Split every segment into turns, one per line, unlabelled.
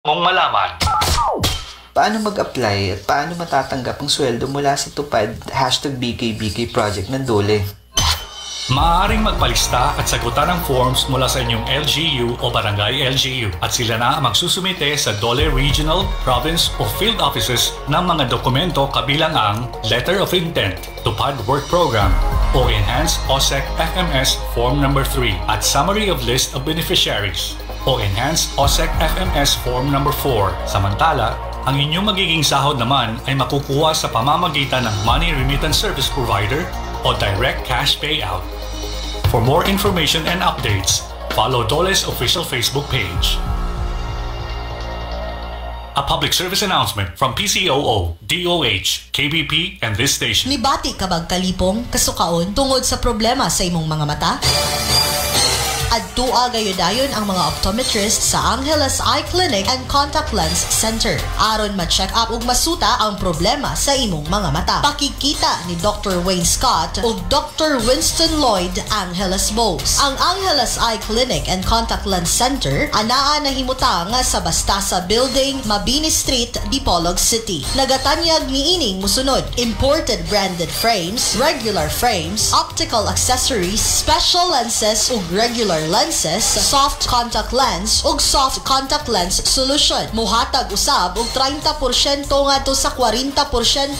mong malaman.
Paano mag-apply at paano matatanggap ang sweldo mula sa tupad hashtag BKBK project ng Dole?
Maaaring magpalista at sagutan ang forms mula sa inyong LGU o barangay LGU at sila na ang magsusumite sa Dole Regional, Province o Field Offices ng mga dokumento kabilang ang Letter of Intent, Tupad Work Program, o Enhanced OSEC FMS Form Number 3 at Summary of List of Beneficiaries o Enhanced OSEC FMS Form No. 4. Samantala, ang inyong magiging sahod naman ay makukuha sa pamamagitan ng Money Remittance Service Provider o Direct Cash Payout. For more information and updates, follow Dole's official Facebook page. A public service announcement from PCOO, DOH, KBP, and this station.
ka bang kalipong, kasukaon, tungod sa problema sa imong mga mata? Adtua gayudayon ang mga optometrist sa Angeles Eye Clinic and Contact Lens Center. Aron ma-check up ug masuta ang problema sa imong mga mata. Pakikita ni Dr. Wayne Scott ug Dr. Winston Lloyd Angeles Bowes. Ang Angeles Eye Clinic and Contact Lens Center anaa na himutang sa Bastasa Building, Mabini Street, Dipolog City. Nagatanyag ni ining musunod. Imported branded frames, regular frames, optical accessories, special lenses ug regular lenses, soft contact lens ug soft contact lens solution. Muhatag usab og 30% ngadto sa 40%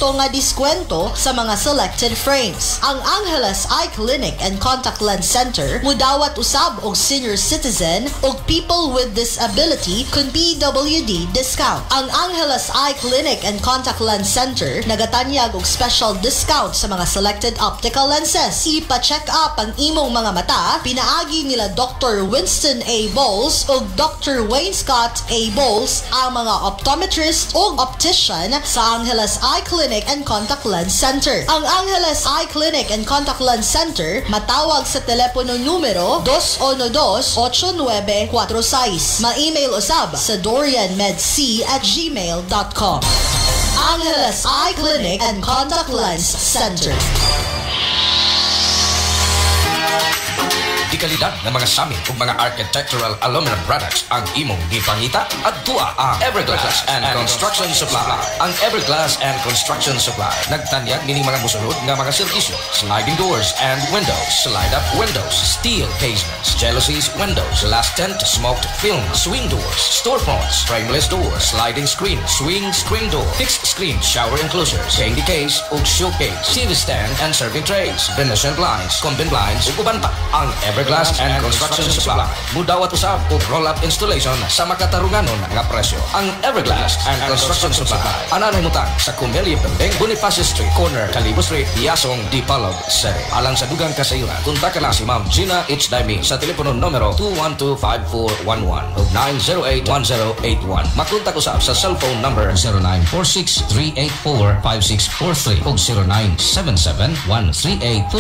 nga diskwento sa mga selected frames. Ang Angeles Eye Clinic and Contact Lens Center mudawat usab og senior citizen ug people with disability kun PWD discount. Ang Angeles Eye Clinic and Contact Lens Center nagatanyag og special discount sa mga selected optical lenses. Ipa-check up ang imong mga mata, pinaagi nila Dr. Winston A. Bowles o Dr. Wayne Scott A. Bowles ang mga optometrist o optician sa Angeles Eye Clinic and Contact Lens Center. Ang Angeles Eye Clinic and Contact Lens Center matawag sa telepono numero 212-8946. Ma-email usab sa dorianmedc at gmail.com. Angeles Eye Clinic and Contact Lens Center.
Di kalidad ng mga sami kung mga architectural aluminum products ang imong gipangita at tuwa ang Everglass and Construction Supply. Ang Everglass and Construction Supply nagtanyag nini mga musulod nga mga serbisyo, sliding doors and windows, slide-up windows, steel casements, jalousies, windows, glass tent, smoked film, swing doors, storefronts, frameless doors, sliding screen, swing screen door, fixed screen, shower enclosures, candy case, ug showcase, TV stand and serving trays, Venetian blinds, combined blinds, ug uban pa ang Everglass and Construction Supply. Mudawat usab og roll-up installation sa makatarunganon nga presyo. Ang Everglass and Construction Supply. Ana nay mutang sa Kumelya Building, Bonifacio Street, corner Calibo Street, Yasong, Dipalog, City. Alang sa dugang kasayuran, kontak na si Ma'am Gina H. Daimi sa telepono numero 2125411 o 9081081. Makontak usab sa cellphone number 0946-384-5643 o 0977 138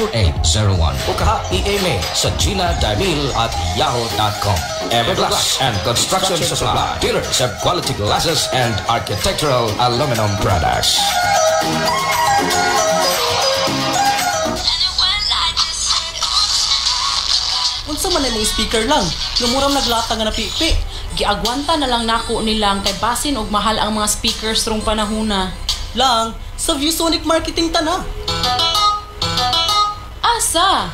O kaha, i-email kami sa Gina Danil at yahoo.com. Everglass and Construction Supply, dealers of quality glasses and architectural aluminum products.
Unsa man ni speaker lang, lumurang naglatag nga napipi. Giagwanta na lang nako nilang kay basin og mahal ang mga speakers rong panahuna. Lang, sa Viewsonic Marketing tana.
Asa?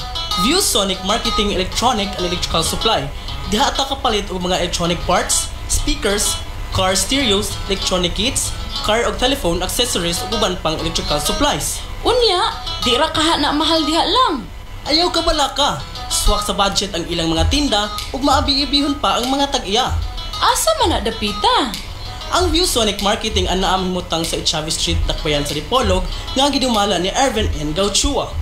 ViewSonic marketing electronic and electrical supply. Diha ta kapalit og mga electronic parts, speakers, car stereos, electronic kits, car og telephone accessories ug uban pang electrical supplies. Unya, di ra kaha na mahal diha lang. Ayaw ka bala ka. Swak sa budget ang ilang mga tinda ug maabi-ibihon pa ang mga tag-iya. Asa man na dapita? Ang ViewSonic Marketing ang naamhimutang sa Echavi Street, Dakbayan sa Dipolog, nga gidumala ni Ervin N. Gauchua.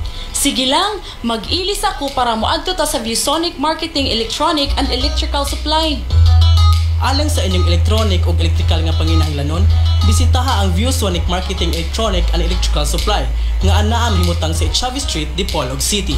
Sige lang, mag-ilis ako para moadto ta sa Viewsonic Marketing Electronic and Electrical Supply. Alang sa inyong electronic o electrical nga panginahanglanon, bisitaha ang Viewsonic Marketing Electronic and Electrical Supply nga anaam himutang sa Chavez Street, Dipolog City.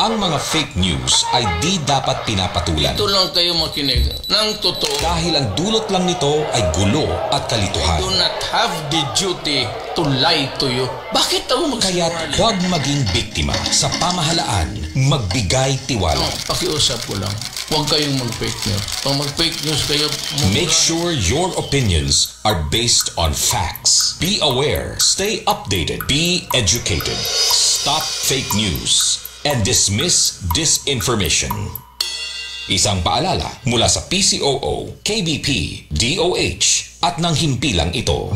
Ang mga fake news ay di dapat pinapatulan.
Ito lang kayo makinig
ng totoo. Dahil ang dulot lang nito ay gulo at kalituhan. We do not have the duty to lie to you. Bakit ako magsinungaling? Kaya't huwag maging biktima sa pamahalaan, magbigay tiwala. No, pakiusap ko lang. Huwag kayong mag-fake news. Pag mag-fake news kayo, mag Make sure your opinions are based on facts. Be aware. Stay updated. Be educated. Stop fake news and dismiss disinformation. Isang paalala mula sa
PCOO, KBP, DOH at nang himpilang ito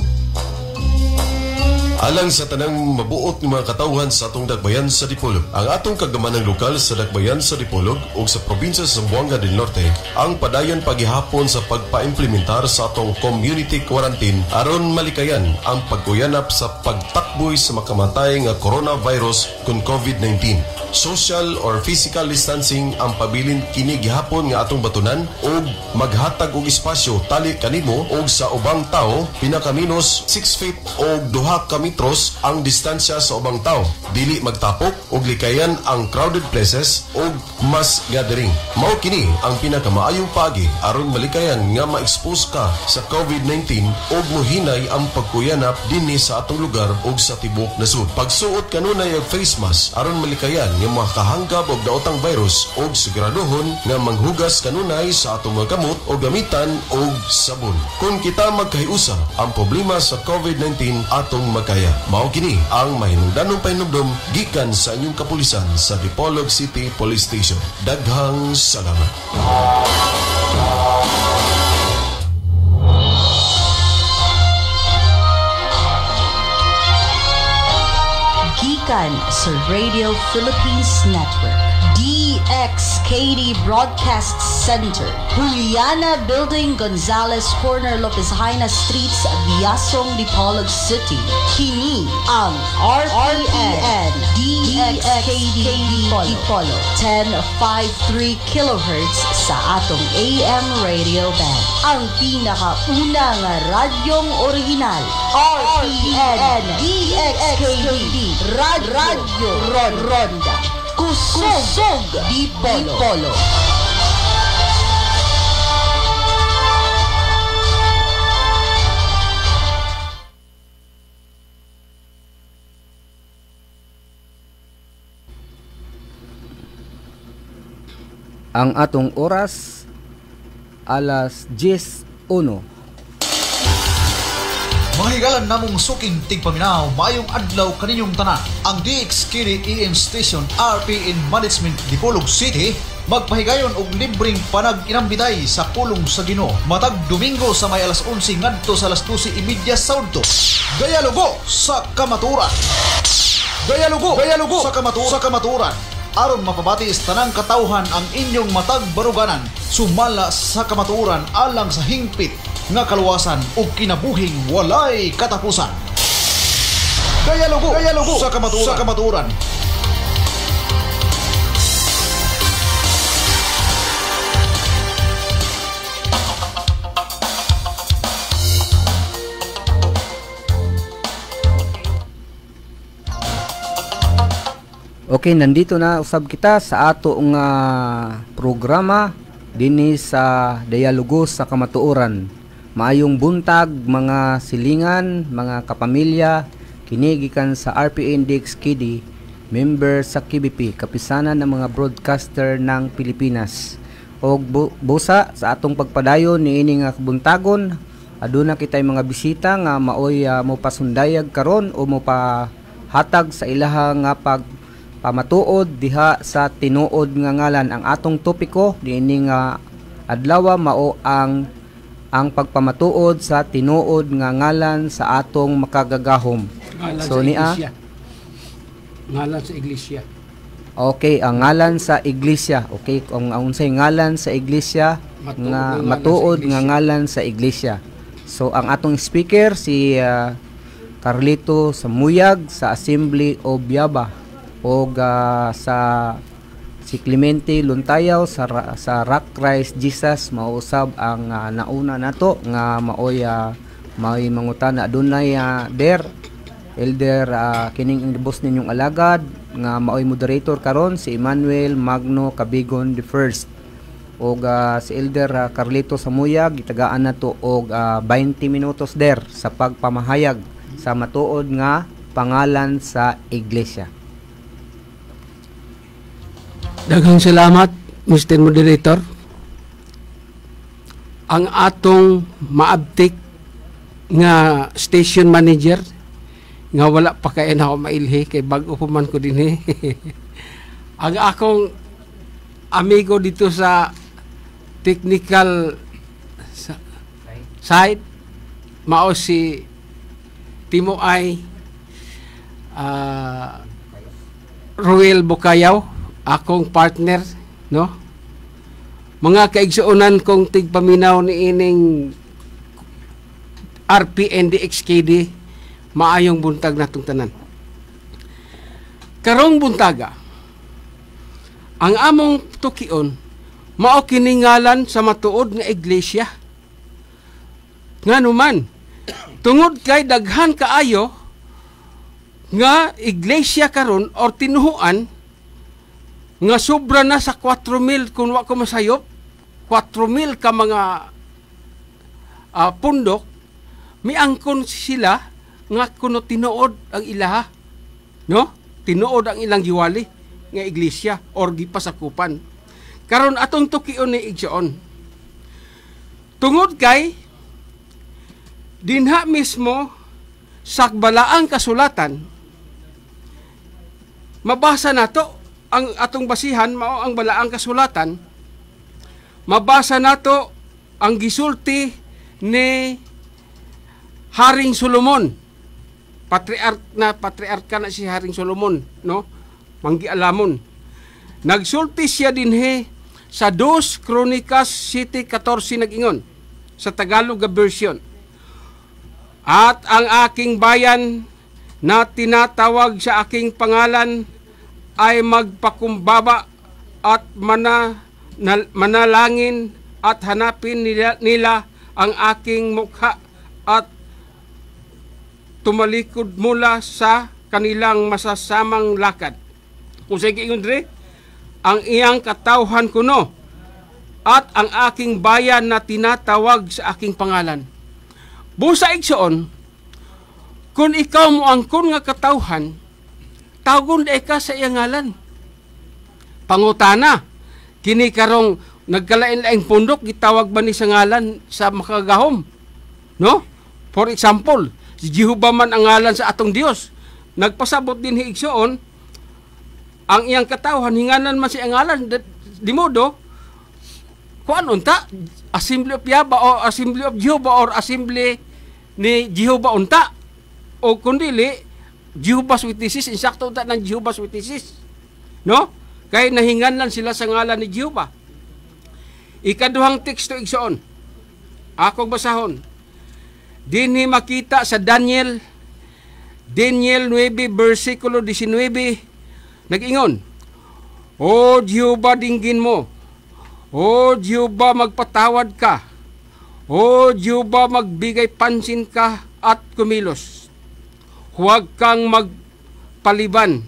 alang sa tanang mabuot ng mga katawhan sa atong dagbayan sa Dipolog. Ang atong kagamanang lokal sa dagbayan sa Dipolog o sa probinsya sa Buanga del Norte ang padayon pagihapon sa pagpaimplementar sa atong community quarantine aron malikayan ang pagkuyanap sa pagtakboy sa makamatay nga coronavirus kun COVID-19. Social or physical distancing ang pabilin kini gihapon nga atong batunan o maghatag og espasyo tali kanimo og sa ubang tao pinakaminos 6 feet o duha ka metros ang distansya sa ubang tao. Dili magtapok og likayan ang crowded places o mass gathering. Mao kini ang pinakamaayong pagi aron malikayan nga ma-expose ka sa COVID-19 o mohinay ang pagkuyanap dinhi sa atong lugar o sa tibuok nasud. Pagsuot kanunay og face mask aron malikayan nga makahanggab og daotang virus o siguraduhon nga manghugas kanunay sa atong mga kamot o gamitan og sabon. Kung kita magkahiusa ang problema sa COVID-19 atong makay Candelaria. Mao kini ang mahinungdanong pahinungdom gikan sa inyong kapulisan sa Dipolog City Police Station. Daghang salamat.
Gikan sa Radio Philippines Network. DXKD Broadcast Center, Juliana Building, Gonzales Corner, Lopez Haina Streets, Biasong, Dipolog City. Kini ang RPN DXKD Dipolo 1053 kHz sa atong AM radio band. Ang pinakauna nga radyong original, RPN DXKD Radyo Ronda.
Kusog, Kusog di Polo. Di Polo.
Ang atong oras alas 10.01
Mahigalan namong suking tigpaminaw, mayong adlaw kaninyong tanan. Ang DX EM Station RP in Management, Dipolog City, magpahigayon og libreng panag-inambitay sa pulong sa Ginoo matag Domingo sa may alas 11 ngadto sa alas 12:30 sa udto Gaya lugo sa kamaturan Gaya lugo Gaya lugo sa kamaturan sa kamaturan aron mapabati tanang katawhan ang inyong matag baruganan sumala sa kamaturan alang sa hingpit nga kaluwasan ug kinabuhing walay katapusan.
Kaya lugo, kaya lugo sa kamaturan. Sa kamaturan.
Okay, nandito na usab kita sa ato nga uh, programa dinhi sa Dialogo sa Kamatuoran. Maayong buntag mga silingan, mga kapamilya, kinigikan sa RP Index KD, member sa KBP, kapisanan ng mga broadcaster ng Pilipinas. O busa sa atong pagpadayon ni ini nga kabuntagon, aduna kitay mga bisita nga maoy uh, ah, mo pasundayag karon o mo pa hatag sa ilaha nga pag pamatuod diha sa tinuod nga ngalan ang atong topiko diini nga adlaw mao ang ang pagpamatuod sa tinuod nga ngalan sa atong makagagahom. Ngalan so, sa niya, iglesia.
Ngalan sa iglesia.
Okay, ang ngalan sa iglesia. Okay, kung ang unsay ngalan sa iglesia matuod nga matuod nga, nga ngalan sa iglesia. So, ang atong speaker si uh, Carlito Samuyag sa Assembly of Yaba o uh, sa si Clemente Luntayaw sa sa Rock Christ Jesus mausab ang uh, nauna nato nga maoy uh, ah, maoy mangutana dunay uh, ah, der elder uh, kining boss ninyong alagad nga maoy moderator karon si Emmanuel Magno Cabigon the First og uh, si elder uh, Carlito Samuyag gitagaan nato og uh, 20 minutos der sa pagpamahayag sa matuod nga pangalan sa iglesia
Daghang salamat, Mr. Moderator. Ang atong maabtik nga station manager nga wala pa kay na mailhi kay bag-o pa man ko dinhi. Eh. ang akong amigo dito sa technical side mao si Timo ay uh, Ruel Bukayaw akong partner, no? Mga kaigsuonan kong tigpaminaw ni ining RPNDXKD, maayong buntag natong tanan. Karong buntaga, ang among tukion, mao kiningalan sa matuod nga iglesia. Nga naman, tungod kay daghan kaayo nga iglesia karon or tinuhuan nga sobra na sa 4,000 kung wa ko masayop 4,000 ka mga uh, pundok miangkon sila nga kuno tinuod ang ilaha no tinuod ang ilang giwali nga iglesia or gipasakupan karon atong tukion ni igsoon tungod kay dinha mismo sa balaang kasulatan mabasa nato ang atong basihan mao ang balaang kasulatan mabasa nato ang gisulti ni Haring Solomon patriarch na patriarka na si Haring Solomon no manggialamon nagsulti siya dinhe sa 2 Kronikas 7:14 nagingon sa Tagalog version at ang aking bayan na tinatawag sa aking pangalan ay magpakumbaba at mana, na, manalangin at hanapin nila, nila ang aking mukha at tumalikod mula sa kanilang masasamang lakad. Kung sige Andre, ang iyang katauhan ko no at ang aking bayan na tinatawag sa aking pangalan. Busa iksoon, kung ikaw mo ang kun nga katauhan, Kagon ay ka sa iyang ngalan. Pangutana, kini karong nagkalain-laing pundok, gitawag ba ni sa ngalan sa makagahom? No? For example, si Jehova man ang ngalan sa atong Dios. Nagpasabot din hiigsoon, ang iyang katawhan, hinganan man siya ang ngalan, di modo, kuan unta, Assembly of Yahweh o Assembly of Jehovah or Assembly ni Jehovah unta, o kundili, Jehovah's Witnesses, insakto ta ng Jehovah's Witnesses. No? Kay nahingan nahinganlan sila sa ngalan ni Jehovah. Ikaduhang teksto igsoon. Akong basahon. Dinhi makita sa Daniel Daniel 9 versikulo 19 nagingon. O Jehovah dinggin mo. O Jehovah magpatawad ka. O Jehovah magbigay pansin ka at kumilos. Huwag kang magpaliban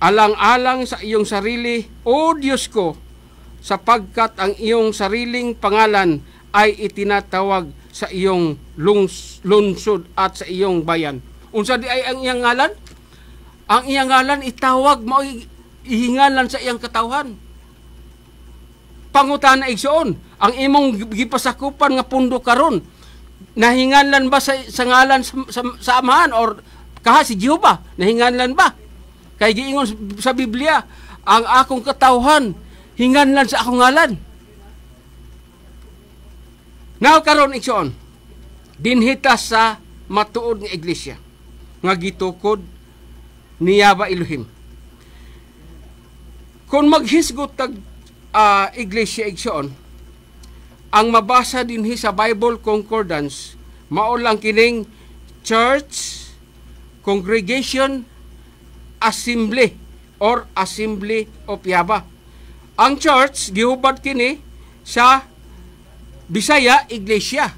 alang-alang sa iyong sarili, O Diyos ko, sapagkat ang iyong sariling pangalan ay itinatawag sa iyong lungsod at sa iyong bayan. Unsa di ay ang iyang ngalan? Ang iyang ngalan itawag mo ihingalan sa iyang katawhan. Pangutan na igsoon, ang imong gipasakupan nga pundo karon nahingalan ba sa, sa ngalan sa, sa, sa amahan or Kaha si Jehovah, nahinganlan ba? Kay giingon sa Biblia, ang akong katawhan, hinganlan sa akong ngalan. Now karon igsoon, dinhita sa matuod nga iglesia nga gitukod niya ba Elohim. Kung maghisgot tag uh, iglesia igsoon, ang mabasa dinhi sa Bible Concordance mao lang kining church Congregation Assembly or Assembly of Yaba. Ang church gihubad kini sa Bisaya Iglesia.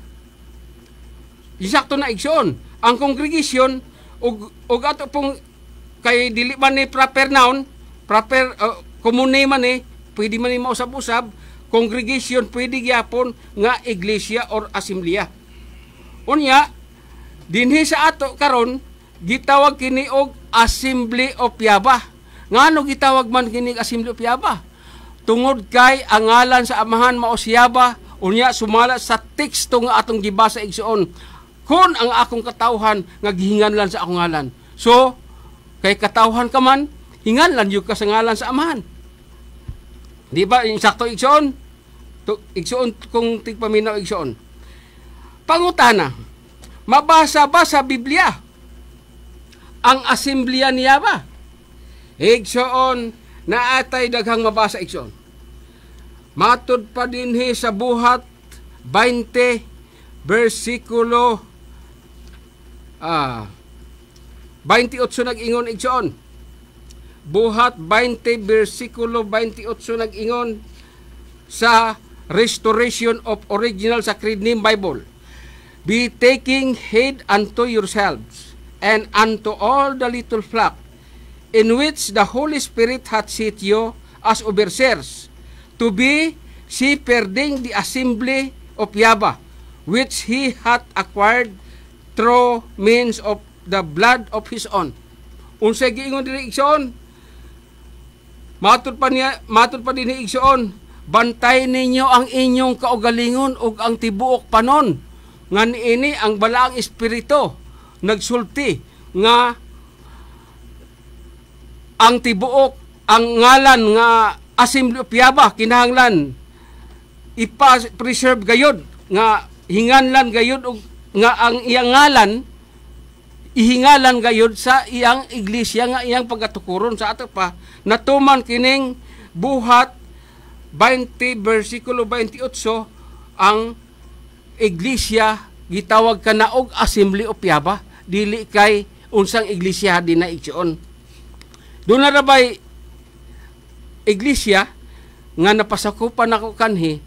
Isakto na igsoon ang congregation og og ato pong kay dili man ni proper noun, proper uh, komune man ni pwede man ni mausab-usab congregation pwede gyapon nga iglesia or asamblea. Unya dinhi sa ato karon gitawag kini og Assembly of Yaba. Ngano gitawag man kini Assembly of Yaba? Tungod kay angalan sa amahan mao si Yaba, unya sumala sa teksto nga atong gibasa igsoon. Kun ang akong katawhan nga gihingan lang sa akong ngalan. So, kay katawhan ka man, hingan lang yung kasangalan sa amahan. Di ba, insakto igsoon? Igsoon kung tigpaminaw igsoon. Pangutana, mabasa ba sa Biblia ang asemblya niya ba? Igsoon na atay daghang mabasa igsoon. Matod pa din he sa buhat 20 versikulo ah, 28 nagingon ingon igsoon. Buhat 20 versikulo 28 nagingon sa Restoration of Original Sacred Name Bible. Be taking heed unto yourselves and unto all the little flock, in which the Holy Spirit hath set you as overseers, to be shepherding the assembly of Yaba, which he hath acquired through means of the blood of his own. Unsay giingon diri igsoon? Matud pa niya, matud pa dinhi igsoon, bantay ninyo ang inyong kaugalingon ug ang tibuok panon ngan ini ang balaang espiritu nagsulti nga ang tibuok ang ngalan nga Assembly of Yaba kinahanglan ipa-preserve gayod nga hinganlan gayod og nga ang iyang ngalan ihingalan gayod sa iyang iglesia nga iyang pagatukuron sa ato pa natuman kining buhat 20 versikulo 28 ang iglesia gitawag kanaog assembly of Yaba dili kay unsang iglesia di na iksyon. Doon na rabay iglesia nga napasakupan ako kanhi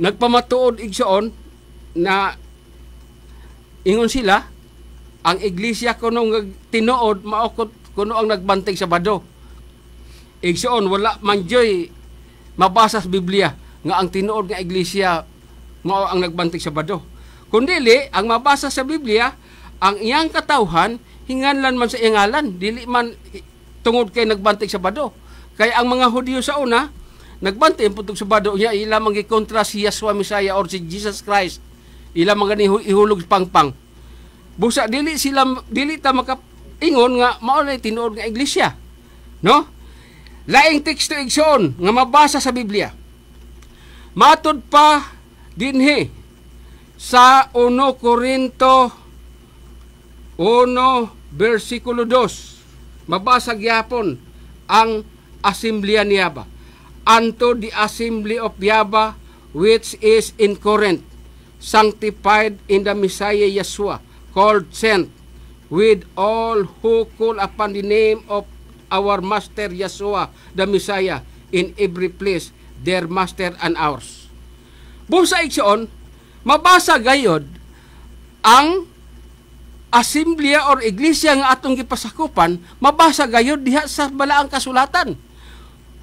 nagpamatuod igsoon na ingon sila ang iglesia kuno nga tinuod mao kuno ang nagbantig sa bado igsoon wala man joy mabasa sa Biblia nga ang tinuod nga iglesia mao ang nagbantig sa bado kundi ang mabasa sa Biblia ang iyang katawhan hinganlan man sa ingalan dili man tungod kay nagbantig bado kay ang mga Hudyo sa una nagbantay ang sa bado niya ila mangi kontra si Yeshua Messiah or si Jesus Christ ila mga ni ihulog pangpang busa dili sila dili ta maka ingon nga mao na tinuod nga iglesia no laing teksto igsoon nga mabasa sa Biblia matud pa dinhi sa 1 Korinto 1 versikulo 2. Mabasa gyapon ang asimblya ni Yaba. Unto the assembly of Yaba which is in Corinth, sanctified in the Messiah Yeshua, called sent, with all who call upon the name of our Master Yeshua, the Messiah, in every place, their Master and ours. Busa iksoon, mabasa gayod ang asimblya or iglesia nga atong gipasakupan mabasa gayod diha sa balaang kasulatan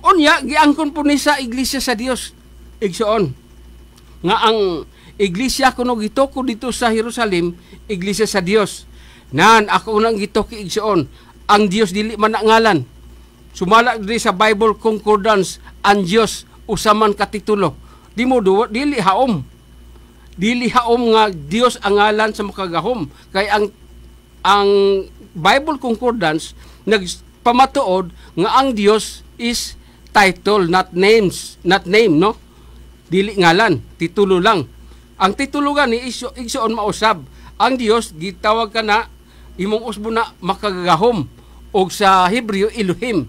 unya giangkon po ni sa iglesia sa Dios igsoon nga ang iglesia kuno gitoko dito sa Jerusalem iglesia sa Dios nan ako nang gitoki igsoon ang Dios dili man ngalan sumala diri sa Bible concordance ang Dios usaman katitulo di mo duwa dili haom dili haom nga Dios ang ngalan sa makagahom kay ang ang Bible concordance nagpamatuod nga ang Dios is title not names not name no dili ngalan titulo lang ang titulo gani isyo igsoon mausab ang Dios gitawag kana imong usbo na makagahom og sa Hebreo Elohim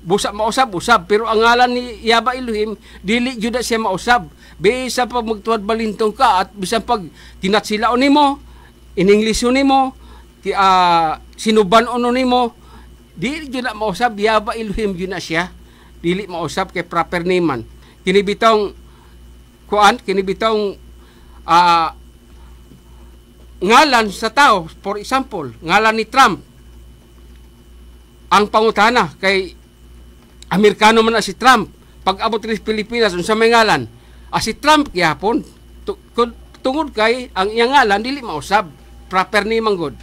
busa mausab usab pero ang ngalan ni Yaba Elohim dili jud siya mausab Bisa pag magtuwad balintong ka at bisan pag tinatsila nimo, in English nimo, ti uh, sinuban ono nimo, di jud na mausab yaba Elohim jud na siya. Dili mausab kay proper name Kini bitong kuan, kini bitong uh, ngalan sa tao, for example, ngalan ni Trump. Ang pangutana kay Amerikano man na si Trump, pag abot ni Pilipinas unsa may ngalan? Ah, si Trump gihapon tungod kay ang iyang ngalan dili mausab proper name ang god.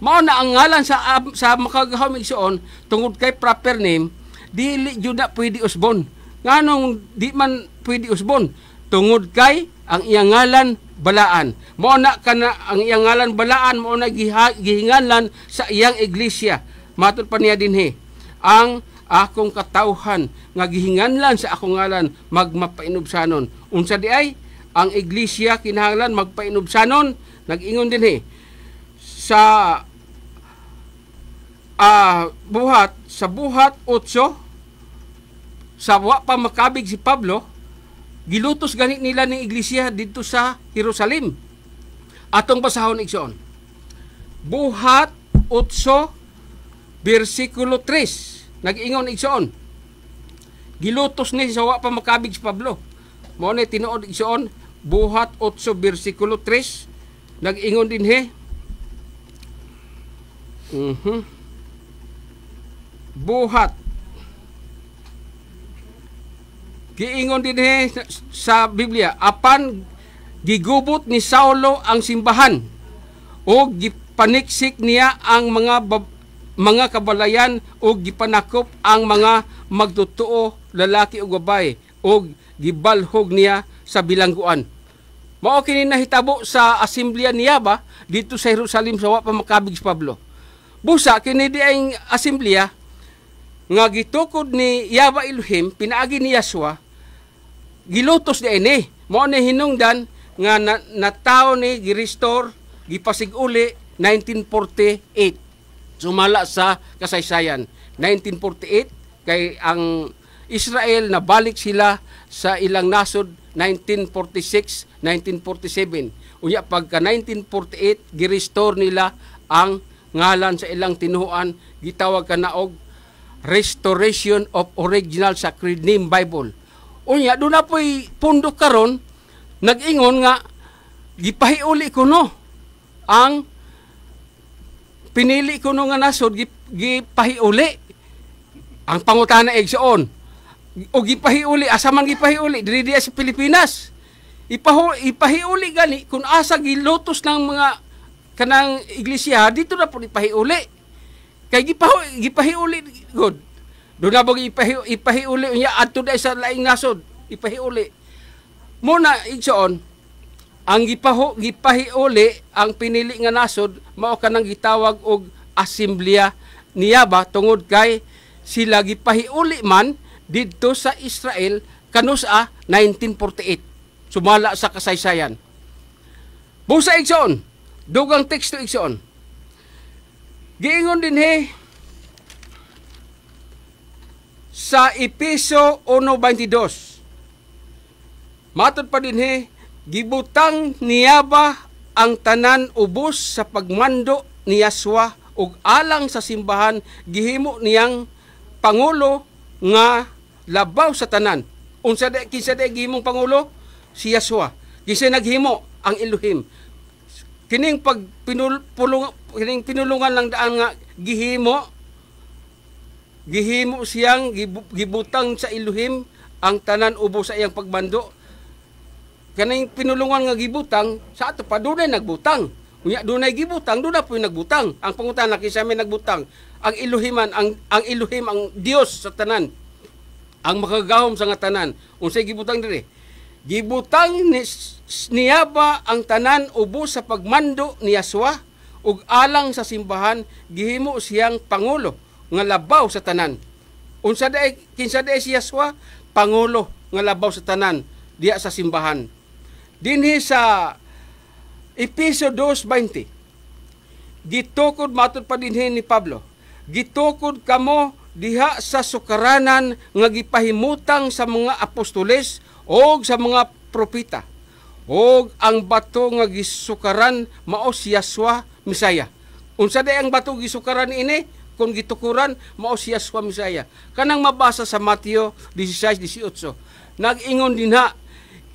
Mao na ang ngalan sa um, sa makagahom igsuon tungod kay proper name dili jud na pwede usbon. Nganong di man pwede usbon tungod kay ang iyang ngalan balaan. Mao na kana ang iyang ngalan balaan mao na gihinganlan sa iyang iglesia. matud pa niya dinhi ang akong katauhan nga gihinganlan sa akong ngalan magmapainubsanon unsa di ay ang iglesia kinahanglan magpainubsanon nag-ingon dinhi eh, sa uh, buhat sa buhat 8 sa wa pa makabig si Pablo gilutos ganit nila ng iglesia dito sa Jerusalem atong basahon igsoon buhat 8 bersikulo 3 Nag-ingon igsoon. Gilutos ni sa pa makabig si Pablo. Mo ni tinuod igsoon buhat 8 bersikulo 3 nag-ingon din he. Mhm. Buhat Giingon din he sa Biblia, apan gigubot ni Saulo ang simbahan o gipaniksik niya ang mga bab- mga kabalayan o gipanakop ang mga magtutuo lalaki o babae o gibalhog niya sa bilangguan. Mao kini nahitabo sa asimblya niya ba dito sa Jerusalem sa wa pa makabig si Pablo. Busa kini di ang asimblya nga gitukod ni Yaba Elohim pinaagi ni Yaswa gilutos di ini. Mao ni hinungdan nga na, natao ni girestore gipasig uli 1948 sumala sa kasaysayan. 1948 kay ang Israel nabalik sila sa ilang nasod 1946, 1947. Unya pagka 1948 girestore nila ang ngalan sa ilang tinuan gitawag og Restoration of Original Sacred Name Bible. Unya do na po'y pundok karon nag-ingon nga gipahiuli ko no ang Pinili ko nung nga nasod, gipahiuli. Ang pangutana egsoon. O gipahiuli, asa man gipahiuli, diri diya sa Pilipinas. Ipahu, ipahiuli gani kung asa gilotos ng mga kanang iglesia dito na po ipahiuli. Kay gipahu, gipahiuli god. Do na bog ipahi, ipahiuli niya adto dai sa laing nasod, ipahiuli. Muna igsoon, ang gipaho gipahiuli ang pinili nga nasod mao kanang gitawag og asemblya niyaba tungod kay sila gipahiuli man didto sa Israel kanusa 1948 sumala sa kasaysayan busa igsoon dugang teksto igsoon giingon dinhi sa Episo 1:22 matod pa dinhi Gibutang niyaba ang tanan ubos sa pagmando ni Yaswa ug alang sa simbahan gihimo niyang pangulo nga labaw sa tanan. Unsa de kinsa de gihimong pangulo? Si Yaswa. Kinsa naghimo ang Elohim. Kining pagpinulong kining pinulungan lang daan nga gihimo gihimo siyang gibutang sa Elohim ang tanan ubo sa iyang pagmando Kaning pinulungan nga gibutang, sa ato pa dunay nagbutang. Unya dunay gibutang, dunay po nagbutang. Ang pangutana kinsa may nagbutang? Ang iluhiman, ang ang iluhim ang Dios sa tanan. Ang makagahom sa nga tanan. Unsay gibutang diri? Gibutang ni, niya ba ang tanan ubo sa pagmando ni Yaswa ug alang sa simbahan gihimo siyang pangulo nga labaw sa tanan. Unsa daay kinsa daay si Yaswa? Pangulo nga labaw sa tanan diya sa simbahan. Dinhi sa Episo 2:20. Gitukod matod pa dinhi ni Pablo. Gitukod kamo diha sa sukaranan nga gipahimutang sa mga apostoles o sa mga propita. O ang bato nga gisukaran mao si Yaswa Misaya. Unsa day ang bato gisukaran ini? Kung gitukuran, mao si Yaswa Misaya. Kanang mabasa sa Mateo 16:18. Nagingon ingon din ha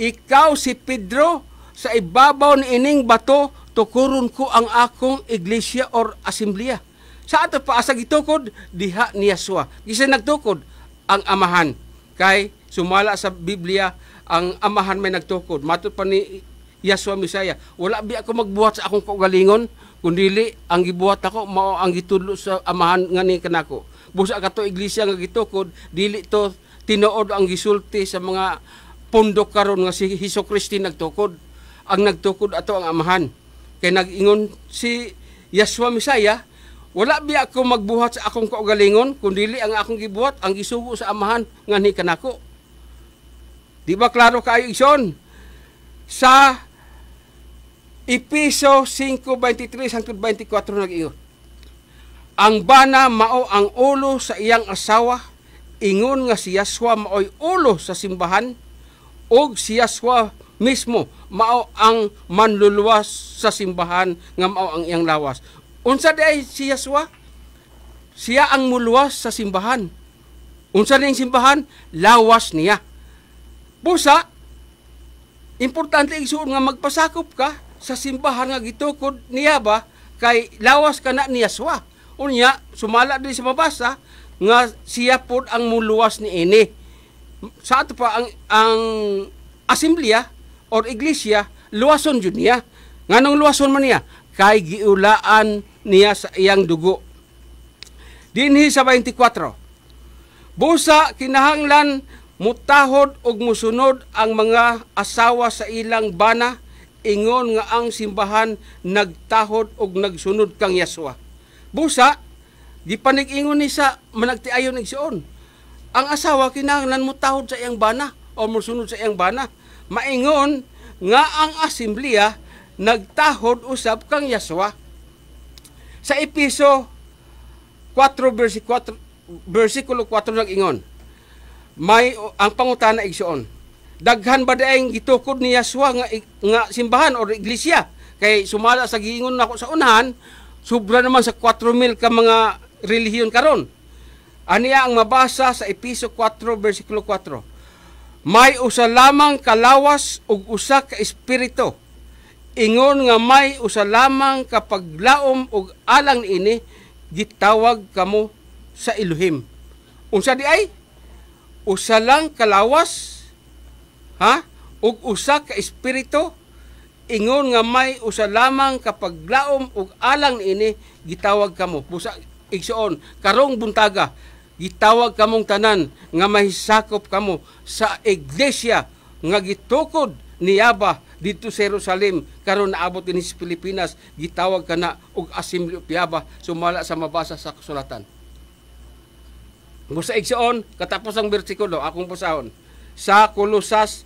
ikaw si Pedro, sa ibabaw ni ining bato, tukuron ko ang akong iglesia or asimblya. Sa ato pa asa gitukod diha ni Yaswa. Gisa nagtukod ang amahan. Kay sumala sa Biblia, ang amahan may nagtukod. Matod pa ni Yaswa Misaya. Wala bi ako magbuhat sa akong kaugalingon, kundili ang gibuhat ako, mao ang gitudlo sa amahan nga ni kanako. Busa ka to iglesia nga gitukod, dili to tinuod ang gisulti sa mga pundok karon nga si Hiso Kristi nagtukod. Ang nagtukod ato ang amahan. Kay nagingon si Yaswa Misaya, wala biya ako magbuhat sa akong kaugalingon, kundili ang akong gibuhat, ang gisugo sa amahan nga ni kanako. Di ba klaro kayo ison? Sa Episo 5.23 hangtod 24 nag-ingon. Ang bana mao ang ulo sa iyang asawa, ingon nga si Yaswa maoy ulo sa simbahan, og si Yaswa mismo mao ang manluluwas sa simbahan nga mao ang iyang lawas. Unsa day si Yaswa? Siya ang muluwas sa simbahan. Unsa ning simbahan? Lawas niya. Busa, importante igsuon nga magpasakop ka sa simbahan nga gitukod niya ba kay lawas ka na ni Yaswa. Unya, sumala din sa mabasa nga siya pod ang muluwas ni ini sa ato pa ang ang asimblya or iglesia luwason jud niya nganong luwason man niya kay giulaan niya sa iyang dugo dinhi sa 24 busa kinahanglan mutahod og musunod ang mga asawa sa ilang bana ingon nga ang simbahan nagtahod og nagsunod kang Yaswa busa gipanig-ingon ni sa managtiayon og siyon ang asawa kinahanglan mo tahod sa iyang bana o musunod sa iyang bana. Maingon nga ang asimbliya nagtahod usab kang Yaswa. Sa Episo 4 versikulo 4, versikulo 4 nagingon. May ang pangutana igsuon. Daghan ba daeng gitukod ni Yaswa nga, nga simbahan o iglesia? Kay sumala sa giingon nako sa unahan, sobra naman sa 4,000 ka mga relihiyon karon Aniya ang mabasa sa Episo 4 versikulo 4. May usa lamang kalawas ug usa ka espiritu. Ingon nga may usa lamang kapaglaom ug alang ini gitawag kamo sa Elohim. Unsa di ay? Usa lang kalawas ha? Ug usa ka espiritu ingon nga may usa lamang kapaglaom ug alang ini gitawag kamo. Busa igsuon karong buntaga gitawag kamong tanan nga mahisakop kamo sa iglesia nga gitukod ni Aba dito sa Jerusalem karon naabot ini sa Pilipinas gitawag kana og assembly of Yaba sumala sa mabasa sa kasulatan Musa igsoon katapos ang bersikulo akong pusahon sa Kolosas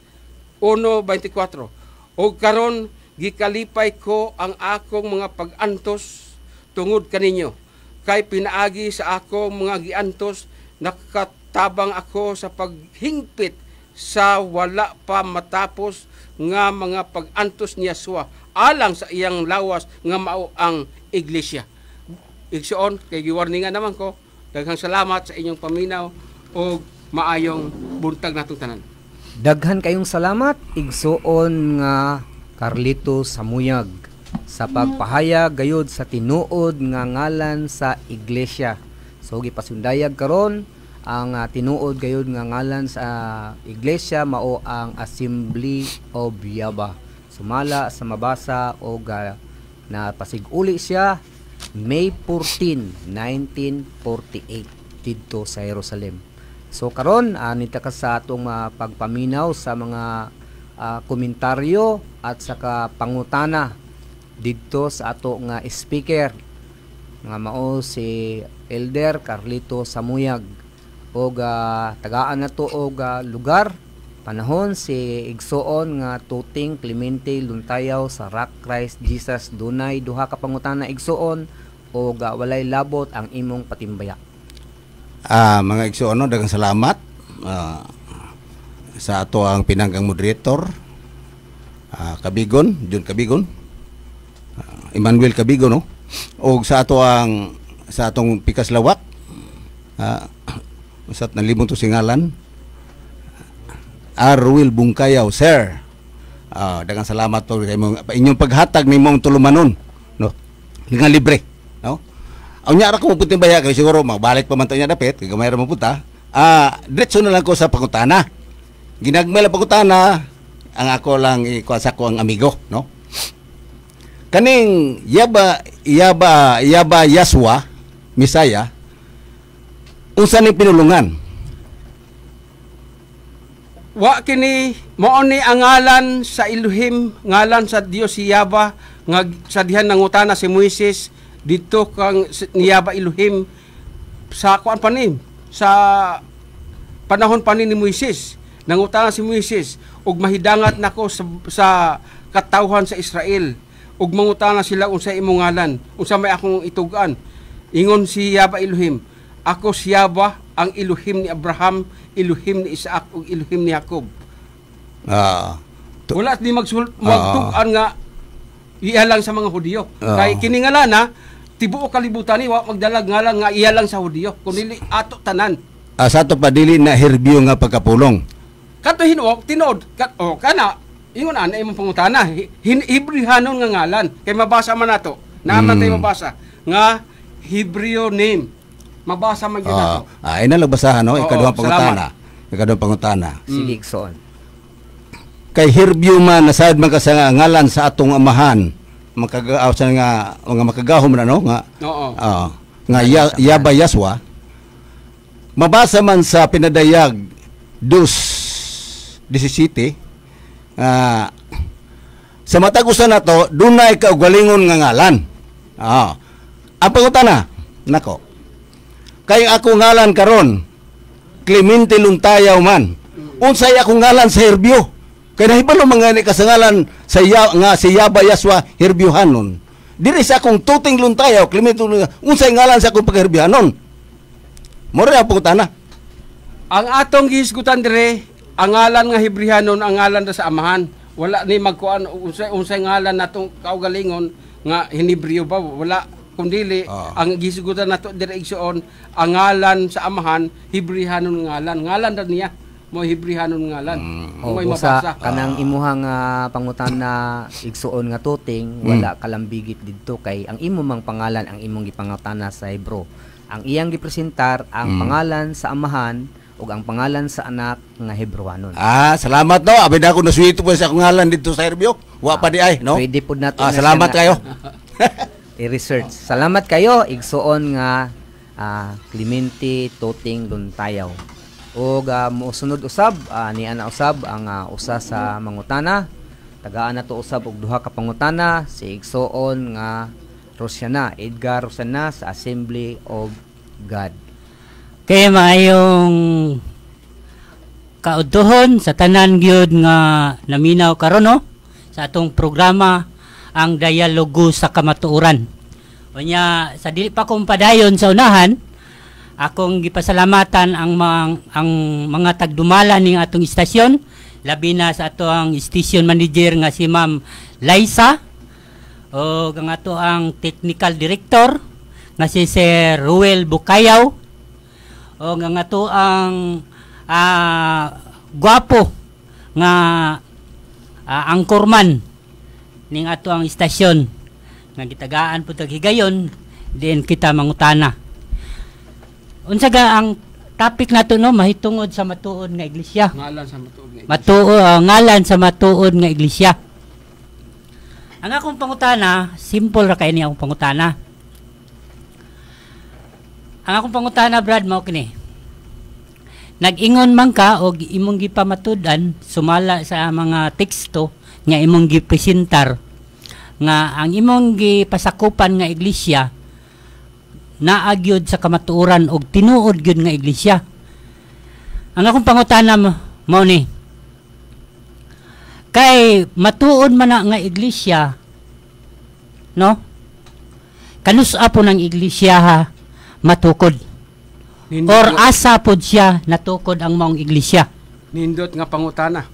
1:24 og karon gikalipay ko ang akong mga pagantos tungod kaninyo kay pinaagi sa ako mga giantos nakatabang ako sa paghingpit sa wala pa matapos nga mga pagantos ni Yesua alang sa iyang lawas nga mao ang iglesia. Igsoon kay giwarningan naman ko daghang salamat sa inyong paminaw o maayong buntag natong tanan.
Daghan kayong salamat igsoon nga Carlito Samuyag sa pagpahayag gayod sa tinuod nga ngalan sa iglesia. So gipasundayag karon ang uh, tinuod gayod nga ngalan sa uh, iglesia mao ang Assembly of Yaba. Sumala sa mabasa o uh, na pasiguli siya May 14, 1948 didto sa Jerusalem. So karon uh, nita ka sa atong uh, pagpaminaw sa mga uh, komentaryo at sa pangutana didto sa ato nga speaker nga mao si Elder Carlito Samuyag og uh, tagaan nato og uh, lugar panahon si igsuon nga tuting Clemente Luntayaw sa Rock Christ Jesus dunay duha ka pangutana igsuon og uh, walay labot ang imong patimbaya.
Ah, mga igsuon no, daghang salamat uh, sa ato ang pinanggang moderator uh, Kabigon, Jun Kabigon. Emmanuel Cabigo no o sa ato ang sa atong Pikas Lawak uh, usat na limon to singalan Arwil Bungkayaw sir uh, dagang salamat po kay mong inyong paghatag may mong tulumanon no nga libre no ang nyara ko putin baya kay siguro mabalik pa man tayo dapit kay gamay ra mo puta ah diretso na lang ko sa pangutana ginagmay la pangutana ang ako lang ikuha ko ang amigo no kaning yaba yaba yaba yaswa misaya unsa ni pinulungan
wa kini mao ni angalan sa Elohim ngalan sa Dios si Yaba nga sa dihan nangutana si Moises dito kang ni Yaba Elohim sa kuan pa ni sa panahon pa ni, ni Moises nangutana si Moises ug mahidangat nako sa, sa katawhan sa Israel ug mangutana sila unsa imong ngalan unsa may akong itugan ingon si Yahweh Elohim ako si Yahweh ang Elohim ni Abraham Elohim ni Isaac ug Elohim ni Jacob ah uh, wala di magsul ah. magtugan uh, nga iya lang sa mga Hudiyo uh, kay kini nga lana tibuok kalibutan ni wa magdalag nga nga iya lang sa Hudiyo kun dili ato tanan
asa ah, sa ato pa na herbio nga pagkapulong
katuhin og tinod kat o kana ingon ana imong pangutana Hebrehanon nga ngalan kay mabasa man nato naatay hmm. mm. mabasa nga Hebreo name mabasa man gyud nato
oh. ah ay lang ah, basahan no ikaduhang pangutana ikaduhang pangutana si ikson kay Herbio man nasad man kasanga ngalan sa atong amahan makagaaw sa nga mga makagahom na no nga oo oh, nga ya, yaba yaswa mabasa man sa pinadayag dos 17 Uh, sa matag usa na to, dunay kaugalingon nga ngalan. Oh. Ah, ang na nako. Kay ako ngalan karon, Clemente Luntaya man. Unsay ako ngalan sa Herbio? Kay nahibalo mga ni kasangalan sa ya, nga si Yaba Yaswa Herbio Herbiohanon. Diri sa akong tuting luntayaw, Clemente Luntaya unsay ngalan sa akong pagherbiohanon? Mo ra pangutana.
Ang atong gihisgutan dire angalan nga Hebrehanon angalan da sa amahan wala ni magkuan unsay unsay ngalan natong kaugalingon nga Hebreo ba wala kundili oh. Ah. ang gisugutan nato direksyon ang ngalan sa amahan Hebrehanon ngalan ngalan da niya mo Hebrehanon ngalan mm. oh, may mabasa kanang
ah. imuhang uh, pangutan na igsuon nga tuting mm. wala mm. kalambigit didto kay ang imo mang pangalan ang imong gipangutana sa Hebro ang iyang gipresentar ang mm. pangalan sa amahan ug ang pangalan sa anak nga Hebroanon. Ah, salamat no. Abi na ako naswito po sa akong ngalan dito sa Herbio. Wa ah, pa di ay, no? Pwede po nato. Ah, salamat na, kayo. I-research. Salamat kayo igsuon nga uh, Clemente Toting Luntayaw. Ug uh, ah, mosunod usab uh, ni ana usab ang uh, usa sa mangutana. Tagaan nato usab og duha ka pangutana si igsuon nga Rosiana Edgar Rosiana sa Assembly of God
kay maayong kaudohon sa tanan gyud nga naminaw karon no sa atong programa ang dialogo sa kamatuoran. Unya sa dili pa kong padayon sa unahan akong gipasalamatan ang mga, ang mga tagdumala ning atong istasyon labi na sa ato ang station manager nga si Ma'am Liza o ang ato ang technical director nga si Sir Ruel Bukayaw o nga nga to ang uh, gwapo nga uh, angkorman ning ato ang istasyon nga gitagaan po tag higayon diin kita mangutana unsa ga ang topic nato no mahitungod sa matuod nga iglesia ngalan sa matuod nga iglesia matuod uh, ngalan sa matuod nga iglesia ang akong pangutana simple ra kay ni akong pangutana ang akong pangutana Brad mao kini. Nag-ingon man ka og imong gipamatudan sumala sa mga teksto nga imong gipresentar nga ang imong gipasakupan nga iglesia naagyod sa kamatuoran og tinuod gyud nga iglesia. Ang akong pangutana mo ni kay matuod man na nga iglesia no kanus-a po ng iglesia ha matukod. Nindot Or nga, asa pod siya natukod ang maong iglesia.
Nindot nga pangutana.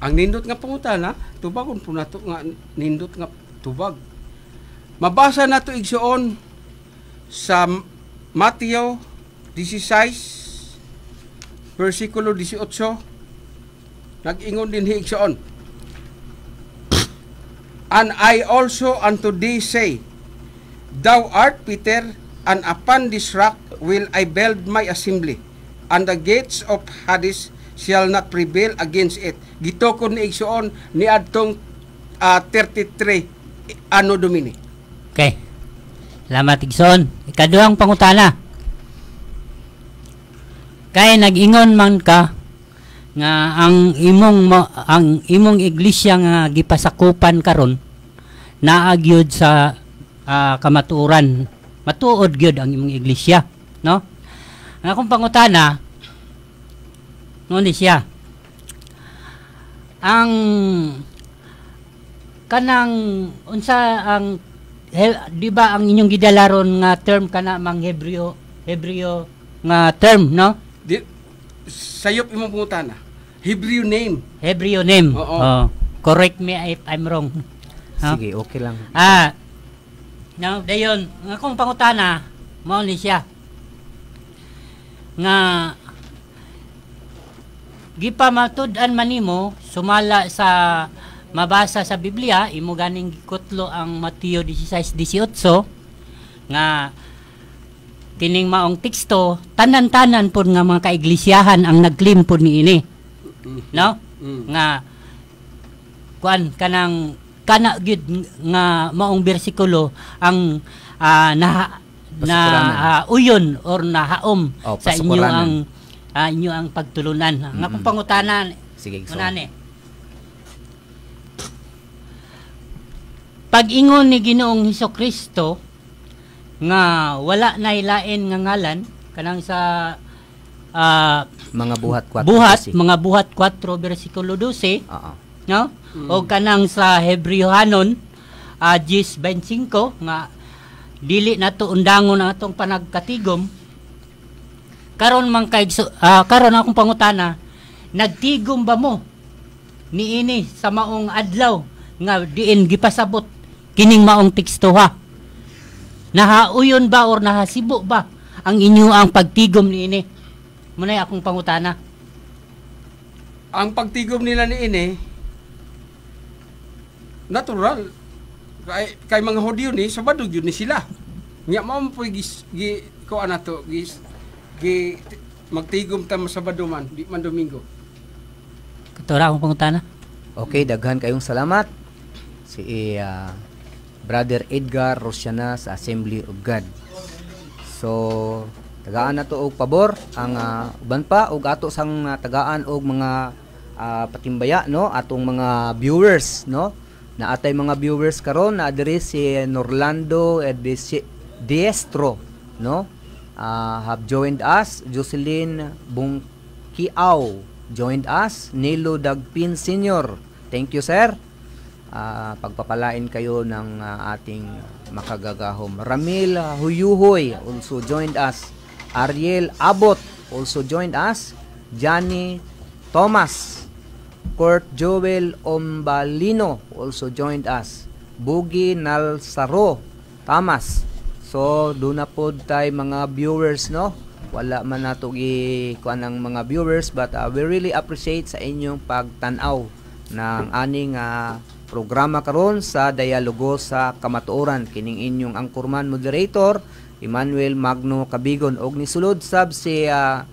Ang nindot nga pangutana, tubagon po nato nga nindot nga tubag. Mabasa nato igsuon sa Mateo 16 versikulo 18 nag-ingon din igsuon. And I also unto thee say, Thou art Peter, and upon this rock will I build my assembly, and the gates of Hades shall not prevail against it. Gito ko ni Igsoon ni adtong uh, ah, 33 ano Domini.
Okay. Salamat Igsoon. Ikaduhang pangutana. Kay nagingon man ka nga ang imong ang imong iglesia nga gipasakupan karon naa gyud sa uh, ah, kamaturan matuod gyud ang imong iglesia, no? Ang akong pangutana ngon siya. Ang kanang unsa ang di ba ang inyong gidalaron nga term kana mang Hebreo Hebreo nga term no di, sayop imong pangutana Hebrew name Hebrew name oo, oo. Oh, correct me if I'm wrong Sige, okay lang. Ah, No, dayon, nga kung pangutana, mao ni siya. Nga gipamatud-an manimo sumala sa mabasa sa Biblia imo ganing gikutlo ang Mateo 16:18 nga kining maong teksto tanan-tanan pud nga mga kaiglesiyahan ang naglim ni ini. No? Mm. Nga kuan kanang kana gid nga maong bersikulo ang uh, na na uh, ah, uyon or nahaom oh, sa inyo ang uh, inyo ang pagtulunan. Mm-hmm. Nga kung pangutanan, sige, so. unani. Pag-ingon ni Ginoong Hesus Kristo nga wala nay lain nga ngalan kanang sa uh,
mga buhat 4 buhat mga
buhat 4 bersikulo 12 uh-huh. no o mm. kanang sa Hebreohanon uh, 10:25 nga dili nato undangon ang atong panagkatigom. Karon man kay uh, karon akong pangutana, nagtigom ba mo niini sa maong adlaw nga diin gipasabot kining maong teksto ha? Nahauyon ba or nahasibo ba ang inyo ang pagtigom niini? Munay akong pangutana
ang pagtigom nila ni Ine natural kay, kay mga Hudyo ni sabado yun ni sila nya mao po gi, gi ko ana to gi, gi magtigom ta sabado man di man domingo
katura akong pangutana okay daghan kayong salamat si uh, brother Edgar Rosiana sa Assembly of God so tagaan nato og pabor ang uh, uban pa og ato sang uh, tagaan og mga uh, patimbaya no atong mga viewers no na atay mga viewers karon na adiri si Norlando Diestro no uh, have joined us Jocelyn Bungkiaw joined us Nilo Dagpin Senior thank you sir uh, pagpapalain kayo ng uh, ating makagagahom Ramil Huyuhoy also joined us Ariel Abot also joined us Johnny Thomas Port Joel Ombalino also joined us. Bugi Nalsaro Tamas. So, do na po tayo mga viewers, no? Wala man nato gi kuan ang mga viewers but uh, we really appreciate sa inyong pagtanaw ng aning uh, programa karon sa Dialogo sa Kamatuoran kining inyong angkurman moderator Emmanuel Magno Kabigon og nisulod sab si uh,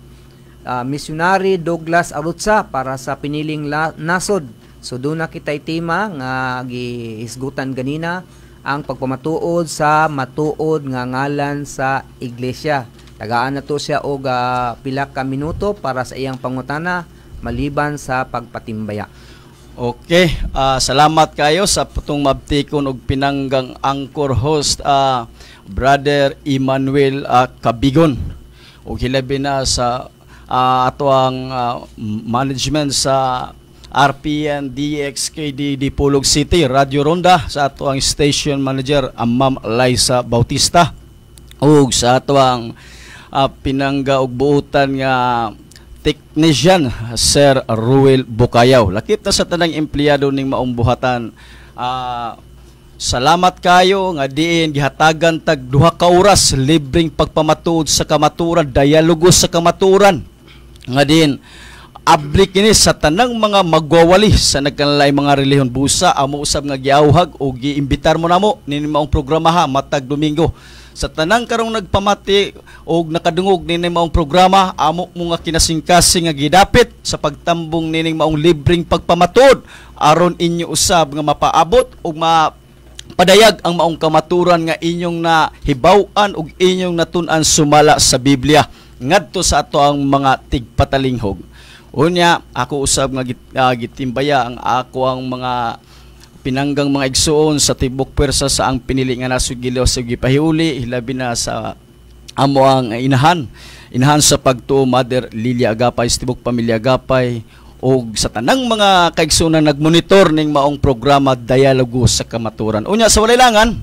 uh, missionary Douglas Arutsa para sa piniling la- nasod. So doon na kita itima nga gihisgutan ganina ang pagpamatuod sa matuod nga ngalan sa iglesia. Tagaan na to siya og uh, pila ka minuto para sa iyang pangutana
maliban sa pagpatimbaya. Okay, uh, salamat kayo sa putong mabtikon og pinanggang anchor host uh, Brother Emmanuel uh, Kabigon. Og hilabi na sa uh, ato ang uh, management sa RPN DXKD Dipolog City Radio Ronda sa ato ang station manager ang Ma'am Liza Bautista ug sa ato ang uh, pinangga ug buutan nga technician Sir Ruel Bukayaw. Lakip na sa tanang empleyado ning maumbuhatan uh, Salamat kayo nga diin gihatagan tag duha ka oras libreng pagpamatuod sa kamaturan, dialogo sa kamaturan nga din abli kini sa tanang mga magwawali sa nagkanalay mga relihon busa amo usab nga giawhag o giimbitar mo namo nini maong programa ha matag Domingo sa tanang karong nagpamati o nakadungog nini maong programa amo mo nga kinasingkasing nga gidapit sa pagtambong nining maong libreng pagpamatud aron inyo usab nga mapaabot o ma padayag ang maong kamaturan nga inyong na hibaw-an ug inyong natun-an sumala sa Biblia ngadto sa ato ang mga tigpatalinghog. Unya, ako usab nga git, uh, gitimbaya ang ako ang mga pinanggang mga igsuon sa tibok pwersa sa ang pinili nga nasud gilaw sa gipahiuli hilabi na sa amo ang inahan inahan sa pagtuo Mother Lilia Agapay sa tibok pamilya Agapay o sa tanang mga kaigsunan nagmonitor ning maong programa Dialogo sa Kamaturan. Unya sa walay langan,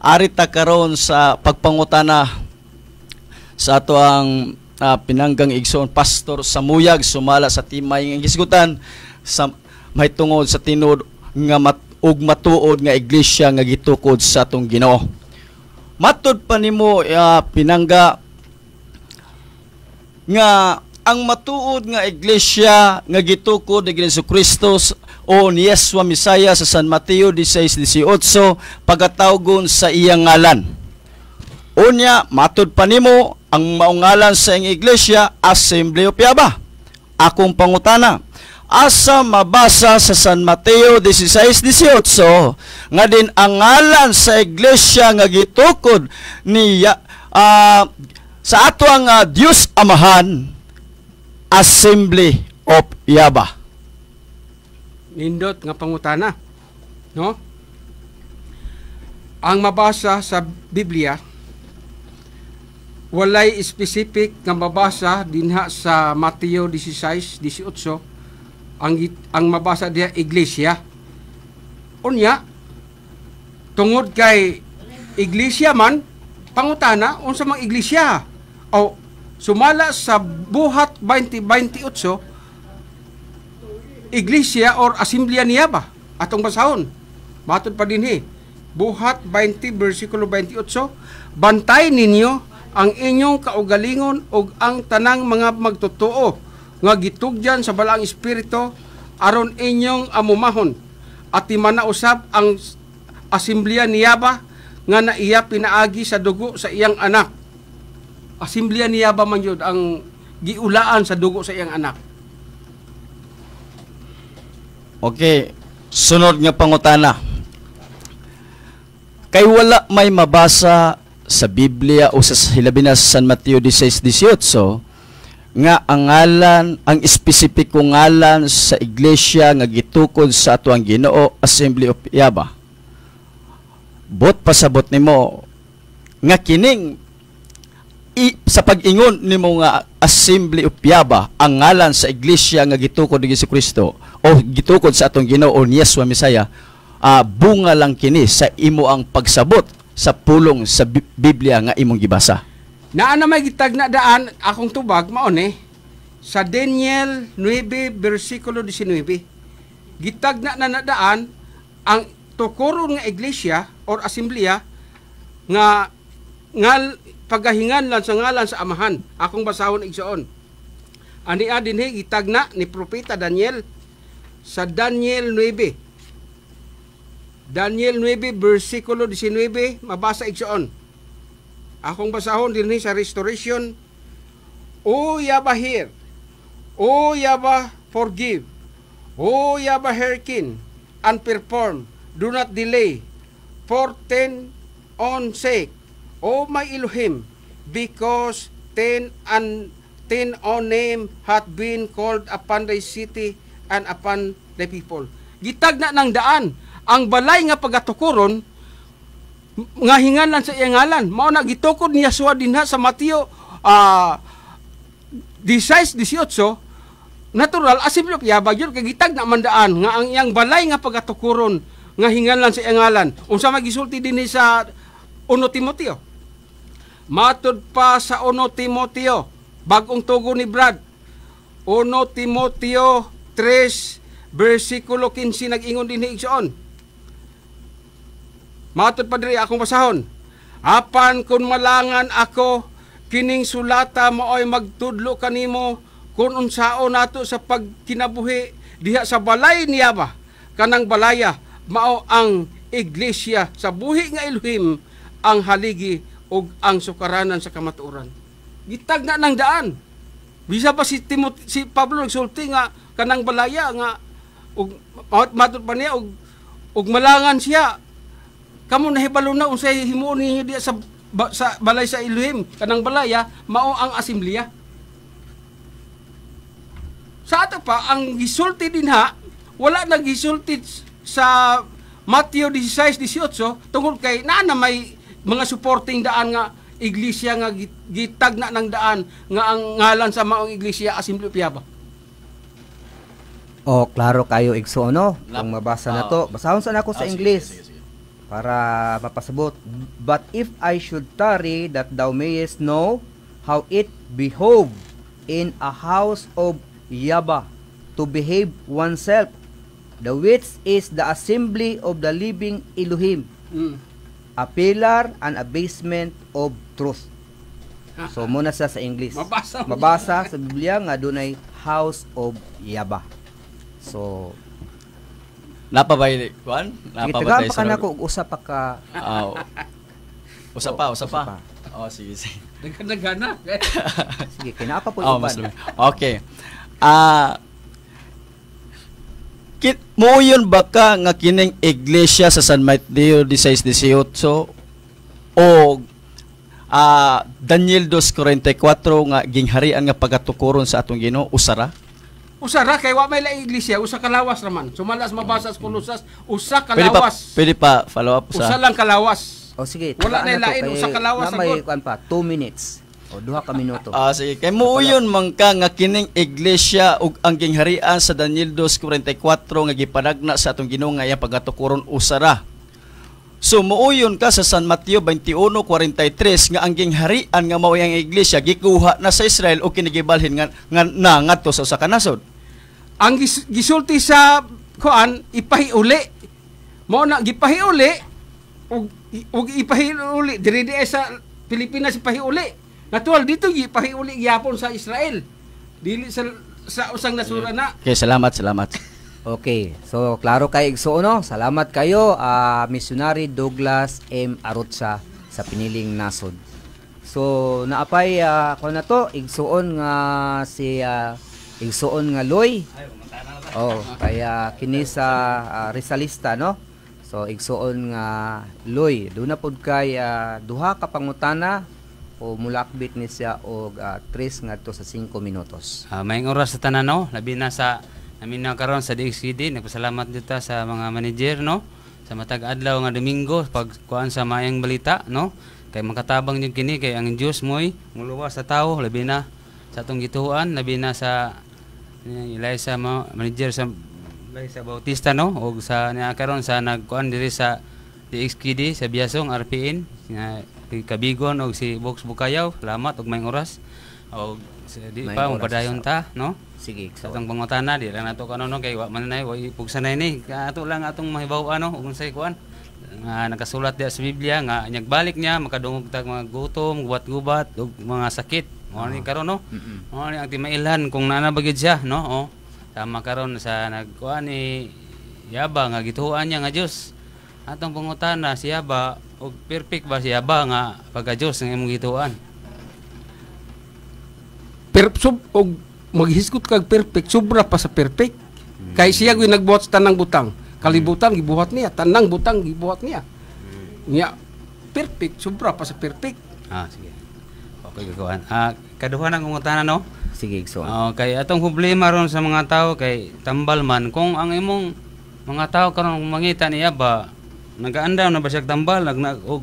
ari ta karon sa pagpangutana sa ato ang uh, pinanggang igsoon pastor Samuyag sumala sa timay nga gisgutan sa may tungod sa tinod nga mat ug matuod nga iglesia nga gitukod sa atong Ginoo. Matud pa nimo uh, pinangga nga ang matuod nga iglesia nga gitukod ni Hesus Kristo o ni Yeswa Misaya sa San Mateo 16:18 pagatawgon sa iyang ngalan Unya, matud pa nimo ang maungalan sa iyong iglesia, Assembly of Yaba. Akong pangutana, asa mabasa sa San Mateo 16:18 nga din ang ngalan sa iglesia nga gitukod ni uh, sa ato uh, ah, Dios Amahan Assembly of Yaba.
Nindot nga pangutana, no? Ang mabasa sa Biblia walay specific nga mabasa dinha sa Mateo 16:18 ang ang mabasa diha iglesia. Unya tungod kay iglesia man pangutana unsa mang iglesia o sumala sa buhat 20:28 iglesia or asamblea niya ba atong basahon matod pa dinhi buhat 20 bersikulo 28 bantay ninyo ang inyong kaugalingon ug ang tanang mga magtotoo nga gitugyan sa balaang espiritu aron inyong amumahon at imanausab ang asimbliya niyaba nga naiya pinaagi sa dugo sa iyang anak. Asimbliya niyaba man yun ang giulaan sa dugo sa iyang anak.
Okay, sunod nga pangutana. Kay wala may mabasa sa Biblia o sa hilabi na San Mateo 16:18 nga ang ngalan ang espesipiko ngalan sa iglesia nga gitukod sa ato ang Ginoo Assembly of Yaba bot pasabot nimo nga kining i, sa pag-ingon nimo nga Assembly of Yaba ang ngalan sa iglesia nga gitukod ni si Kristo o gitukod sa atong Ginoo o Yeswa Misaya uh, ah, bunga lang kini sa imo ang pagsabot sa pulong sa Biblia nga imong gibasa.
Naa na ano may gitag na daan akong tubag maon eh. Sa Daniel 9 versikulo 19. Gitag na na nadaan ang tukuron nga iglesia or asamblea nga ngal pagahingan lang sa ngalan sa amahan akong basahon igsoon ani adin he gitagna ni propeta Daniel sa Daniel 9 Daniel 9, versikulo 19, mabasa igsoon. Akong basahon din sa restoration. O Yabahir, O Yabah forgive, O Yabah herkin, and perform, do not delay, for ten on sake, O my Elohim, because ten and ten on name hath been called upon thy city and upon the people. Gitag na ng daan ang balay nga pagatukuron nga hinganan sa iyang ngalan mao na gitukod ni Yeshua dinha sa Mateo uh, ah, 16:18 natural asimlo piyabag yun kay gitag na mandaan nga ang iyang balay nga pagatukuron nga hingalan sa iyang ngalan unsa magisulti dinhi sa 1 Timoteo matud pa sa 1 Timoteo bagong tugo ni Brad 1 Timoteo 3 versikulo 15 nag-ingon din ni Igsoon Matod pa diri akong basahon. Apan kun malangan ako kining sulata mo ay magtudlo kanimo kun unsao nato sa pagkinabuhi diha sa balay niya ba kanang balaya mao ang iglesia sa buhi nga Elohim ang haligi ug ang sukaranan sa kamatuoran gitag na ng daan bisa pa si Timothy, si Pablo nagsulti nga kanang balaya nga og matud pa niya og og malangan siya Kamu nahibalo na unsay himuon ninyo diya sa ba, sa balay sa Elohim kanang balaya ah, mao ang asimbliya. Ah. Sa ato pa ang gisulti dinha wala nang gisulti sa Matthew 16:18 tungod kay naa na may mga supporting daan nga iglesia nga gitag na ng daan nga ang ngalan sa maong iglesia asimlo piyaba.
O, oh, klaro kayo igsoon no. Kung mabasa ah. na to, basahon sa nako sa English para mapasabot. But if I should tarry, that thou mayest know how it behove in a house of Yaba to behave oneself, the which is the assembly of the living Elohim, mm. a pillar and a basement of truth. Ah. So muna sa sa English. Mabasa, mabasa sa Biblia nga dunay house of
Yaba. So Napabay kwan? Napabay sa. Gitagaan pa ko ah,
oh. usa pa ka. Oh.
Usa pa, usa pa. Oh, sige, sige. Nagkanagana. sige, kinapa po oh, mas Okay. Ah uh, Kit mo yun baka nga kining iglesia sa San Mateo 16:18 o uh, Daniel 2:44 nga gingharian nga pagatukuron sa atong Ginoo usara?
Usa ra kay wa may la iglesia, usa kalawas raman. Sumalas mabasa sa Kolosas, usa kalawas.
Pwede pa, pa follow up usa. Usa
lang kalawas. O sige, wala na lain usa kalawas sa. may kuan pa 2 minutes. O duha ka minuto.
ah sige, kay muuyon man ka nga kining iglesia ug ang gingharian sa Daniel 2:44 nga gipanagna sa atong Ginoo nga iya pagatukuron usara. So muuyon ka sa San Mateo 21:43 nga ang gingharian nga mao ang iglesia gikuha na sa Israel o kinigibalhin nga, nga na ngadto sa usa ka nasod ang gis- gisulti sa kuan ipahiuli mo na
gipahiuli ug ug ipahiuli diri di sa Pilipinas ipahiuli natural dito ipahiuli gyapon sa Israel dili sa sa usang nasura na
okay salamat salamat Okay, so klaro kay Igso, no? Salamat kayo, uh, Missionary Douglas M. Arutsa sa Piniling Nasod. So, naapay uh, ah, ko na to, igsuon nga si uh, igsuon nga loy. Oh, kaya kini sa uh, Rizalista no. So igsuon nga loy, Do na pud kay uh, duha ka pangutana o mulakbit ni siya og uh, ah, tres to sa 5 minutos.
Uh, mayong oras sa tanan no, labi na sa namin na karon sa DXCD, nagpasalamat jud ta sa mga manager no sa matag adlaw nga Domingo pag kuan sa maayong balita no. Kay makatabang jud kini kay ang Dios moy muluwas sa tawo labi na sa atong gituan labi na sa Liza mo manager sa Liza Bautista no o sa niya karon sa nagkuan diri sa DXKD sa Biasong RPN nga ah, Kabigon og si Box Bukayaw salamat og maayong oras o di pa mo padayon ta no sige sa atong pangutana di lang nato kanon kay wa man nay wa ipugsanay ni ato lang atong mahibaw ano og unsay kuan nga nakasulat diya sa Biblia nga nyagbalik niya makadungog tag mga gutom gubat-gubat og mga sakit mo ni ah. karon no. Mo ni ang timailhan kung naa siya no. Oh. Tama karon sa nagkuan ni Yaba nga gituhuan niya nga Dios. Atong pungutan na si Yaba og perfect ba si Yaba nga pagka Dios nga imong gituhuan.
Perfect sub og maghisgot kag perfect sobra pa sa perfect. Mm. Kay siya gyud nagbuhat sa tanang butang. Mm. Kalibutan gibuhat niya, tanang butang gibuhat niya. Mm. Niya perfect, sobra pa sa perfect.
Ah, sige. Okay, kuan. Ah, kaduhan ang kung tanan no. Sige, igsoon. Oh, kay atong problema ron sa mga tao kay tambal man kung ang imong mga tao karon mangita niya ba nagaandaw na ba siya tambal nag nag, og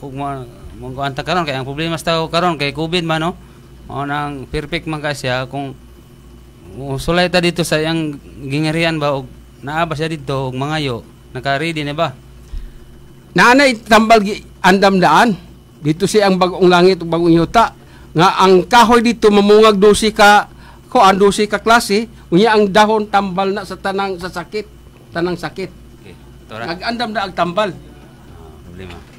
og mong kuanta karon kay ang problema sa tao karon kay COVID man no. Oh, nang perfect man ka siya kung oh, sulay ta dito sa yang gingerian ba og naa ba siya dito og mangayo naka-ready na ba?
Nanay tambal andam daan. Dito si ang bagong langit ug bagong yuta nga ang kahoy dito mamungag dosi ka ko ang dosi ka klase unya ang dahon tambal na sa tanang sa sakit, tanang sakit. Okay. Nagandam na ang tambal.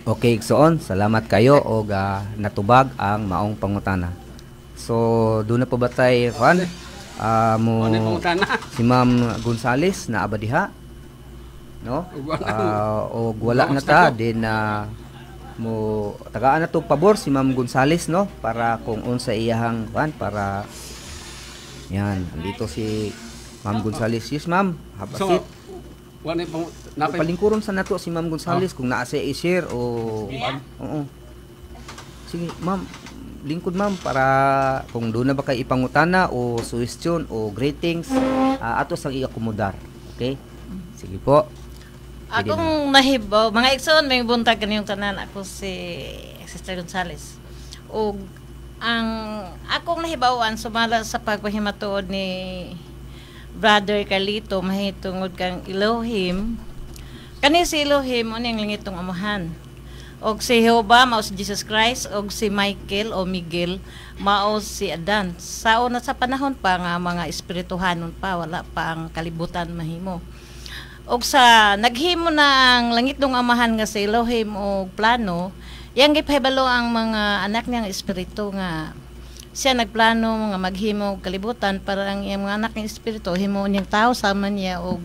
Okay, so on. salamat kayo og uh, natubag ang maong pangutana. So, doon na po ba tayo, Juan? Uh, mo, ano si Ma'am Gonzales na abadiha no uh, o wala na ta din na uh, mo tagaan na to pabor si Ma'am Gonzales no para kung unsa iyahang kan para yan dito si Ma'am Gonzales yes ma'am have a so, seat wala pang napay palingkuron sa nato si Ma'am Gonzales oh. kung naa siya i-share o yeah. oo sige ma'am lingkod ma'am para kung doon na ba kay ipangutana o suggestion o greetings uh, ato sang iakomodar okay sige po Akong
nahibaw, mga Ikson, may buntag kaniyong tanan. Ako si Sister Gonzales. O ang akong nahibawan sumala sa pagpahimatuod ni Brother Carlito, mahitungod kang Elohim. Kani si Elohim, uning lingitong amuhan. Og si Jehovah, mao si Jesus Christ, og si Michael o Miguel, mao si Adan. Sao na sa panahon pa nga mga espirituhanon pa, wala pa ang kalibutan mahimo og sa naghimo na ang langit ng amahan nga si Elohim og plano yang gipahibalo ang mga anak niyang espiritu nga siya nagplano nga maghimo og kalibutan para ang iyang mga anak ng espiritu himo niyang tao sama niya og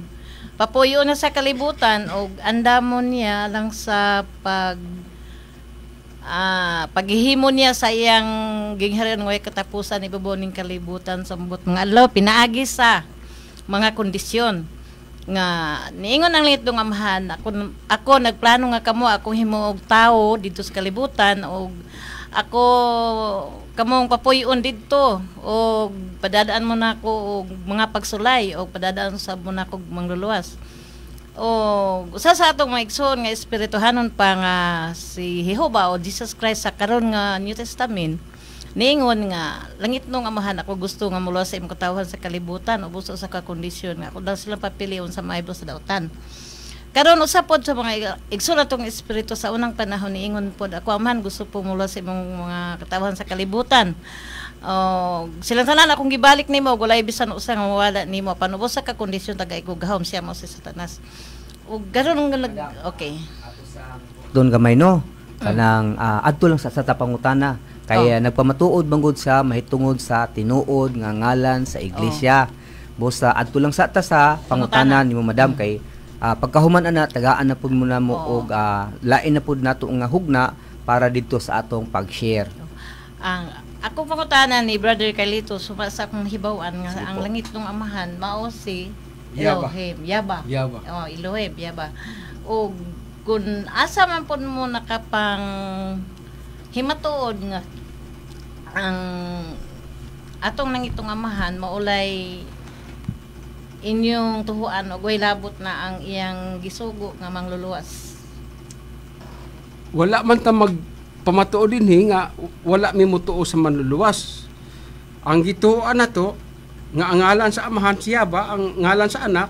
papuyo na sa kalibutan og andamon niya lang sa pag uh, ah, paghimo niya sa iyang gingharian nga katapusan ibaboning kalibutan sa mga lo pinaagi sa mga kondisyon nga niingon ang lito nga amahan ako ako nagplano nga kamo akong og tawo dito sa kalibutan og ako kamong papuyon didto o padadaan mo na ako og mga pagsulay o padadaan sa mo na ako mangluluwas o usa sa atong maigsoon nga espirituhanon pa nga si Jehova o Jesus Christ sa karon nga New Testament Ningon nga, langit nung amahan ako gusto nga mula sa imong katawhan sa kalibutan o buso sa kakondisyon nga. Ako daw silang papiliyon sa maibos sa dautan. Karon usapod sa mga igsulatong espiritu sa unang panahon niingon pod ako amahan gusto po mula sa imong mga katawhan sa kalibutan. Oh, silang na kung gibalik nimo walay bisan usa nga mawala nimo panubos sa kakondisyon taga igugahom siya mo si Satanas. O garon nga nag okay.
Doon gamay no mm. kanang uh, adto lang sa sa tapangutana kaya oh. nagpamatuod bangod sa mahitungod sa tinuod nga ngalan sa iglesia. Oh. Busa ah, adto lang sa ta sa pangutana nimo madam mm. kay uh, pagkahuman ana tagaan na pud mo na mo oh. og uh, lain na pud nato nga hugna para dito sa atong pag-share. Oh.
Ang ako pangutanan ni Brother Kalito suma sa akong hibawan nga ang po. langit ng amahan mao si Elohim, Yaba. Yaba. Oh, Elohim, Yaba. O kung asa man po mo nakapang himatuod nga ang atong nangitong amahan maulay inyong tuhuan og way labot na ang iyang gisugo nga mangluluwas
wala man ta mag pamatuod dinhi eh, nga wala mi mutuo sa manluluwas ang gituan nato nga ang ngalan sa amahan siya ba ang ngalan sa anak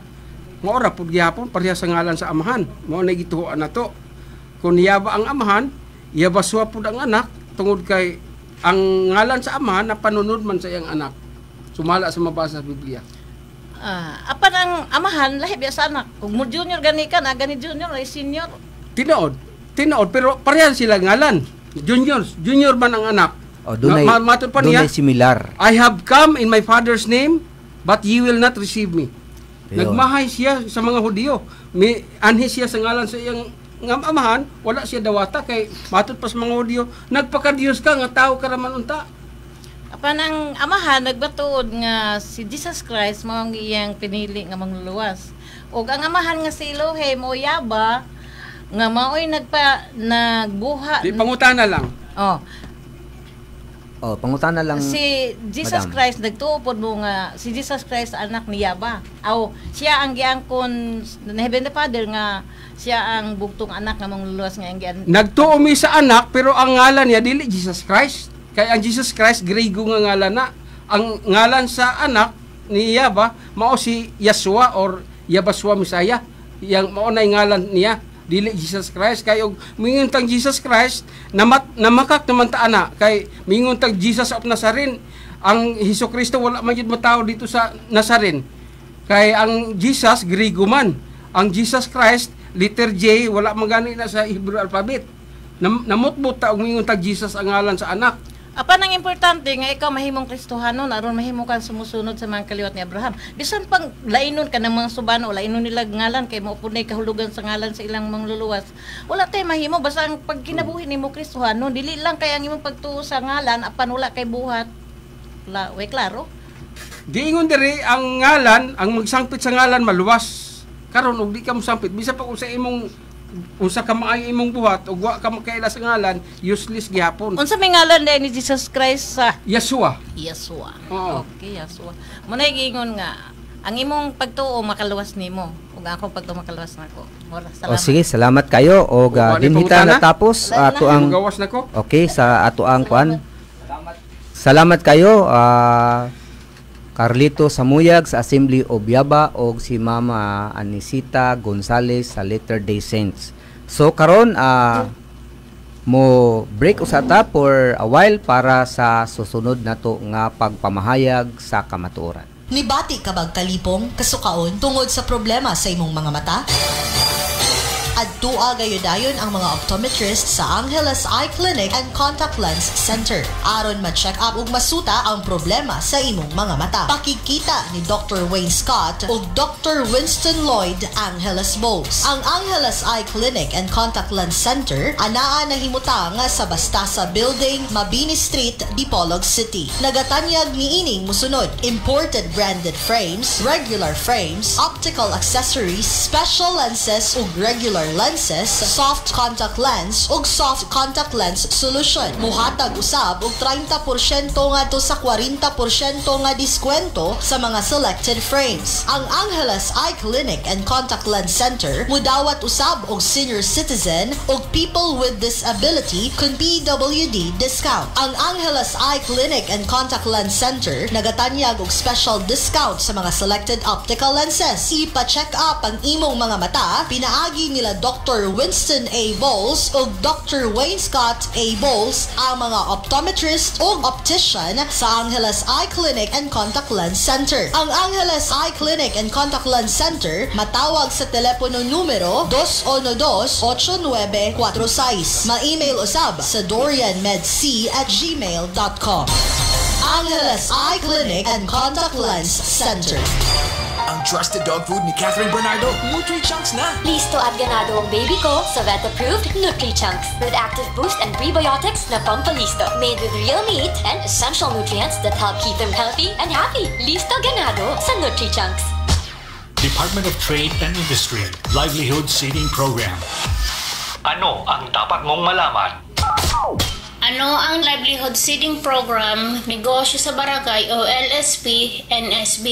nga ora pud gihapon sa ngalan sa amahan mao na gituan nato kun niya ba ang amahan iya Iyabaswa po ang anak tungod kay ang ngalan sa ama na panunod man sa iyang anak. Sumala sa mabasa sa Biblia.
Ah, uh, apan ang amahan lahi biya sa anak. Kung mo junior gani ka na, gani junior ay senior.
Tinood. Tinood pero parehan sila ngalan. Junior, junior man ang anak.
Oh, dunay, Ma- matod pa niya. similar.
I have come in my father's name, but you will not receive me. Pero, Nagmahay siya sa mga Hudiyo. May anhi siya sa ngalan sa iyang nga amahan wala siya dawata kay matod pas mga audio nagpakadiyos ka nga tao
karaman unta apan ang amahan nagbatuod nga si Jesus Christ mao ang iyang pinili nga mangluluwas ug ang amahan nga si Elohe mo yaba nga maoy nagpa nagbuha
di pangutana lang oh Oh, pangutana lang. Si
Jesus Madam. Christ nagtuupod mo nga si Jesus Christ anak ni ba? Aw, siya ang giangkon ni Heaven the Father nga siya ang bugtong anak nga mangluluwas nga ang gian.
Nagtuo mi sa anak pero ang ngalan niya dili Jesus Christ. Kay ang Jesus Christ Grego nga ngalan na ang ngalan sa anak ni ba mao si Yeshua or Yabaswa Misaya. Yang mao nay ngalan niya dili Jesus Christ kay og mingon tang Jesus Christ namat namakak naman ta ana kay mingon tang Jesus of Nazarene ang Hesus Kristo wala man gyud matao dito sa Nazarene kay ang Jesus Grego man ang Jesus Christ letter J wala man gani na sa Hebrew alphabet Nam namutbot ta og mingon tag Jesus ang ngalan sa anak
Apa nang importante nga ikaw mahimong Kristohano aron mahimo kang sumusunod sa mga kaliwat ni Abraham. Bisan pang lainon ka ng mga subano, lainon nila ngalan kay maupod kahulugan sa ngalan sa ilang mga luluwas. Wala tay mahimo basta ang pagkinabuhi nimo Kristohano, dili lang kay ang imong pagtuo sa ngalan apan wala kay buhat. La, we klaro?
Giingon diri ang ngalan, ang magsangpit sa ngalan maluwas. Karon og di ka mo sampit, bisa pa kung sa imong unsa ka maayo imong buhat ug wa ka makaila sa ngalan useless gihapon unsa may
ngalan dai ni Jesus Christ sa Yeshua Yeshua Oo. okay Yeshua mo na giingon nga ang imong pagtuo makaluwas nimo ug ako pagtuo makaluwas nako Mora, salamat. oh, sige,
salamat kayo. O uh, dinhita na tapos Wala na. ato ang Gawas nako. Okay, sa ato ang kuan. Salamat kayo. Ah Carlito Samuyag sa Assembly of Yaba o si Mama Anisita Gonzales sa Letter Day Saints. So karon uh, mo break usata for a while para sa susunod na to nga pagpamahayag sa kamatuoran.
Nibati ka bag kalipong kasukaon tungod sa problema sa imong mga mata? Adtua gayudayon ang mga optometrist sa Angeles Eye Clinic and Contact Lens Center. Aron ma-check up ug masuta ang problema sa imong mga mata. Pakikita ni Dr. Wayne Scott ug Dr. Winston Lloyd Angeles Bowles. Ang Angeles Eye Clinic and Contact Lens Center anaa na himutang sa Bastasa Building, Mabini Street, Dipolog City. Nagatanyag ni ining musunod imported branded frames, regular frames, optical accessories, special lenses ug regular lenses, soft contact lens ug soft contact lens solution. Muhatag usab og 30% ngadto sa 40% nga diskwento sa mga selected frames. Ang Angeles Eye Clinic and Contact Lens Center mudawat usab og senior citizen ug people with disability kun PWD discount. Ang Angeles Eye Clinic and Contact Lens Center nagatanyag og special discount sa mga selected optical lenses. Ipa-check up ang imong mga mata, pinaagi nila Dr. Winston A. Bowles o Dr. Wayne Scott A. Bowles ang mga optometrist o optician sa Angeles Eye Clinic and Contact Lens Center. Ang Angeles Eye Clinic and Contact Lens Center matawag sa telepono numero 212-8946. Ma-email usab sa dorianmedc at gmail.com. Angeles Eye Clinic and Contact Lens Center.
ang trusted dog food ni Catherine Bernardo,
NutriChunks na! Listo at ganado ang baby ko sa vet-approved NutriChunks with active boost and prebiotics na pampalisto. Made with real meat and essential nutrients that help keep them healthy and happy. Listo ganado sa NutriChunks.
Department of Trade and Industry Livelihood Seeding Program. Ano ang dapat mong malaman?
Ano ang Livelihood Seeding Program Negosyo sa Barangay o LSP NSB?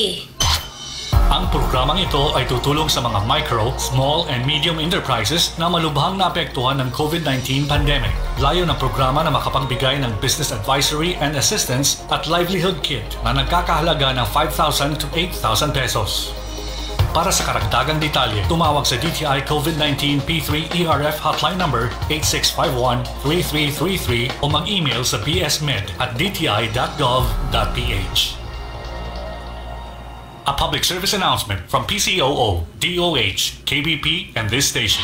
Ang programang ito ay tutulong sa mga micro, small and medium enterprises na malubhang naapektuhan ng COVID-19 pandemic. Layo ng programa na makapagbigay ng business advisory and assistance at livelihood kit na nagkakahalaga ng 5,000 to 8,000 pesos. Para sa karagdagang detalye, tumawag sa DTI COVID-19 P3 ERF hotline number 8651-3333 o mag-email sa bsmed at dti.gov.ph. A public service announcement from PCOO, DOH, KBP, and this station.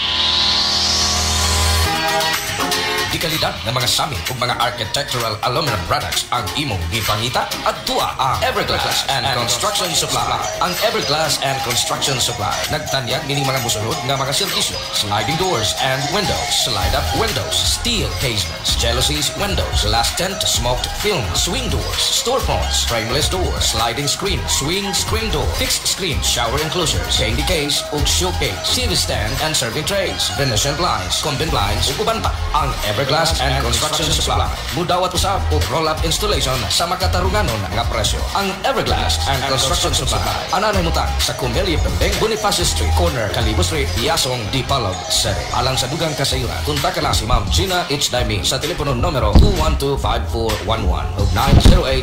praktikalidad ng mga summit ug mga architectural aluminum
products ang imong gipangita at tuwa ang Everglass and Construction Supply. Ang Everglass and Construction Supply nagtanyag ning mga musulod nga mga serbisyo, sliding doors and windows, slide-up windows, steel casements, jalousies, windows, glass tent, smoked film, swing doors, store fronts, frameless doors, sliding screen, swing screen door, fixed screen, shower enclosures, candy case ug showcase, TV stand and serving trays, Venetian blinds, convent blinds ug uban pa. Ang Everglass fiberglass and construction supply. Mudawat usab o roll-up installation sa makatarunganon nga presyo. Ang Everglass and Construction Supply. Ananay mutang sa Kumelia Bembeng, Bonifacio Street, corner Calibos Street, Yasong, Dipalog, Sere. Alang sa dugang kasayuran, kontak na si Ma'am Gina H. Daimi sa telepono numero 212-5411 o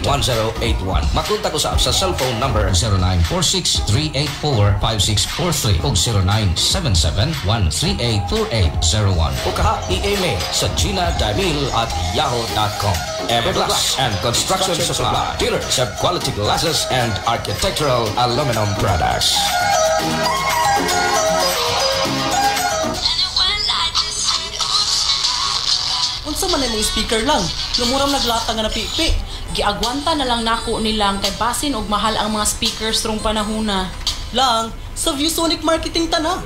908-1081. Makontak usab sa cellphone number 0946-384-5643 o 0977 138 o kaha i-email sa Gina Gina Damil at yahoo.com. Everglass and construction supply dealers of quality glasses and architectural aluminum products.
Unsa man imong speaker lang, lumuram naglata nga napipi. Giagwanta na lang nako nilang kay basin og mahal ang mga speakers rong panahuna. Lang, sa Viewsonic marketing tana.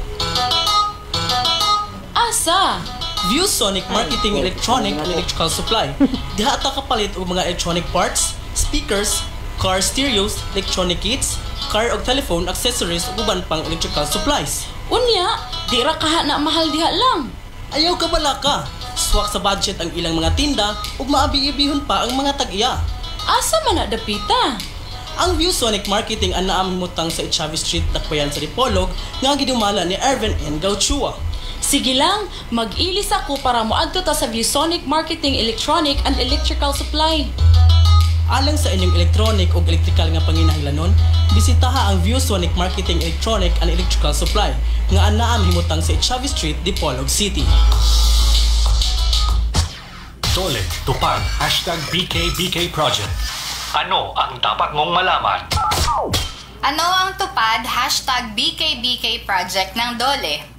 Asa?
ViewSonic Marketing oh. Electronic and oh. Electrical Supply. Dihata kapalit og mga electronic parts, speakers, car stereos, electronic kits, car og telephone accessories ug uban pang electrical supplies. Unya, di ra kaha na mahal diha lang. Ayaw ka bala ka. Swak sa budget ang ilang mga tinda ug maabi-ibihon pa ang mga tag-iya. Asa man na dapita? Ang ViewSonic Marketing ang naamhimutang sa Echavi Street, Dakpayan sa Dipolog, nga gidumala ni Ervin N. Gauchua. Sige lang, mag-ilis ako para moadto ta sa Viewsonic Marketing Electronic and Electrical Supply. Alang sa inyong electronic o electrical nga panginahanglanon, bisitaha ang Viewsonic Marketing Electronic and Electrical Supply nga anaam himutang sa Chavi Street, Dipolog
City. Solid, tupad, hashtag BKBK Project. Ano ang dapat mong malaman?
Ano ang
tupad hashtag BKBK Project ng Dole?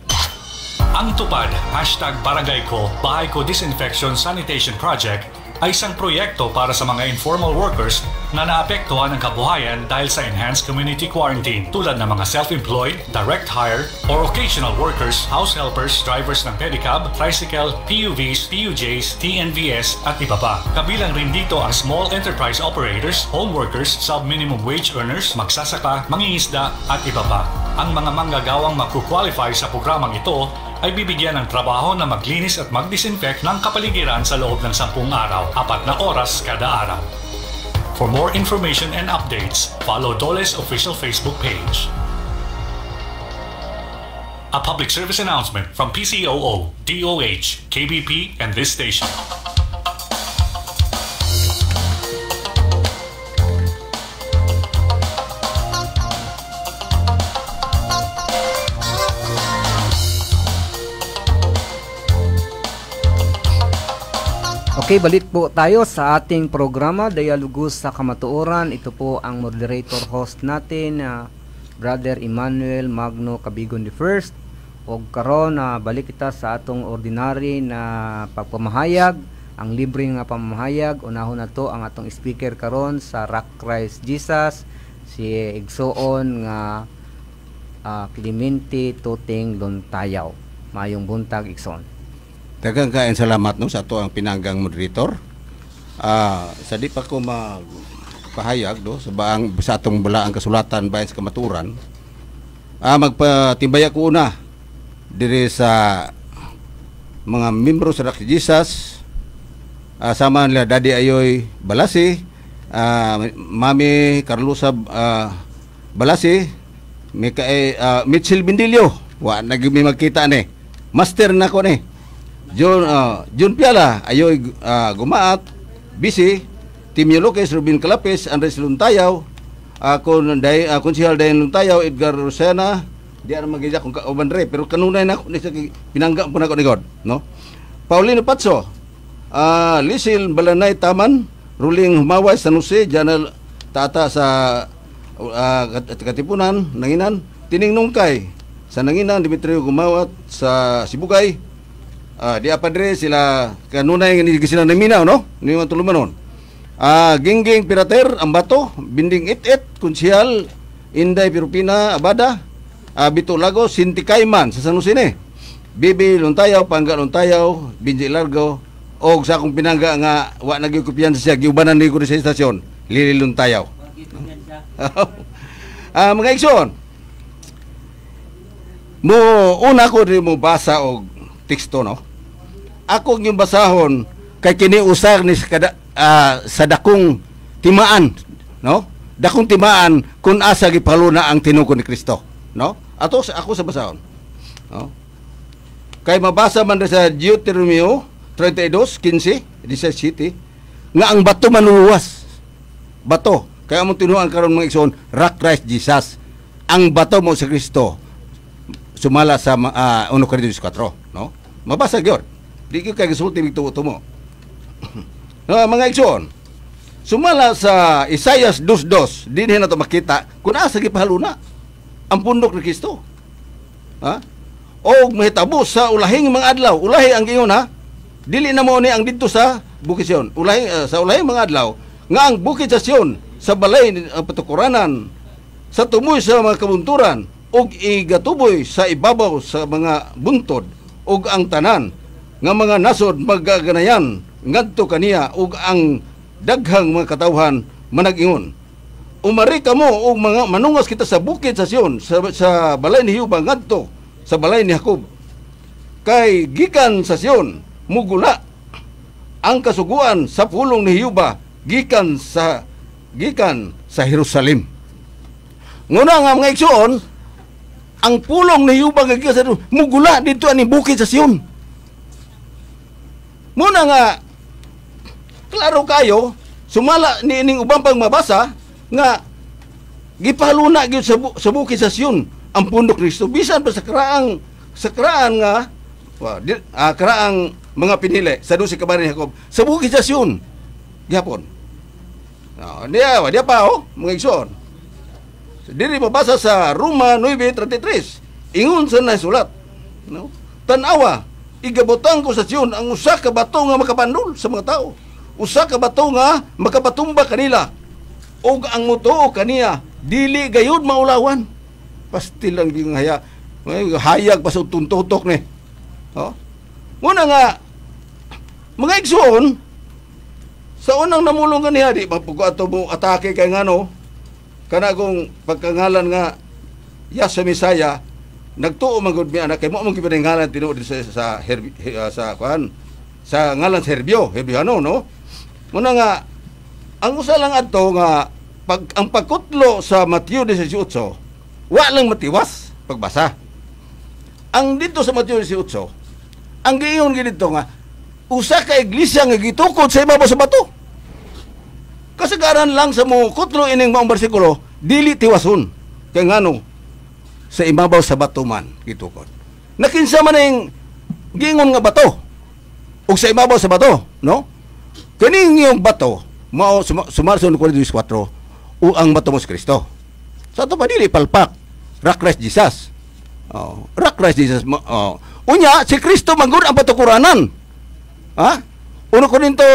Ang Tupad, hashtag Barangay Ko, Bahay Ko Disinfection Sanitation Project ay isang proyekto para sa mga informal workers na naapektuhan ang kabuhayan dahil sa enhanced community quarantine tulad ng mga self-employed, direct hire, or occasional workers, house helpers, drivers ng pedicab, tricycle, PUVs, PUJs, TNVS at iba pa. Kabilang rin dito ang small enterprise operators, home workers, sub-minimum wage earners, magsasaka, mangingisda at iba pa. Ang mga manggagawang magkukwalify sa programang ito ay bibigyan ng trabaho na maglinis at magdisinfect ng kapaligiran sa loob ng 10 araw, apat na oras kada araw. For more information and updates, follow Dole's official Facebook page. A public service announcement from PCOO, DOH, KBP, and this station.
Okay, balik po tayo sa ating programa Dialogos sa Kamatuoran. Ito po ang moderator host natin, uh, Brother Emmanuel Magno Cabigon the First. Og karon na uh, balik kita sa atong ordinary na pagpamahayag, ang libre nga pamahayag. Unahon na to ang atong speaker karon sa Rock Christ Jesus, si Igsoon nga uh, Clemente Tuting Lontayaw. Mayong buntag
Igsoon. Dagang kaayong salamat no sa ato ang pinanggang moderator. Ah, sa di pa ko magpahayag do sa baang sa atong ang kasulatan bayan sa kamaturan. Ah, magpatimbaya ko una diri sa mga membro sa Rock Jesus uh, sama nila Daddy Ayoy Balasi, uh, Mami Carlosa uh, Balasi, Mikael, uh, Mitchell Bindilio. Wa, nagmi magkita ni. Master na ko ni. Jun uh, ah, John Piala, Ayoy uh, Gumaat, Bisi, Timio Lopez, Ruben Calapes, Andres Luntayaw, uh, ah, kon, day, uh, Konsihal Dayan Luntayaw, Edgar Rosena, di na magigya kung kauban re, pero kanunay na ako, pinangga po na ako ni God, no? Paulino Patso, uh, Lisil Balanay Taman, Ruling Humaway, San Jose, Janel Tata sa uh, Katipunan, Nanginan, Tining Nungkay, sa Nanginan, Dimitrio Gumawat, sa Sibugay, Ah, di apa diri sila kanunay nga sila naminaw no? Ni man tulumanon. Ah, gingging pirater ambato, binding it-it, kunsyal, Inday Pirupina Abada, ah, Bito Lago, Sinti Kaiman sa San Jose Bibi Luntayaw, Pangga Luntayaw, Binji Largo, o sa akong pinangga nga wa naging sa siya, giubanan ni ko sa istasyon, Lili Luntayaw. ah, mga ikson, mo una ko rin mo basa og teksto no? ako yung basahon kay kini usar ni kada, uh, sa dakong timaan no dakong timaan kun asa gipaluna ang tinugon ni Kristo no ato sa ako sa basahon no kay mabasa man sa Deuteronomy 32:15 di sa city nga ang bato manuwas bato kay mo tinuang karon mga igsoon rock Christ Jesus ang bato mo sa Kristo sumala sa uh, ah, 1 Corinthians 4 no mabasa gyud Di ko kay gisulti bituo mo. no, ah, mga igsoon. Sumala sa Isaiah 2:2, dinhi na to makita kun asa gipahaluna ang pundok ni Kristo. Ha? O mahitabo sa ulahing mga adlaw, ulahi ang ingon ha. Dili na mo ni ang didto sa Bukid Sion. Ulahi uh, sa ulahing mga adlaw nga ang Bukid sa Sion sa balay ang uh, patukuranan sa tumoy sa mga kabunturan ug igatuboy sa ibabaw sa mga buntod ug ang tanan nga mga nasod magaganayan ngadto kaniya ug ang daghang mga katawhan manag Umari kamo og mga manungas kita sa bukid sa Sion sa, sa balay ni Hiuba ngadto sa balay ni Jacob. Kay gikan sa Sion mugula ang kasuguan sa pulong ni Hiuba gikan sa gikan sa Jerusalem. Nguna nga mga igsoon, ang pulong ni Hiuba gikan sa mugula dito ani bukid sa Sion. Muna nga, klaro kayo, sumala ni ining ubang pang mabasa, nga, gipahaluna gyud sa, bu- sa bukisasyon ang pundok ni Kristo. Bisan pa sa kraang sa karaan nga, well, di, ah, kraang mga pinili, sa doon si Kabarin Jacob, sa bukisasyon, gihapon. Ah, no, wa diya pa, oh, mga igsoon. So, dili mabasa sa Roma 9.33. Ingon sa nasulat. No? Tanawa, igabotang ko sa siyon ang usa ka bato nga makapanul sa mga tao. Usa ka bato nga makapatumba kanila. O ang mutuo kaniya, dili gayud maulawan. Pastil lang yung haya. Hayag pa sa tuntutok ni. Oh? Una nga, mga igsoon, sa unang namulungan niya, di pagpuko ato mo atake kay ngano, kana kung pagkangalan nga Yasa Misaya, nagtuo man gud mi anak kay mo man gid ngalan tinuod sa sa herbi, uh, ah, sa kuan sa ngalan Herbio, Herbio ano no? Muna nga ang usa lang adto nga pag ang pagkutlo sa Mateo 18 wa lang matiwas pagbasa. Ang dito sa Mateo 18 ang giingon gid nga usa ka iglesia nga gitukod sa ibabaw sa bato. Kasagaran lang sa mo kutlo ining maong bersikulo dili tiwason. Kay ngano? sa imabaw sa batuman gitukod nakinsa man ning gingon nga bato ug sa imabaw sa bato no kaning yung bato mao sumarson ko 4 o ang bato mo si Kristo sa to pa dili palpak rakres Jesus oh rakres Jesus oh unya si Kristo manggod ang patukuranan ha uno ko nito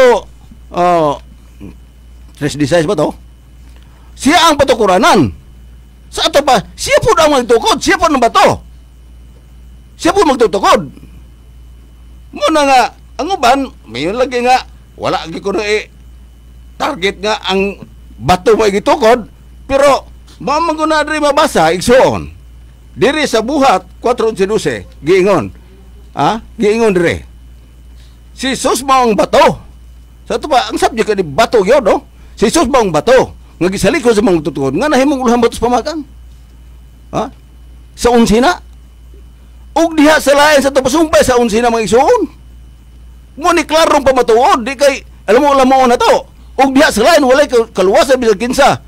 oh 3 ba to siya ang patukuranan sa ato pa, siya po ang magtukod. Siya po ng bato. Siya po magtutukod. Muna nga, ang uban, mayon lagi nga, wala lagi ko na eh, target nga ang bato mo igitukod, pero mamago na rin mabasa, igsuon. Diri sa buhat, 4.12, giingon. Ha? Giingon dire. Si Jesus ba ang bato? Sa ito pa, ang subject ni bato yun, no? Si Jesus ba ang bato? nga gisalikod sa mga tutuod nga nahimong ulahang batos pamagang ha sa unsina ug diha sa lain sa tapasumpay sa unsina mga igsoon mo ni klarong pamatuod di kay alam mo alam mo na to ug diha sa lain walay kaluwasan bisag kinsa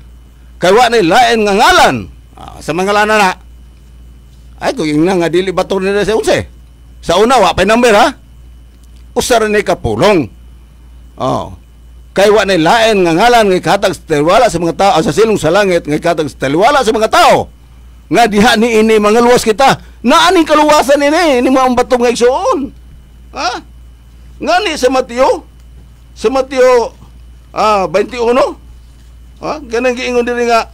kay wa nay lain nga ngalan ah, sa mga lana na ay ko yung nga dili bato nila sa unse sa una wa pa number ha usar ni kapulong oh kay wa nay lain nga ngalan nga katag wala sa mga tao sa silong sa langit nga katag sa taliwala sa mga tao nga diha ni ini mangaluwas kita na aning kaluwasan ini ni maong batong nga igsuon ha nga ni sa Mateo sa Mateo ah 21 ha ganang giingon diri nga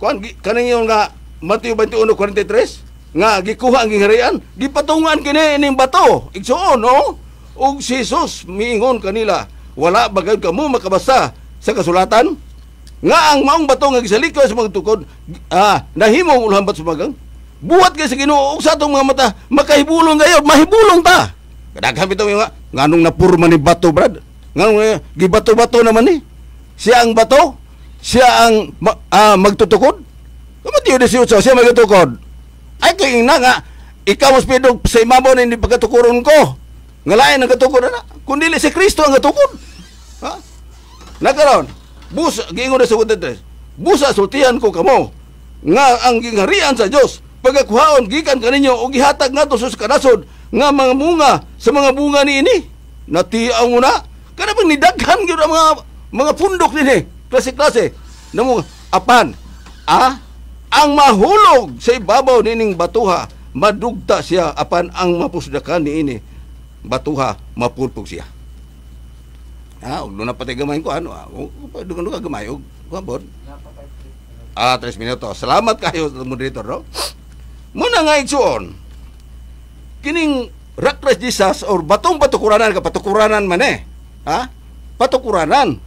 kan kanang ingon nga Mateo 21:43 nga gikuha ang gingharian gipatungan kini ining bato igsuon no ug si Jesus miingon kanila wala bagay gayud mo makabasa sa kasulatan nga ang maong bato nga gisalikay sa mga tukod ah nahimo ulahan sa magang. buhat kay sa Ginoo og sa atong mga mata makahibulong kayo mahibulong ta kadaghan bitaw nga nganong napurma ni bato brad nganong eh, gibato-bato naman ni eh. siya ang bato siya ang ma, ah, magtutukod kamo tiyo di siya siya magtutukod ay kay nga ikaw mas pedog sa imamon hindi pagkatukuron ko nga lain ang katukod na kundi si Kristo ang katukod. Ha? Nakaroon, busa, giingon na sa 23, busa sultihan ko kamo, nga ang gingharian sa Dios pagkakuhaon gikan kaninyo og gihatag nato sa kanasod nga mga bunga sa mga bunga ni ini natiaw mo na kada pag nidaghan gyud ang mga mga pundok dinhi eh? klase-klase namo apan ah ang mahulog sa ibabaw nining batuha madugta siya apan ang mapusdakan ini batuha mapulpog siya ah ug na patay gamay ko ano ah dugan dugan gamay ug kuan ah 3 minuto salamat kayo moderator no mo na nga igsuon kining Rakres Jesus or batong patukuranan ka patukuranan man eh ha patukuranan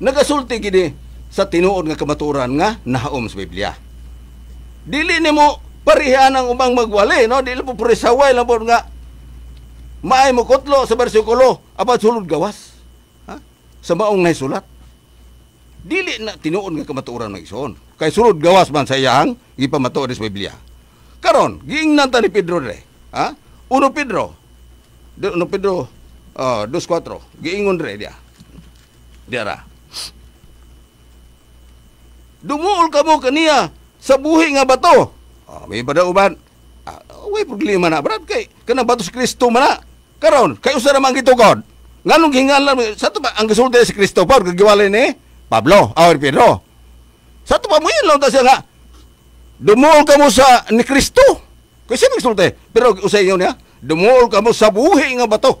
nagasulti gini sa tinuod nga kamaturan nga nahaom sa Biblia dili nimo parihan ang umang magwali no dili po purisaway lang nga maay mo kutlo sa bersikulo apat sulod gawas ha? sa maong naisulat dili na tinuon nga kamatuoran ng igsoon kay sulod gawas man sa iyahang gipamatuo sa Biblia karon giing ta ni Pedro re ha uno Pedro de, uno Pedro uh, ah, 2:4 giingon re dia Diara. ra Dumuol kamo kaniya sa buhi nga bato. Ah, may pada uban. Ah, way problema na brad kay kana bato si Kristo man na. Karon, kay kayo sa naman gitukod. Nganong hingalan, sa to ba, ang gisulti si Cristobal, kagiwalay ni Pablo, awir Pedro. Sa to pa mo yun lang, siya nga, dumuol ka mo sa ni Kristo. Kasi magsulti. Pero usay niyo niya, dumuol ka mo sa buhi nga bato.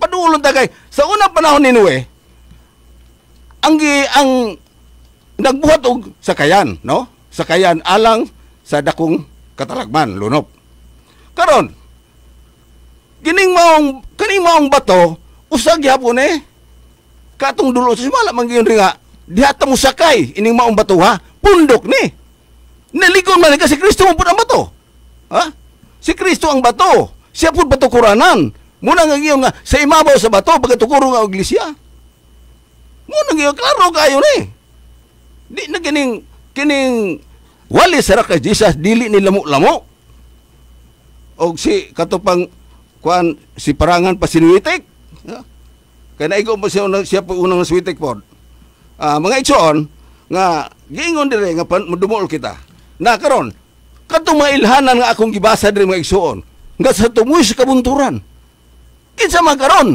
Padulon tagay. Sa unang panahon ni Noe, ang, ang nagbuhat og sakayan, no? Sakayan alang sa dakong katalagman, lunop. Karon, Kining maong, kining maong bato, usag gyapon eh. Katong dulo sa simala, mangyon rin nga, dihatang usakay, ining maong bato ha, pundok ni. Naligon man ka si Kristo mo po ang bato. Ha? Si Kristo ang bato. Siya bato kuranan Muna nga ngayon nga, sa imabaw sa bato, pagkatukuro nga iglesia. Muna nga klaro kayo ni. Di na kining, kining, wali sa rakas Jesus, dili ni lamo-lamo. og si katupang kuan si parangan pa sinuitik. Yeah. Kaya naigo mo siya, unang, siya po unang nasuitik po. Uh, ah, mga itsoon, nga giingon dire nga pan, madumol kita. Na karon, katong mailhanan nga akong gibasa dire mga igsuon, nga sa tungoy sa kabunturan. Kinsa man karon,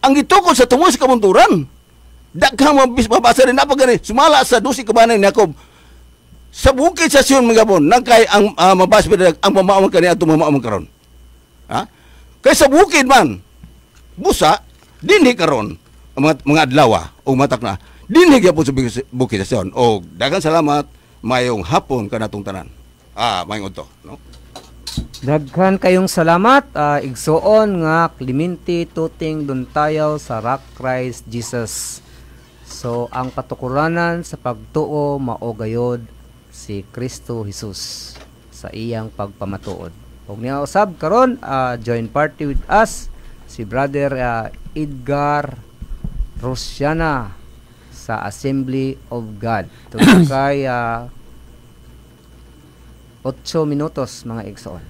ang gitukod sa tungoy sa kabunturan, daghang mabasa rin na pagani sumala sa dusi kabanay ni Jacob sa bukid sa siyon mga bon nang kay ang uh, ah, mabas ang mamaon kani atong mamaon karon ha Kaysa eh, bukid man. Busa, dinhi karon ang mga, mga adlaw o matak na. Dinhi gyapon sa bukid station. O daghan salamat mayong hapon kanatong tanan. Ah, mayong udto, no?
Daghan kayong salamat, uh, igsoon nga Clemente Tuting Duntayaw sa Rock Christ Jesus. So, ang patukuranan sa pagtuo mao gayod si Kristo Jesus sa iyang pagpamatuod. Huwag niya usab karon uh, join party with us si brother uh, Edgar Rosiana sa Assembly of God. Tungkol kay uh, 8 minutos mga igsoon.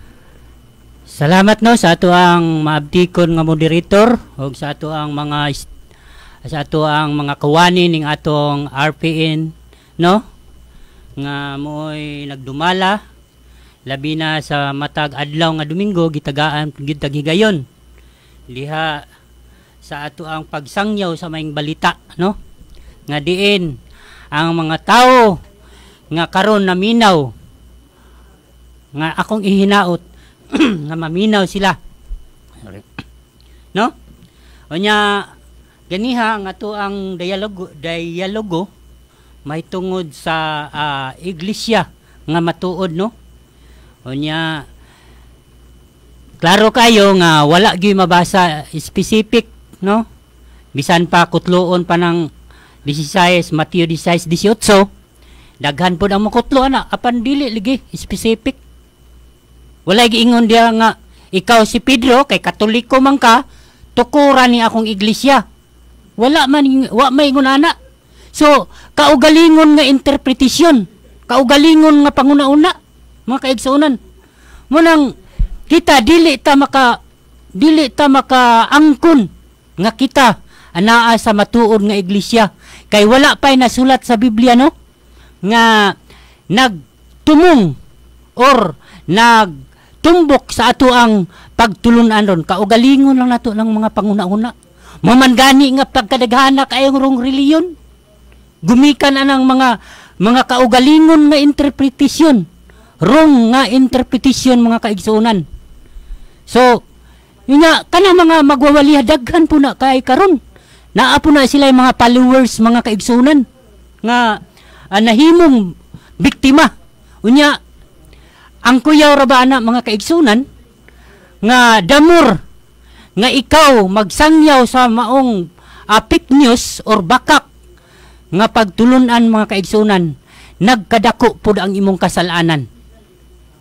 Salamat
no sa ato ang maabdikon nga moderator
ug sa ato ang mga sa
ato ang mga kawani ning atong RPN no nga mo'y nagdumala labi na sa matag adlaw nga Domingo gitagaan gitag higayon liha sa ato ang pagsangyaw sa maing balita no nga diin ang mga tao nga karon naminaw nga akong ihinaot nga maminaw sila no unya ganiha nga to ang dialogo dialogo may tungod sa uh, iglesia nga matuod no Unya, klaro kayo nga wala gyud mabasa specific, no? Bisan pa kutloon pa ng 16, Mateo 16, 18, daghan po ang makutlo, ana, apan dili lagi, specific. Wala giingon dia nga, ikaw si Pedro, kay katoliko man ka, tukuran ni akong iglesia. Wala man, wa may ngunana. So, kaugalingon nga interpretasyon, kaugalingon nga panguna-una mga kaigsunan. Munang kita dili ta maka dili ta maka angkon nga kita anaa sa matuod nga iglesia kay wala pay nasulat sa Biblia no nga nagtumong or nagtumbok sa ato ang pagtulunan ron kaugalingon lang nato ng mga panguna-una mamangani nga pagkadaghana kayong rong reliyon gumikan anang mga mga kaugalingon nga interpretasyon wrong nga interpretation mga kaigsoonan. So, yun nga, kana mga magwawaliha, daghan po na kay karon. Naa po na sila mga followers, mga kaigsoonan, nga ah, nahimong biktima. Unya, ang kuyaw ra ba na mga kaigsoonan, nga damur, nga ikaw magsangyaw sa maong uh, fake news or bakak, nga pagtulunan mga kaigsoonan, nagkadako po ang imong kasalanan.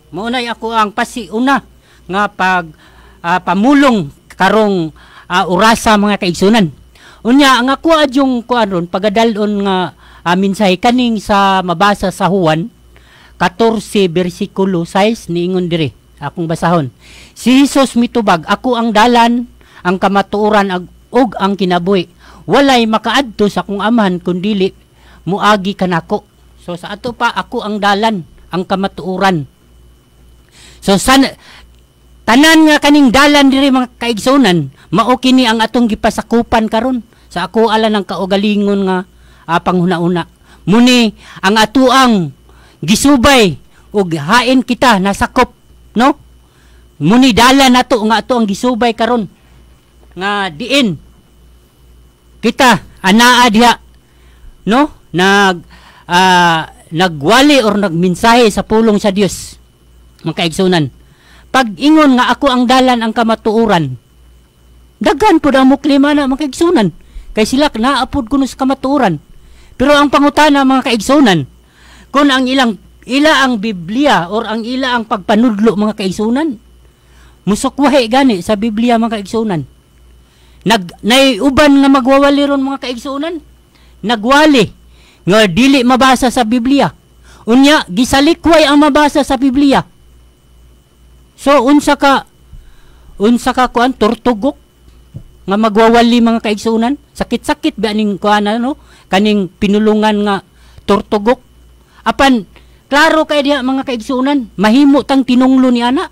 Maunay ako ang pasiuna nga pag uh, pamulong karong uh, orasa mga kaigsunan. Unya ang ako adyong kuanon pagadalon nga uh, minsay kaning sa mabasa sa Juan 14 bersikulo 6 niingon diri akong basahon. Si Hesus mitubag ako ang dalan ang kamatuoran ag og ang kinabuhi. Walay makaadto sa akong amahan kundili muagi kanako. So sa ato pa ako ang dalan ang kamatuoran So sana tanan nga kaning dalan diri mga kaigsoonan, mao kini ang atong gipasakupan karon sa ako ala ng kaugalingon nga apang ah, huna-una. Muni ang atuang gisubay ug hain kita nasakop, no? Muni dalan nato nga ato ang gisubay karon nga diin kita anaa diha no nag uh, nagwali or nagminsahe sa pulong sa Dios makaigsunan. Pag-ingon nga ako ang dalan ang kamatuuran, daghan po na muklima na mga makaigsunan. Kay sila naapod ko sa kamatuuran. Pero ang pangutana mga kaigsunan, kung ang ilang ila ang Biblia or ang ila ang pagpanudlo mga kaigsunan, musukwahe gani sa Biblia mga kaigsunan. Nag, naiuban nga magwawali ron mga kaigsunan, nagwali nga dili mabasa sa Biblia. Unya, gisalikway ang mabasa sa Biblia. So unsa ka unsa ka kuan turtugok nga magwawali mga kaigsunan? Sakit-sakit ba aning kuan ano kaning pinulungan nga tortugok. Apan klaro kay diha mga kaigsunan, mahimo tang tinunglo ni ana.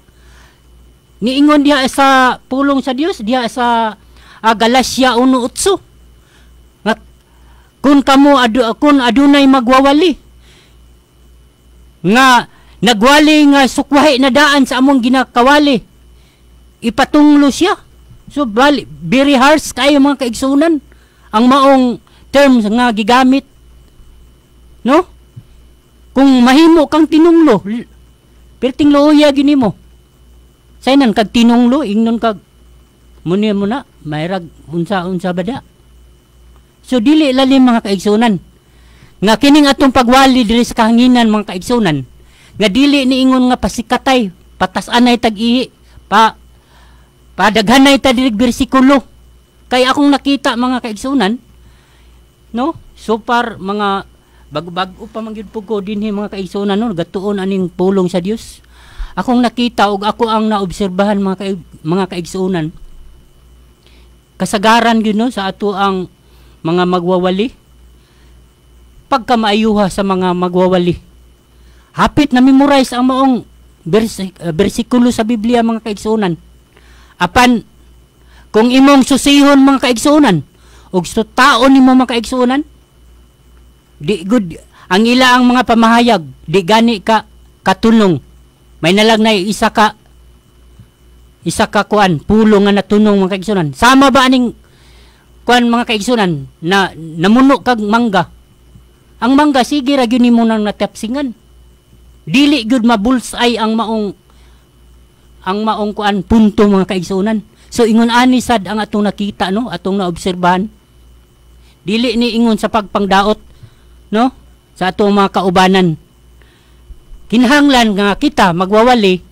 Niingon diha sa pulong sa Dios, diha sa uh, Galacia 1:8. kun kamo adu, kun adunay magwawali nga Nagwali nga sukwahi na daan sa among ginakawali. Ipatunglo siya. So, bali, very harsh kayo mga kaigsunan. Ang maong terms nga gigamit. No? Kung mahimo kang tinunglo, perting looya gini mo. Sainan kag tinunglo, ingnon kag muna mo na, mayrag unsa-unsa bada. So, dili lalim mga kaigsunan. Nga kining atong pagwali diri sa kahanginan mga kaigsunan, nga dili ni ingon nga pasikatay patas-anay tag pa padaghanay ta direk bersikulo kay akong nakita mga kaigsunan no so far mga bago-bago pa mangyud pugo dinhi mga kaigsunan no gatuon aning pulong sa Dios akong nakita ug ako ang naobserbahan mga kaig, mga kaigsunan kasagaran gyud no sa ato ang mga magwawali pagka pagkamaayuha sa mga magwawali Hapit na memorize ang maong bersikulo eh, sa Biblia mga kaigsoonan. Apan kung imong susihon mga kaigsuunan ug tao nimo mga kaigsuunan di good ang ila ang mga pamahayag di gani ka katulong. May nalag na isa ka isa ka kuan pulong nga natunong mga kaigsoonan Sama ba aning kuan mga kaigsoonan na namuno kag mangga? Ang mangga sige ra gyud nimo nang natapsingan Dili gud gyud ay ang maong ang maong kuan punto mga kaigsunan. So ingon ani sad ang atong nakita no, atong naobserbahan. Dili ni ingon sa pagpangdaot no sa atong mga kaubanan. Kinhanglan nga kita magwawali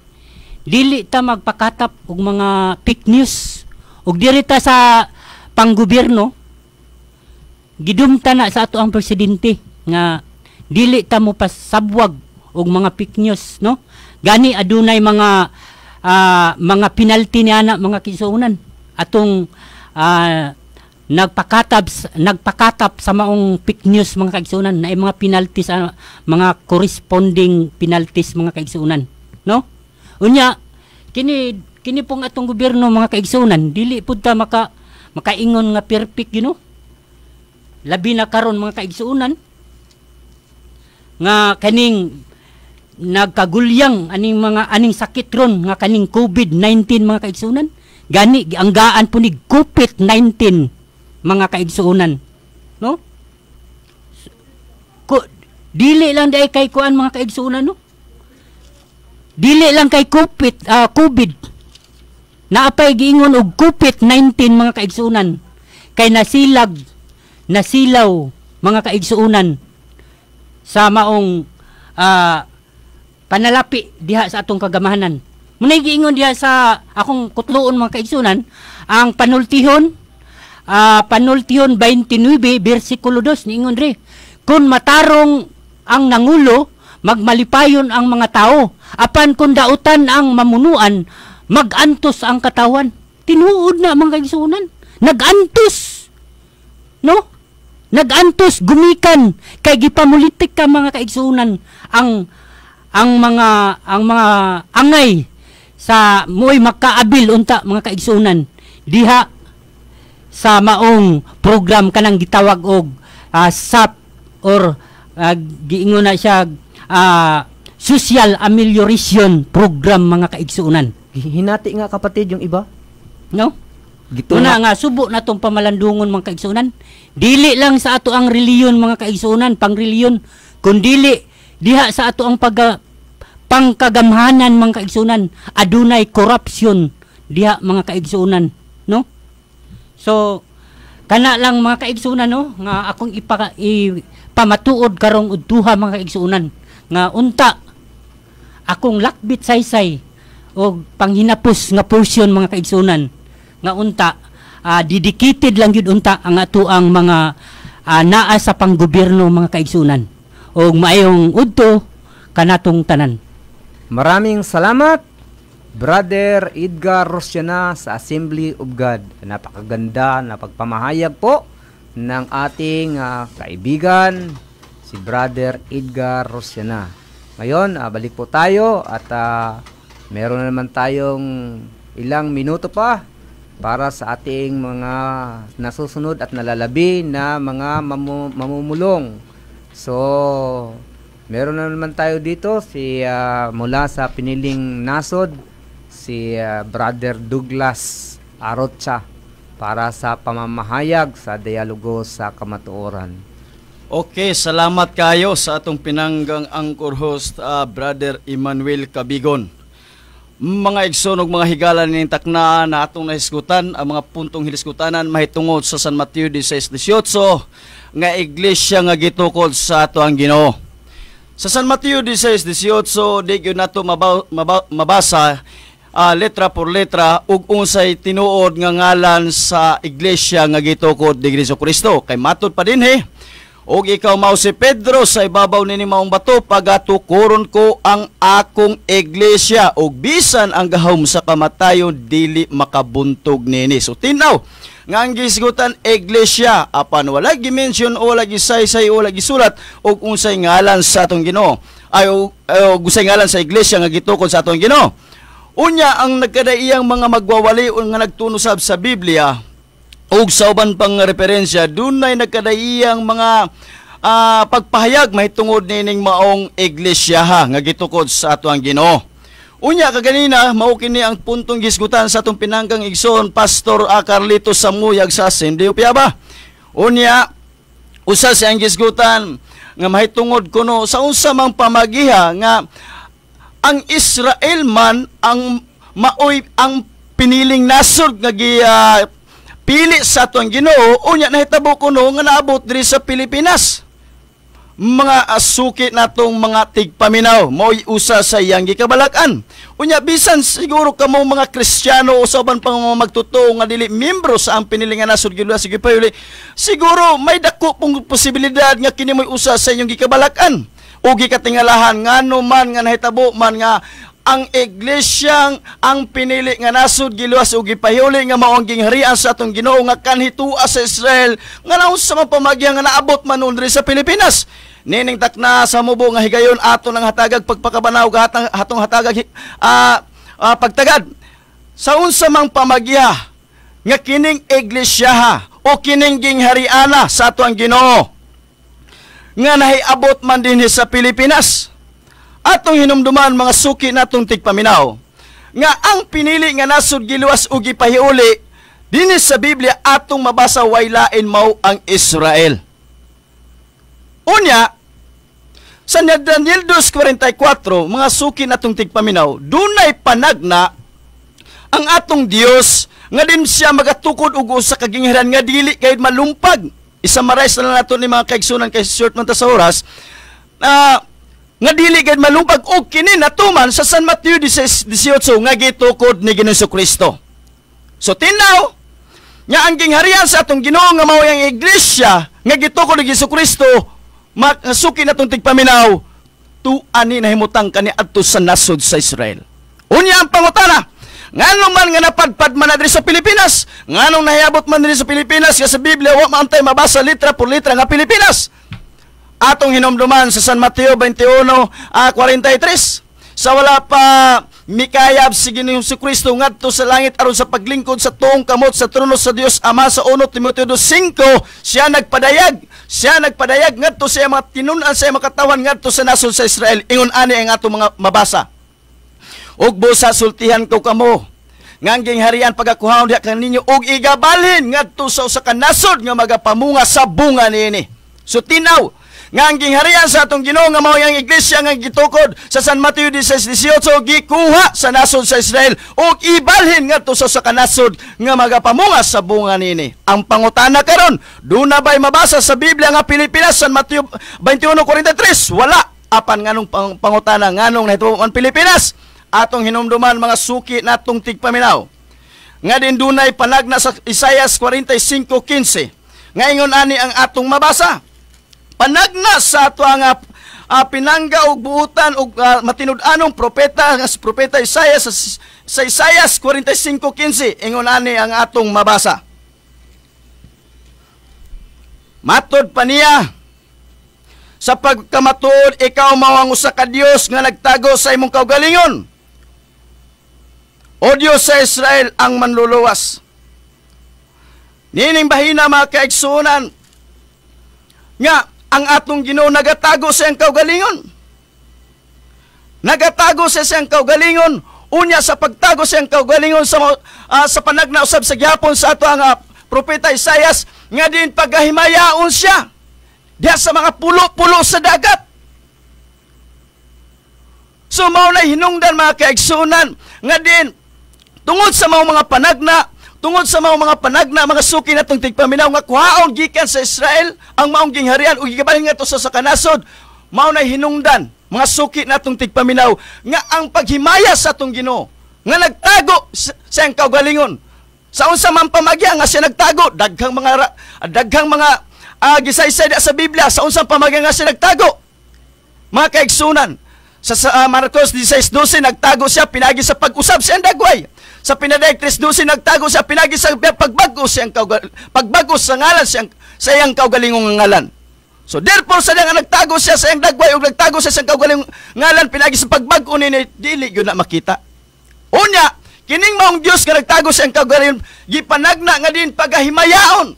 dili ta magpakatap og mga fake news og diri ta sa panggobyerno gidumta na sa ato ang presidente nga dili ta mo pasabwag og mga fake news no gani adunay mga uh, mga penalty niya na mga kisuunan atong uh, nagpakatab nagpakatap sa maong fake news mga kaigsuunan na mga penalty sa mga corresponding penalties mga kaigsuunan no unya kini kini pong atong gobyerno mga kaigsuunan dili pud ta maka makaingon nga perfect gino you know? labi na karon mga kaigsuunan nga kaning nagkagulyang aning mga aning sakit ron nga kaning COVID-19 mga kaigsunan gani ang gaan po ni COVID-19 mga kaigsuunan no ko dili lang dai kay kuan mga kaigsuunan no dili lang kay COVID uh, COVID naapay giingon og COVID-19 mga kaigsuunan kay nasilag nasilaw mga kaigsuunan sa maong uh, panalapi diha sa atong kagamahanan. Munay giingon diha sa akong kutloon mga kaigsunan, ang panultihon, uh, panultihon 29, versikulo 2, niingon re, kung matarong ang nangulo, magmalipayon ang mga tao, apan kung dautan ang mamunuan, magantos ang katawan. Tinuod na mga kaigsunan. Nagantos. No? Nagantos, gumikan, kay gipamulitik ka mga kaigsunan ang ang mga ang mga angay sa mo'y makaabil unta mga kaigsunan diha sa maong program kanang gitawag og uh, SAP or uh, giingon na siya uh, social amelioration program mga kaigsuunan hinati nga kapatid yung iba no Gito Una nga, subo na tong pamalandungon mga kaigsunan. Dili lang sa ato ang reliyon mga kaigsunan, pang reliyon. Kundili diha sa ato ang pag pangkagamhanan mga kaigsunan adunay corruption diha mga kaigsunan no so kana lang mga kaigsunan no nga akong ipa, ipamatuod karong udtuha mga kaigsunan nga unta akong lakbit saysay o panghinapos nga portion mga kaigsunan nga unta uh, ah, dedicated lang yun unta ang atuang mga uh, naa sa panggobyerno mga kaigsunan o maayong udto kanatong
tanan. Maraming salamat, Brother Edgar Rosiana sa Assembly of God. Napakaganda na pagpamahayag po ng ating uh, kaibigan, si Brother Edgar Rosiana. Ngayon, uh, balik po tayo at uh, meron na naman tayong ilang minuto pa para sa ating mga nasusunod at nalalabi na mga mamumulong So, meron naman tayo dito si uh, mula sa Piniling Nasod si uh, Brother Douglas Arocha para sa pamamahayag sa dialogo sa kamatuoran.
Okay, salamat kayo sa atong pinanggang anchor host uh, Brother Emmanuel Kabigon. Mga igsunog mga higala ni takna na atong nahisgutan ang mga puntong hilisgutanan mahitungod sa San Mateo 16:18 nga iglesia nga gitukod sa ato ang Ginoo. Sa San Mateo 16:18 di nato mabasa uh, letra por letra ug unsay tinuod nga ngalan sa iglesia nga gitukod ni Jesu Kristo. Kay matud pa din he. ug ikaw mao si Pedro sa ibabaw nini maong bato pagatukuron ko ang akong iglesia ug bisan ang gahom sa kamatayon dili makabuntog nini. So tinaw nga ang gisgutan iglesia apan wala gimension o wala gisaysay o wala gisulat og unsay ngalan sa atong Ginoo ayo gusay ngalan sa iglesia nga gitukod sa atong Ginoo unya ang nagkadaiyang mga magwawali o nga nagtunusab sa Biblia ug sa uban pang referensya dunay nagkadaiyang mga uh, pagpahayag mahitungod nining maong iglesia ha nga gitukod sa atong Ginoo Unya kaganina mao maukini ang puntong gisgutan sa atong pinanggang igsoon Pastor A. Carlito Samuyag sa Sindi Upiaba. Unya usa sa ang gisgutan nga mahitungod kuno sa unsa mang pamagiha nga ang Israel man ang maoy ang piniling nasod nga gi uh, pili sa atong Ginoo unya nahitabo kuno nga naabot diri sa Pilipinas mga asuki natong mga tigpaminaw mo'y usa sa iyang gikabalakan unya bisan siguro kamo mga Kristiyano o sa uban pang mga magtotoo nga dili miyembro sa ang pinilingan nasod gilwa sige pa siguro may dako pong posibilidad nga kini mo'y usa sa iyong gikabalakan o gikatingalahan nga no man nga nahitabo man nga ang iglesyang ang pinili nga nasod giluwas ug gipahuli nga mao ang gingharian sa atong Ginoo nga kanhitua sa Israel nga naon sa mapamagya nga naabot man unri sa Pilipinas nining takna sa mubo nga higayon ato nang hatagag pagpakabanaw gatang hatong hatagag uh, uh, pagtagad sa unsa mang pamagya nga kining iglesia o kining gingharian sa atong Ginoo nga nahiabot man dinhi sa Pilipinas atong hinumduman mga suki natong tigpaminaw nga ang pinili nga nasud giluwas og gipahiuli dinis sa Biblia atong mabasa way lain mao ang Israel. Unya sa Daniel 2:44 mga suki natong tigpaminaw dunay panagna ang atong Dios nga din siya magatukod og usa ka gingharian nga dili kay malumpag. Isa marais na nato ni mga kaigsoonan kay short man ta sa oras na uh, nga dili gid malubag og kini natuman sa San Mateo 18 nga gitukod ni Ginoong Kristo. So tinaw nga ang gingharian sa atong Ginoo nga mao ang iglesia nga gitukod ni Hesus Kristo masuki natong tigpaminaw ani na himutang kani adto sa nasod sa Israel. Unya ang pangutana, Nganong man nga napadpad man na sa Pilipinas, nganong nahiabot man diri sa Pilipinas, kasi sa Biblia, wa man tay mabasa litra por litra nga Pilipinas atong hinomduman sa San Mateo 21:43 uh, ah, sa wala pa mikayab si Ginoong si Kristo ngadto sa langit aron sa paglingkod sa tuong kamot sa trono sa Dios Ama sa 1 Timoteo 5 siya nagpadayag siya nagpadayag ngadto sa mga tinun-an sa mga katawan ngadto sa nasod sa Israel ingon ani ang ato mga mabasa ugbo sa sultihan ko kamo nganging harian pagakuhaon diha kaninyo ug igabalhin ngadto sa usa ka nasod nga magapamunga sa bunga niini so tinaw nga ang gingharian sa atong Ginoo nga mao ang iglesia nga gitukod sa San Mateo 16:18 gikuha sa nasod sa Israel ug ibalhin ngadto sa kanasod nga magapamungas sa bunga nini. Ang pangutana karon, do bay mabasa sa Biblia nga Pilipinas San Mateo 21:43? Wala. Apan nganong pangutana nganong nahitungod Pilipinas? Atong hinumduman mga suki natong tigpaminaw. Nga din dunay panagna sa Isaiah 45:15. Ngayon ani ang atong mabasa panagna sa ato nga uh, ah, pinangga og buutan og uh, ah, matinud-anong propeta nga si propeta Isaias sa, sa Isaiah 45:15 ingon ani ang atong mabasa. Matod pa niya sa pagkamatuod ikaw mao ang usa ka Dios nga nagtago sa imong kaugalingon. O Dios sa Israel ang manluluwas. Nining bahina mga kaigsunan nga ang atong Ginoo nagatago sa ang kaugalingon. Nagatago sa siyang kaugalingon unya sa pagtago sa ang kaugalingon sa uh, sa panagnausab sa gihapon sa ato ang uh, propeta Isayas nga din paghimayaon siya diha sa mga pulo-pulo sa dagat. So mao na hinungdan mga kaigsunan nga din tungod sa mga mga panagna Tungod sa mga mga panagna mga suki natong tigpaminaw nga kuhaon gikan sa Israel ang maong gingharian ug gibalhin nga to sa sakanasod mao nay hinungdan mga suki natong tigpaminaw nga ang paghimaya sa atong Ginoo nga nagtago sa ang kaugalingon sa unsa man pamagya nga siya nagtago daghang mga daghang mga uh, gisaysay sa Biblia sa unsa pamagya nga siya nagtago mga kaigsunan sa, sa uh, Marcos 16:12 nagtago siya pinagi sa pag-usab siya dagway sa pinaday Krisdusi nagtago sa pinagi sa pagbago siyang kaugal, pagbago sa ngalan siyang sa iyang kaugalingong ngalan. So therefore sa nga nagtago siya sa iyang dagway ug nagtago siya sa kaugalingong ngalan pinagi sa pagbago ni dili gyud na makita. Unya kining maong Dios nga nagtago sa iyang kaugalingong gipanagna nga din pagahimayaon.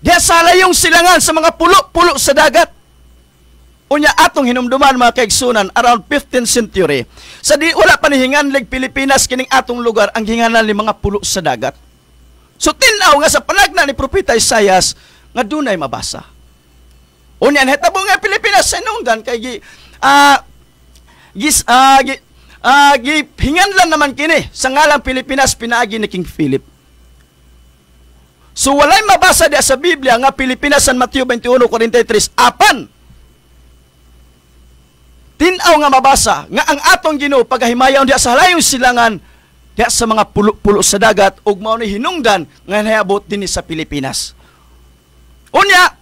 Diya sa layong silangan sa mga pulo-pulo sa dagat. Unya atong hinumduman mga kaigsunan around 15th century. Sa di wala pa ni hinganlig Pilipinas kining atong lugar ang hinganan ni mga pulo sa dagat. So tinaw nga sa panagna ni propeta Isaias nga dunay mabasa. Unya hetabo nga Pilipinas sa inungdan kay gi uh, gis uh, gi, uh, gi hinganlan naman kini sa ngalang Pilipinas pinaagi ni King Philip. So walay mabasa diya sa Biblia nga Pilipinas San Mateo 21:43 apan tinaw nga mabasa nga ang atong Ginoo pagahimayaw diha sa halayong silangan diha sa mga pulo-pulo sa dagat ug mao ni hinungdan nga hayabot dinhi sa Pilipinas. Unya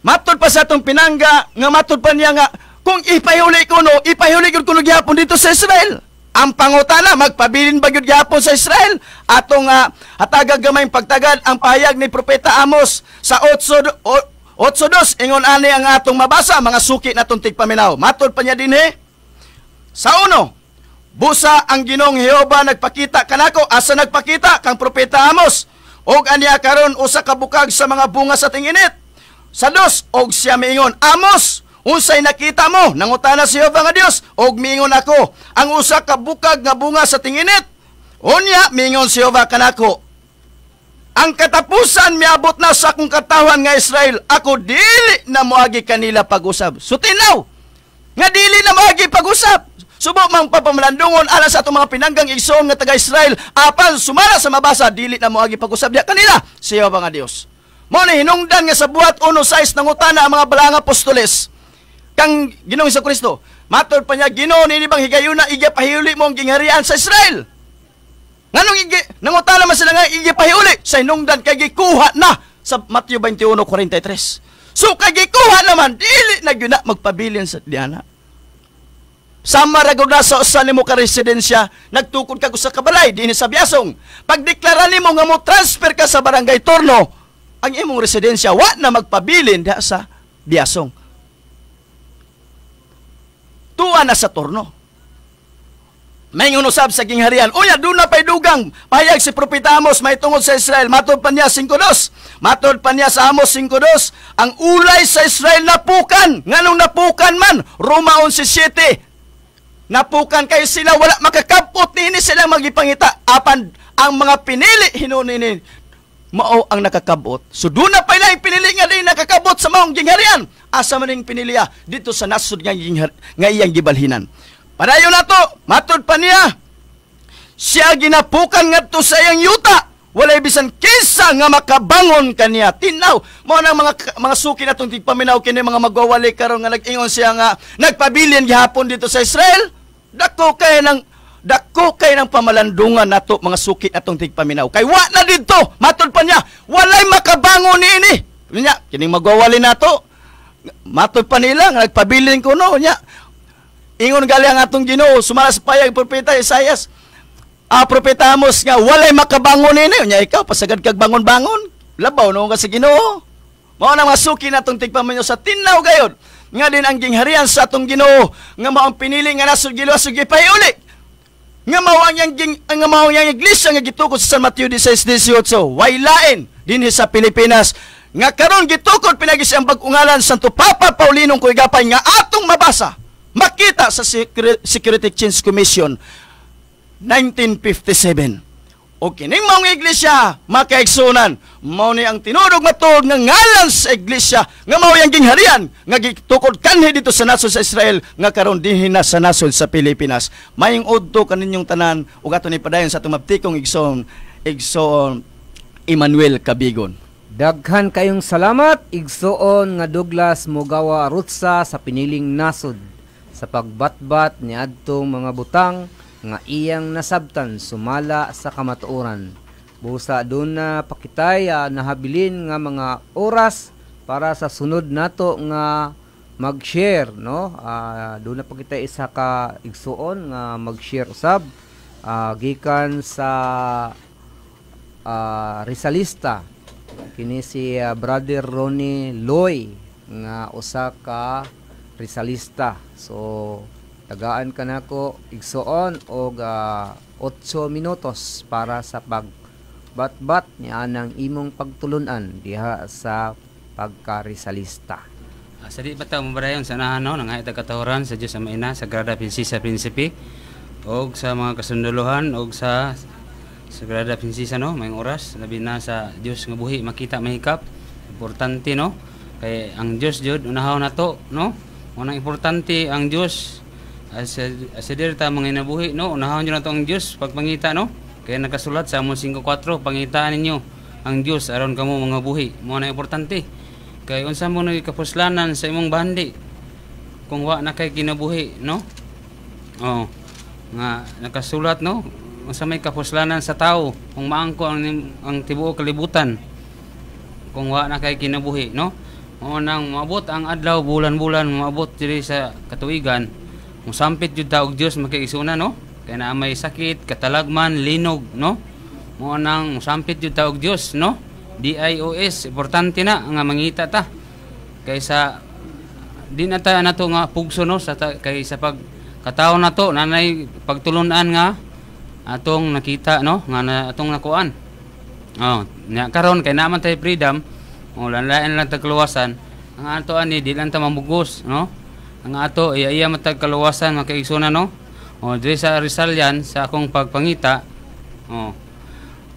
Matod pa sa atong pinangga nga matod pa niya nga kung ipahuli ko no, ipahuli ko kuno gyapon dito sa Israel. Ang pangutana magpabilin ba gyud gyapon sa Israel? Atong uh, hatagag gamay pagtagad ang pahayag ni propeta Amos sa 8 8 ingon ani ang atong mabasa, mga suki na tuntig paminaw. Matod pa niya din he. Eh. Sa uno, busa ang ginong Jehova nagpakita kanako, asa nagpakita kang propeta Amos. Og aniya karon usa kabukag sa mga bunga sa tinginit. Sa dos, og siya miingon, Amos, unsay nakita mo? Nangutana si Jehova nga Dios, og miingon ako, ang usa kabukag nga bunga sa tinginit. Unya miingon si Jehova kanako, ang katapusan miabot na sa akong katawan nga Israel, ako dili na moagi kanila pag-usab. So tinaw, nga dili na moagi pag-usab. Subo mang papamalandungon alas sa mga pinanggang igsoon nga taga Israel, apan sumara sa mabasa dili na moagi pag-usab diha kanila. Siya ba nga Dios? Mo ni hinungdan nga sa buhat 1:6 utana ang mga balanga apostoles kang Ginoong Kristo. Matod pa niya, Ginoo ni bang higayuna igya pahiuli mo ang gingharian sa Israel. Nganong igi, nangutala man sila nga igipahiuli sa inungdan kay gikuha na sa Matthew 21:43. So kay gikuha naman dili na gyud na magpabilin sa diana. Sama ra gud na sa usa nimo ka residensya, nagtukod ka sa kabalay dinhi sa Biasong. Pagdeklara nimo nga mo transfer ka sa barangay Torno, ang imong residensya wa na magpabilin da sa Biasong. Tuwa na sa Torno. Mayingon usab sa king harian. kingharian, Uy, na pa'y dugang. Payag si Propeta Amos may tungod sa Israel. Matod pa niya 5.2. Matod pa niya sa Amos 5.2. Ang ulay sa Israel napukan. Nganong napukan man? Roma 11.7. Napukan kayo sila. Wala makakapot ini sila magipangita. Apan ang mga pinili hinuninin. Mao ang nakakabot. So doon na pala yung pinili nga din nakakabot sa maong gingharian. Asa man yung piniliya ah? dito sa nasod nga, nga iyang gibalhinan. Padayon nato, matod pa niya. Siya ginapukan ngadto sa iyang yuta. Walay bisan kinsa nga makabangon kaniya. Tinaw, mo nang mga mga suki natong tigpaminaw kini mga magwawali karon nga nag-ingon siya nga nagpabilin gihapon dito sa Israel. Dako kay nang dako kay nang pamalandungan nato mga suki atong tigpaminaw. Kay wa na dito, matod pa niya. Walay makabangon ini. Nya, kining magwawali nato. Matod pa nila nga nagpabilin ko no nya Ingon gali ang atong Ginoo, sumala sa payag propeta Isaias. Ah, propeta Amos nga walay makabangon ninyo nya ikaw pasagad kag bangon-bangon. Labaw no nga sa Ginoo. Mao na masuki natong tigpamanyo sa tinaw gayon. Nga din ang gingharian sa atong Ginoo nga mao ang pinili nga nasod Ginoo sige paiuli. Nga mao ang yang ging nga mao yang iglesia nga gitukod sa San Mateo 16:18. Way lain din sa Pilipinas nga karon gitukod pinagisi ang pag-ungalan sa Santo Papa Paulino Paulinong Kuigapan nga atong mabasa Makita sa Security Exchange Commission 1957. O kining mga iglesia, makaigsunan, mao ni ang tinudog matod nga ngalan sa iglesia, nga mao yang gingharian, nga gitukod kanhi dito sa nasod sa Israel, nga karon dinhi na sa nasod sa Pilipinas. Maying udto kaninyong tanan ug ato ni padayon sa atong igsoon, igsoon Emmanuel Kabigon.
Daghan kayong salamat, igsoon nga Douglas Mugawa Rutsa sa piniling nasod sa pagbatbat ni adtong mga butang nga iyang nasabtan sumala sa kamatuoran. Busa doon na pakitay ah, nahabilin nga mga oras para sa sunod nato nga mag-share no uh, doon na pakitay isa ka igsuon nga mag-share usab uh, gikan sa uh, Rizalista kini si uh, brother Ronnie Loy nga usa ka Rizalista. So, tagaan ka na ko igsoon o uh, 8 minutos para sa pagbatbat niya ng imong pagtulunan diha sa pagka
Uh, ah, sa di bata mo barayon sa nahanaw ng ayat katawran sa Diyos Ama Ina, Sagrada Prinsesa Prinsipi o sa mga kasunduluhan o sa Sagrada Prinsesa no, may oras labi na sa Diyos nga buhi makita mahikap importante no kay ang Diyos jud unahaw na to no Unang importante ang Dios. Asa dirta mga inabuhi no, unahon niyo na to ang Dios pagpangita no. Kaya nakasulat sa Amo 5:4, pangitaan ninyo ang Dios aron kamo mga buhi. Mo na importante. Kay unsa mo ni kapuslanan sa imong bandi kung wa na kay kinabuhi no. Oh. Nga nakasulat no, unsa may kapuslanan sa tao kung maangko ang, ang tibuo kalibutan kung wa na kay kinabuhi no o nang maabot ang adlaw bulan-bulan maabot diri sa katuigan sampit jud ta og Dios makiisuna no kay na may sakit katalagman linog no mo nang sampit jud ta og Dios no DIOS importante na nga mangita ta kaysa di na ta nato nga pugso no sa ta, kay sa pag kataw na to nanay pagtulunan nga atong nakita no nga na, atong nakuan oh nya karon kay naman tay freedom o lain lang tag kaluwasan. Ang ato ani di lang ta mamugos, no? Ang ato iya iya matag kaluwasan mga kaigsoon no? O diri sa Rizal yan sa akong pagpangita. O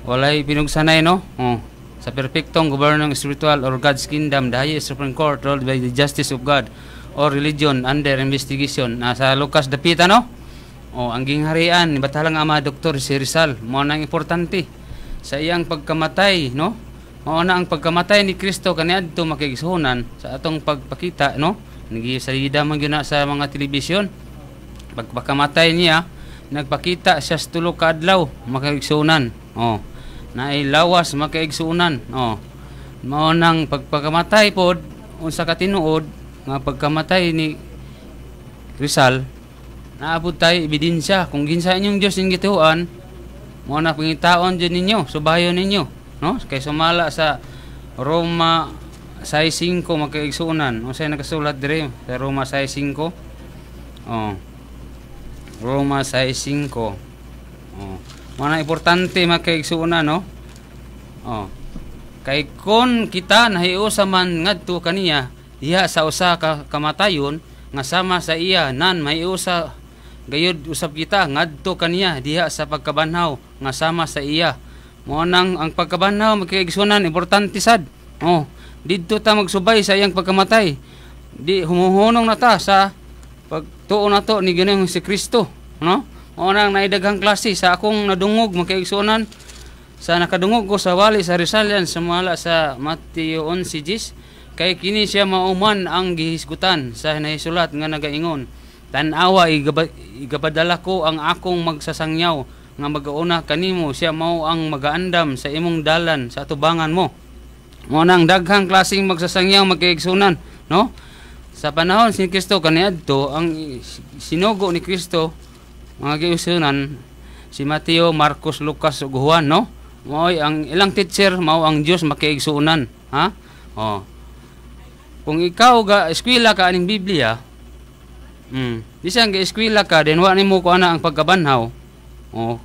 walay pinugsanay no? O sa perpektong gobyernong spiritual or God's kingdom dahi Supreme Court ruled by the justice of God or religion under investigation. na sa Lucas Dapita no? O ang gingharian ni Batalang Ama Dr. Si Rizal mo nang importante sa iyang pagkamatay no? mao na ang pagkamatay ni Kristo kaniadto makigisunan sa atong pagpakita no nagisalida man gyud sa mga telebisyon pagpakamatay niya nagpakita siya sa tulo ka adlaw makigisunan oh naay lawas makigisunan oh mao nang pagpakamatay pod unsa ka tinuod nga pagkamatay ni Rizal naabot tayo ebidensya kung ginsa inyong Dios ning gituan mo na pangitaon jud ninyo subayon ninyo no kay sumala sa Roma 6.5 magkaigsuunan unsay nakasulat dire sa Roma 6.5 oh Roma 5 oh mana importante magkaigsuunan no oh kay kon kita nahiusa man ngadto kaniya iya sa usa ka kamatayon nga sama sa iya nan maiusa gayud usab kita ngadto kaniya diha sa pagkabanhaw nga sama sa iya mo nang ang pagkabanaw magkaigsunan importante sad. Oh, didto ta magsubay sa iyang pagkamatay. Di humuhunong na ta sa pagtuo nato ni ganung si Kristo, no? Mo nang naidaghang klase sa akong nadungog magkaigsunan sa nakadungog ko sa wali sa Rizal Rizalian sumala sa Matthew 11:10 kay kini siya mauman ang gihisgutan sa nahisulat nga nagaingon tanawa awa igapadala ko ang akong magsasangyaw nga magauna kanimo siya mao ang magaandam sa imong dalan sa atubangan mo mo nang daghang klasing magsasangyang magkaigsunan no sa panahon ni Kristo kaniadto ang sinugo ni Kristo mga giusunan si Mateo, Marcos, Lucas ug Juan no moy ang ilang teacher mao ang Dios makiigsunan ha oh kung ikaw ga eskwela ka aning Biblia mm bisan ga eskwela ka den wa nimo ko ana ang pagkabanhaw Oh.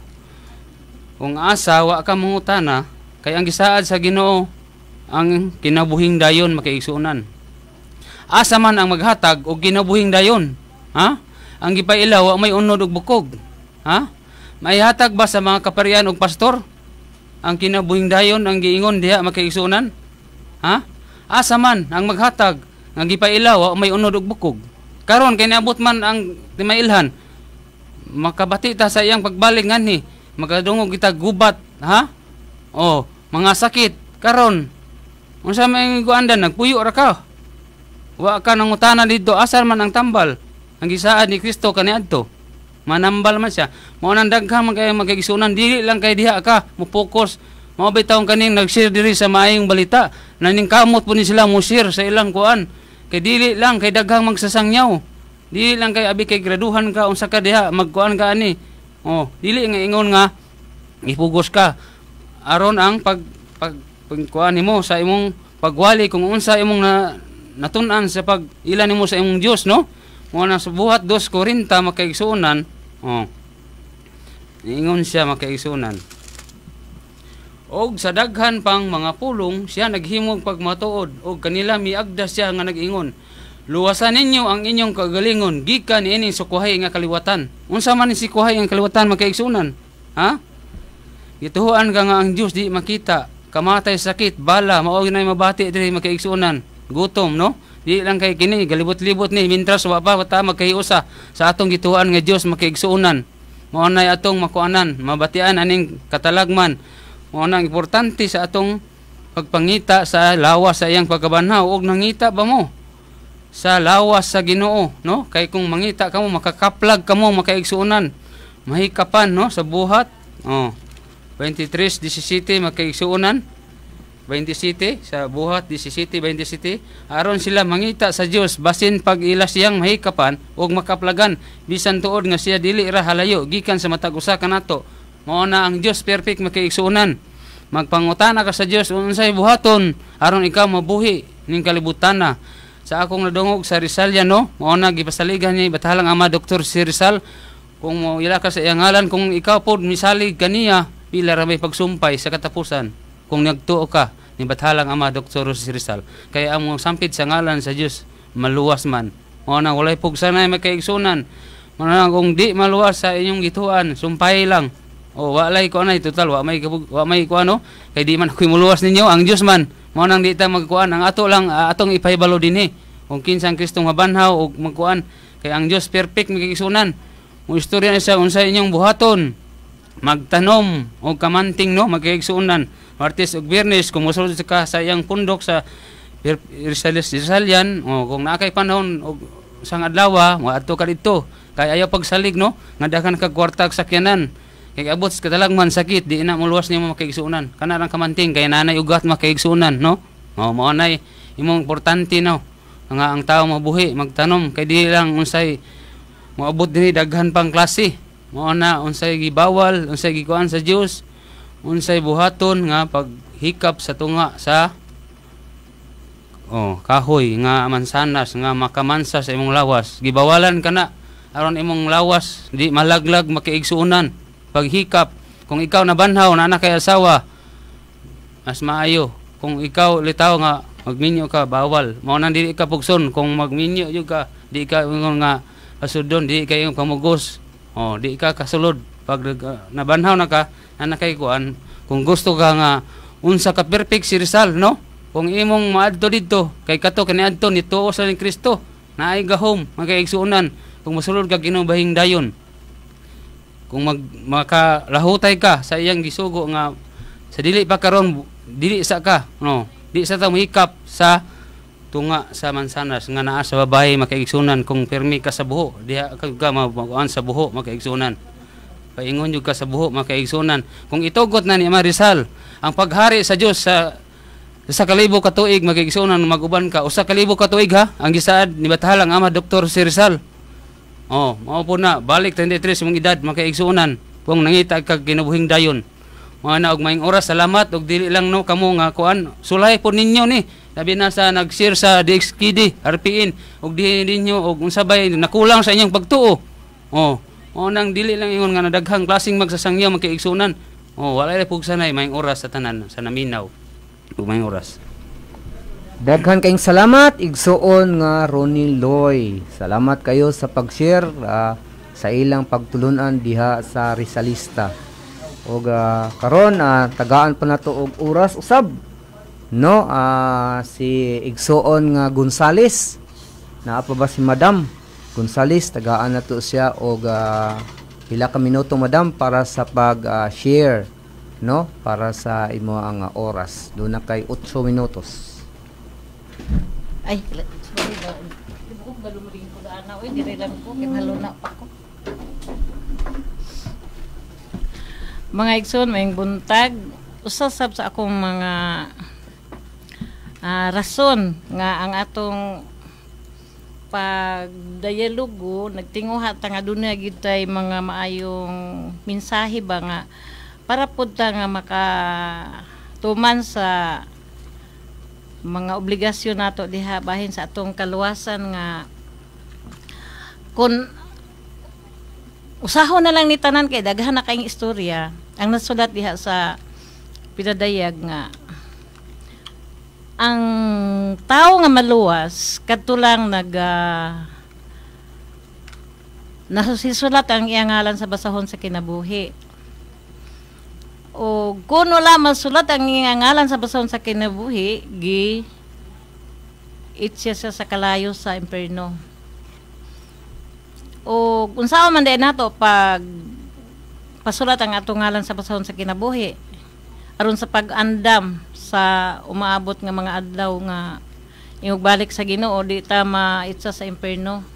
Kung asa wa ka na, kay ang gisaad sa Ginoo ang kinabuhing dayon makiigsuonan. Asa man ang maghatag og kinabuhing dayon, ha? Ang gipailaw wa may unod og bukog, ha? May hatag ba sa mga kaparian og pastor ang kinabuhing dayon ang giingon diha makiigsuonan? Ha? Asa man ang maghatag ang gipailaw wa may unod og bukog. Karon kay naabot man ang timailhan, makabati ta sa iyang pagbalik ngani makadungog kita gubat ha o mga sakit karon unsa may guandan nagpuyo ra ka wa ka nang utana didto asal man ang tambal ang gisaad ni Kristo kaniadto manambal man siya mao nang daghang man kay magigsunan dili lang kay diha ka mo focus mo bay bitaw kaning nag diri sa maayong balita naning kamot po sila mo share sa ilang kuan kay dili lang kay daghang magsasangyaw Dili lang kay abi kay graduhan ka unsa ka diha magkuan ka ani. Oh, dili nga ingon nga ipugos ka. Aron ang pag pag pagkuan nimo sa imong pagwali kung unsa imong na natun-an sa pag ila nimo sa imong Dios no. Mo na sa buhat 240 Korinta Oh. Ingon siya makaigsuonan. Og sa daghan pang mga pulong siya naghimog pagmatuod og kanila miagda siya nga nagingon ingon Luwasan ninyo ang inyong kagalingon gikan ini sukuhay nga kaliwatan. Unsa man si kuhay ang kaliwatan magkaigsunan? Ha? Gituhuan ka nga ang Dios di makita. Kamatay sakit, bala, mao na mabati diri magkaigsunan. Gutom, no? Di lang kay kini galibot-libot ni mintras wa pa ta magkahiusa sa atong gituhuan nga Dios magkaigsunan. Mao na atong makuanan, mabatian aning katalagman. Mao na importante sa atong pagpangita sa lawas sa iyang pagkabanhaw og nangita ba mo? sa lawas sa Ginoo no kay kung mangita kamo makakaplag kamo makaigsuonan mahikapan no sa buhat oh 23 17 makaigsuonan 27 sa buhat 17 27 aron sila mangita sa Dios basin pag ila siyang mahikapan ug makaplagan bisan tuod nga siya dili ra halayo gikan sa matag usa kanato mao na ang Dios perfect makaigsuonan magpangutana ka sa Dios unsay buhaton aron ikaw mabuhi ning kalibutan na sa akong nadungog sa Rizal yan no mao na gipasaligan niya batahalang ama Dr. Si Rizal kung mo ila ka sa iyang ngalan kung ikaw pod misalig kaniya pila ra may pagsumpay sa katapusan kung nagtuo ka ni batahalang ama Dr. Si Rizal kay ang sampit sa ngalan sa Dios maluwas man mao na walay pugsanay ay kaigsunan mao na kung di maluwas sa inyong gituan sumpay lang o oh, walay ko anay total wa may wa may ko ano kay di man kuy muluwas ninyo ang Dios man. Mo nang di ta magkuan ang ato lang uh, atong ipahibalo dinhi. Eh. Kung kinsang Kristong mabanhaw og magkuan kay ang Dios perfect magigisunan. Mo istorya ni sa unsa inyong buhaton. Magtanom og kamanting no magigisunan. Martes og Biyernes kumusulod ka sa iyang pundok sa Risalis Risalyan o kung nakay panahon og sang adlaw mo adto ka dito kay ayaw pagsalig no ngadakan ka kwarta sakyanan Kay abot sa man sakit di na muluwas niya makaigsuunan. Kana rang kamanting kay nanay ugat makaigsuunan, no? Mao mao nay imong importante no nga ang tao mabuhi magtanom kay di lang unsay moabot dinhi daghan pang klase. Mao na unsay gibawal, unsay gikuan sa Dios, unsay buhaton nga paghikap sa tunga sa oh, kahoy nga mansanas nga makamansa sa imong lawas gibawalan kana aron imong lawas di malaglag makiigsuunan paghikap. Kung ikaw nabanhaw na anak kay asawa, mas maayo. Kung ikaw litaw nga magminyo ka bawal. Mao nang dili ka pugson kung magminyo jud ka, di ka nga pasudon, di ka yung kamugos. Oh, di ka kasulod pag uh, nabanhaw na ka anak kay kuan kung gusto ka nga unsa ka perfect si Rizal, no? Kung imong maadto didto kay kato kani adto ni tuo sa ni Kristo naay gahom magkaigsuonan kung masulod ka Ginoo dayon kung mag makalahutay ka sa iyang gisugo nga sa dili pa karon dili sa ka no di sa ta mahikap sa tunga sa mansanas nga naa sa babae makaigsunan kung pirmi ka sa buho diha ka mabuan sa buho makaigsunan paingon jud ka sa buho makaigsunan kung itugot na ni Marisal ang paghari sa Dios sa sa kalibo ka tuig magigsunan maguban ka usa kalibo ka tuig ha ang gisaad ni batahalang ama Dr. Sirisal Oh, mao po na balik 23 mong edad makaigsuonan kung nangita kag kinabuhing dayon. Mga na og maing oras salamat og dili lang no kamo nga kuan sulay po ninyo ni labi na sa nag-share sa DXKD RPN og dili ninyo og unsabay nakulang sa inyong pagtuo. Oh, mo nang dili lang ingon nga nadaghang klasing magsasangyaw makaigsuonan. Oh, wala ra pug sanay maing oras sa tanan sa naminaw. Ug maing oras.
Daghan kayong salamat igsuon nga Ronnie Loy. Salamat kayo sa pag-share uh, sa ilang pagtulunan diha sa Risalista. Og uh, karon uh, tagaan pa nato og oras usab no uh, si igsuon nga Gonzales. Naa pa ba si Madam Gonzales tagaan nato siya og uh, pila ka minuto Madam para sa pag-share uh, no para sa imo ang uh, oras. Do na kay 8 minutos. Ay, sorry na.
Ibu ko galum rin ko daan na. Uy, dire lang ko. Kinhalo na pa ko. Mga igsoon, maying buntag. Usasab sa akong mga uh, rason nga ang atong pag dialogo nagtinguha ta nga dunay gitay mga maayong mensahe ba nga para pud ta nga maka tuman sa mga obligasyon nato diha bahin sa atong kaluwasan nga kun usahon na lang ni tanan kay daghan na kayong istorya ang nasulat diha sa pinadayag nga ang tao nga maluwas kadtulang nag uh, ah, nasisulat ang ngalan sa basahon sa kinabuhi o kuno lamang sulat ang ingangalan sa basahon sa kinabuhi gi itse siya sa kalayo sa imperno o unsa man din nato pag pasulat ang atong ngalan sa basahon sa kinabuhi aron sa pag-andam sa umaabot nga mga adlaw nga imong balik sa Ginoo di ta maitsa sa imperno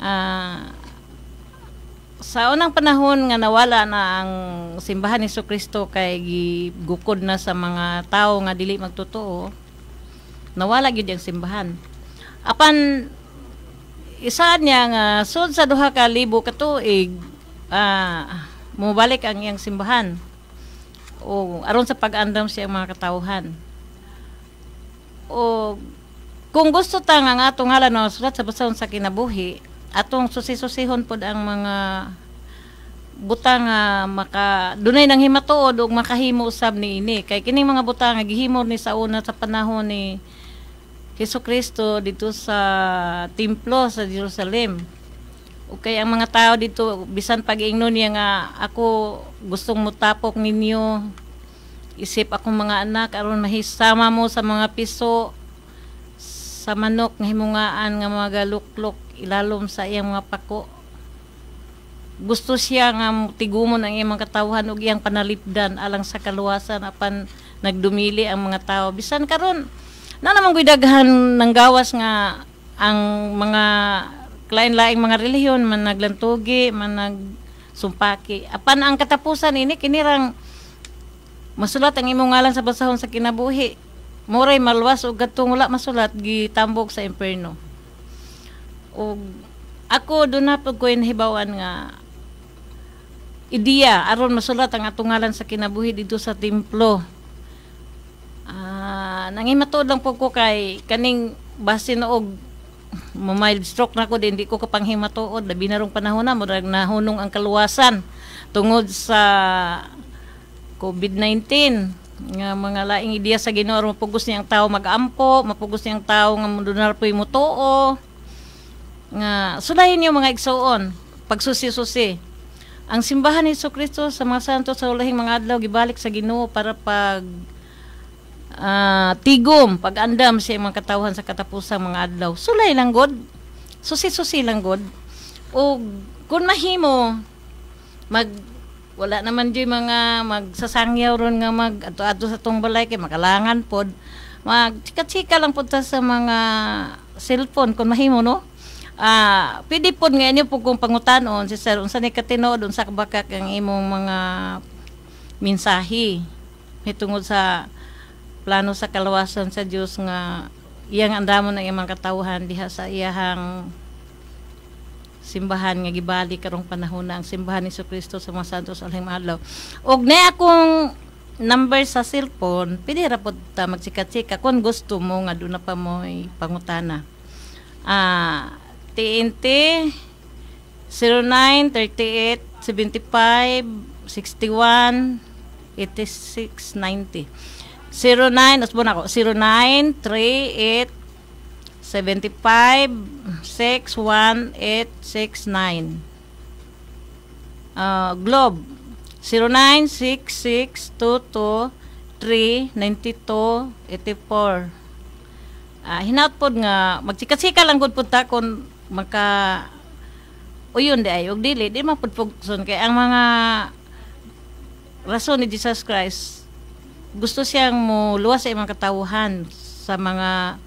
ah uh, sa unang panahon nga nawala na ang simbahan ni Kristo kay gugukod na sa mga tao nga dili magtotoo nawala gyud ang simbahan apan isa niya nga sud sa duha ka libo ka tuig ah, ang iyang simbahan o aron sa pag-andam sa mga katawhan o kung gusto ta nga atong halan sulat sa basahon sa kinabuhi atong susisusihon susihon ang mga butang nga maka dunay nang himatuod og makahimo usab ni ini kay kining mga butang nga gihimo ni sa una sa panahon ni Hesus Kristo dito sa templo sa Jerusalem. Okay, ang mga tao dito bisan pag-ingnon niya nga ako gustong mutapok ninyo isip akong mga anak aron mahisama mo sa mga piso sa manok nga himungaan nga mga luklok ilalom sa iyang mga pako gusto siya nga tigumon ang iyang katawhan ug iyang panalipdan alang sa kaluwasan apan nagdumili ang mga tao bisan karon na namang gidaghan ng gawas nga ang mga lain-laing mga reliyon man naglantugi man nagsumpaki apan ang katapusan ini kinirang masulat ang imong ngalan sa basahon sa kinabuhi moray maluwas ug gatong wala masulat gitambog sa impierno og ako do na pag ko hibawan nga ideya aron masulat ang atungalan sa kinabuhi dito sa templo. Ah, uh, nangimatuod lang po ko kay kaning basin na og mild stroke na ko din di ko kapanghimatuod labi na rong panahon na murag nahunong ang kaluwasan tungod sa COVID-19 nga mga laing ideya sa Ginoo mapugos niyang tao magampo, mapugos niyang tao nga mudunar po imutuo nga sulayin niyo mga igsoon pagsusi-susi ang simbahan ni Hesus Kristo sa mga santo sa ulahing mga adlaw gibalik sa Ginoo para pag uh, tigom pag-andam sa mga katawhan sa katapusang mga adlaw sulay lang god susi-susi lang god o kun mahimo mag wala naman di mga magsasangyaw ron nga mag ato-ato sa tong balay kay makalangan pod mag chika-chika lang pod sa mga cellphone kun mahimo no Ah, pwede po nga niyo po kung pangutanon si sir unsa ni katinood unsa kabakak ang imong mga mensahe hitungod sa plano sa kalawasan sa Dios nga iyang andamon ang imong katawhan diha sa iyang simbahan nga gibali karong panahon ang simbahan ni Kristo sa mga santos alang adlaw. Og na akong number sa cellphone, pwede ra pod ta magsikat-sika kun gusto mo nga do na pa mo pangutana. Ah, TNT 09 38 75 61 86 90 09 usbon ako 09 38 75 61 869 uh, Globe 09 66 22 3 92 84 uh, hinaut pod nga magsikasika lang gud pud ta kon maka uyon di ay og dili di mapudpugson kay ang mga rason ni Jesus Christ gusto siyang mo luwas sa imong katawhan sa mga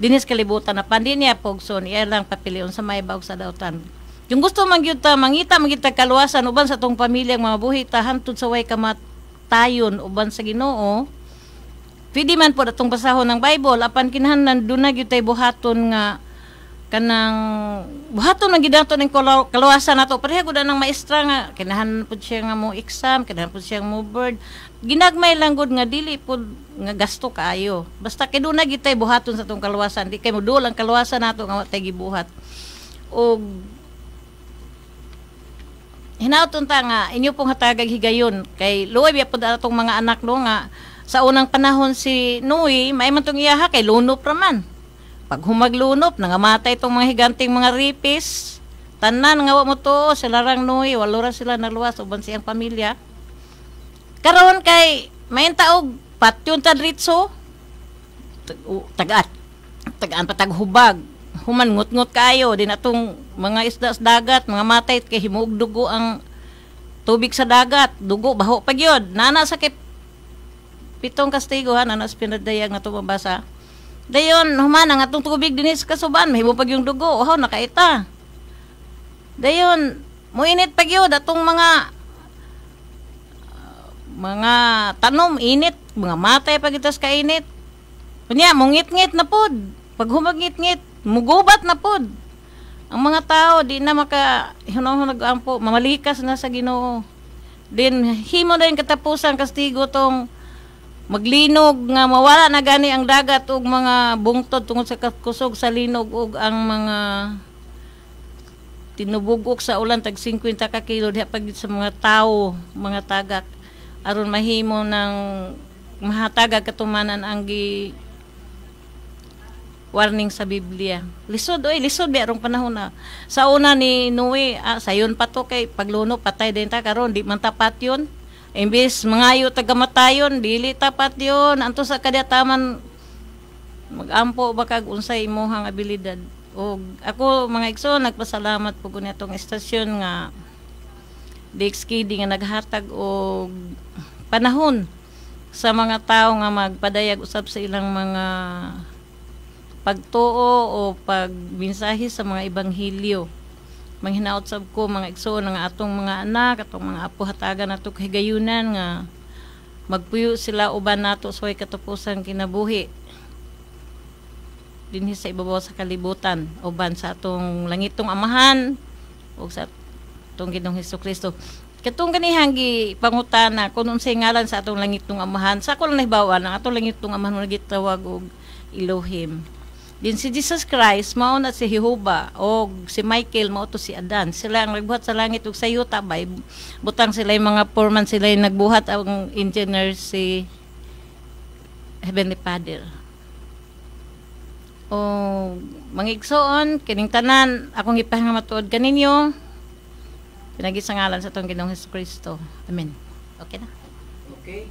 dinis kalibutan na pandi niya pugson iya lang papilion sa may sa dautan yung gusto man gyud ta mangita magita kaluwasan uban sa tong pamilya mga buhi ta hantud sa way kamatayon uban sa Ginoo pwede man po atong basahon ng Bible apan kinahanglan dunay gyud tay buhaton nga kanang buhaton man gid nato ning kaluwasan nato pareha gud nang maestra nga kinahan pud siya nga mo exam kinahan pud siya nga mo bird ginagmay lang gud nga dili pud nga gasto kaayo basta na gitay buhaton sa tong kaluwasan di kay modul ang kaluwasan nato nga tay gibuhat og hinauton ta nga inyo pong hatagag higayon kay luway biya pud atong mga anak no nga sa unang panahon si Noy may man tong iyaha kay luno pra man pag humaglunop, nangamata itong mga higanting mga ripis. Tanan nga mo to, sila rang nuy, walura sila naluwas, uban siyang pamilya. Karon kay, main taog, patyon ta dritso, tagat, tagaan patag hubag, human ngut-ngut kayo, din atong mga isda sa dagat, mga matay, kay himuog dugo ang tubig sa dagat, dugo, baho pag Nana sa kay pitong kastigo ha, nanas pinadayag na tumabasa. mabasa Dayon, humana nga itong tubig din sa kasuban, pag yung dugo, oh, nakaita. Dayon, muinit pag yun, datong mga mga tanom, init, mga matay pag itas init. Kunya, mungit-ngit na pod. Pag humagit-ngit, mugubat na pod. Ang mga tao, di na maka, hunong-hunog ampo, mamalikas na sa ginoo. Din, himo na yung katapusan, kastigo tong maglinog nga mawala na gani ang dagat ug mga bungtod tungod sa kusog sa linog ug ang mga tinubugok sa ulan tag 50 ka kilo diha pag sa mga tao, mga tagak aron mahimo ng mahataga katumanan ang gi warning sa Biblia. Lisod oy, lisod bi panahon na. Sa una ni Noe, ah, sayon pa to kay pagluno patay din ta karon di man tapat yon Imbis mangayo tagamatayon, dili tapat yun. Anto sa kadataman, magampo ba kag unsay imong abilidad. O ako mga igsoon nagpasalamat po ko nitong estasyon nga DXKD nga naghatag og panahon sa mga tao nga magpadayag usab sa ilang mga pagtuo o pagminsahe sa mga ebanghilyo manghinaot sab ko mga igsoon nga atong mga anak atong mga apo hatagan nato higayunan nga magpuyo sila uban nato sa katapusan kinabuhi dinhi sa ibabaw sa kalibutan uban sa atong langitong amahan ug sa atong Ginoong Hesus Kristo Katong pangutan pangutana kung unsay ngalan sa atong langitong amahan sa akong nahibawa ang atong langitong amahan nga gitawag og Elohim din si Jesus Christ, mao na si Jehovah, o si Michael, mao to si Adan. Sila ang nagbuhat sa langit, ug sayo bay Butang sila yung mga foreman, sila yung nagbuhat, ang engineer si Heavenly Father. O, mangigsoon, kining tanan, akong ipahang matuod kaninyo, pinagisangalan sa itong ginong Hesus Kristo. Amen. Okay na?
Okay.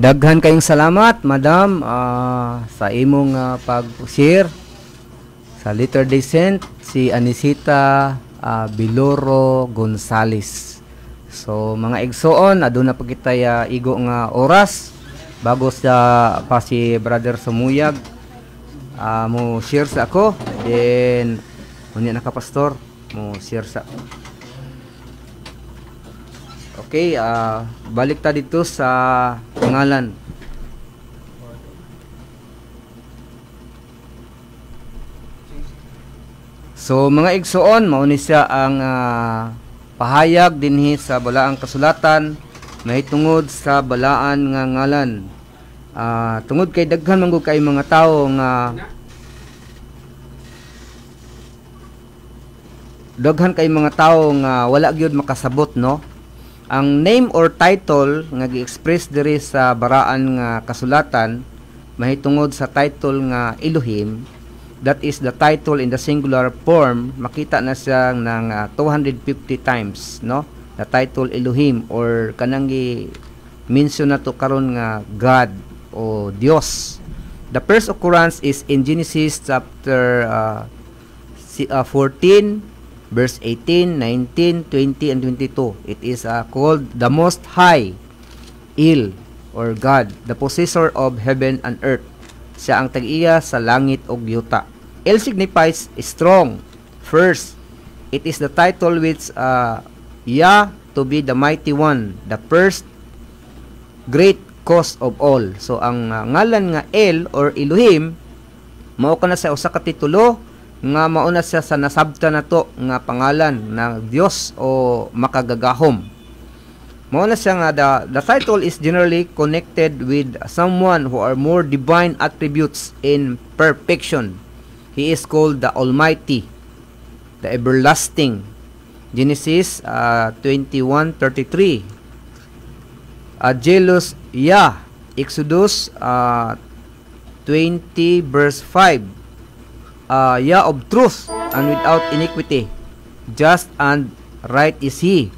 Daghan kayong salamat, Madam, uh, sa imong uh, pag-share sa Litter Descent si Anisita uh, Biloro Gonzales. So mga igsoon, aduna pa kita uh, igo nga oras bago sa uh, pa si Brother Sumuyag uh, mo share sa ako. Then unya na ka pastor mo share sa ako. Okay, uh, balik ta dito sa pangalan. So mga igsoon, mao ni siya ang uh, pahayag dinhi sa balaang kasulatan mahitungod sa balaan nga ngalan. Uh, tungod kay daghan man kay mga tawo nga daghan kay mga tawo nga wala gyud makasabot no ang name or title nga gi-express diri sa baraan nga kasulatan mahitungod sa title nga Elohim that is the title in the singular form makita na siya ng uh, ah, 250 times no the title Elohim or kanang gi mention na to karon nga God o Dios the first occurrence is in Genesis chapter uh, ah, 14 ah, verse 18, 19, 20, and 22. It is uh, called the Most High, Il, or God, the possessor of heaven and earth. Siya ang tag sa langit o yuta. Il signifies strong. First, it is the title which uh, Yah to be the mighty one, the first great cause of all. So ang uh, ngalan nga El or Elohim mao kana sa usa ka titulo nga mauna siya sa nasabta na to nga pangalan na Dios o makagagahom. Mauna siya nga the, the title is generally connected with someone who are more divine attributes in perfection. He is called the Almighty, the Everlasting. Genesis uh, 21:33. A jealous Yah. Exodus uh, 20 verse 5 uh, ya of truth and without iniquity. Just and right is he.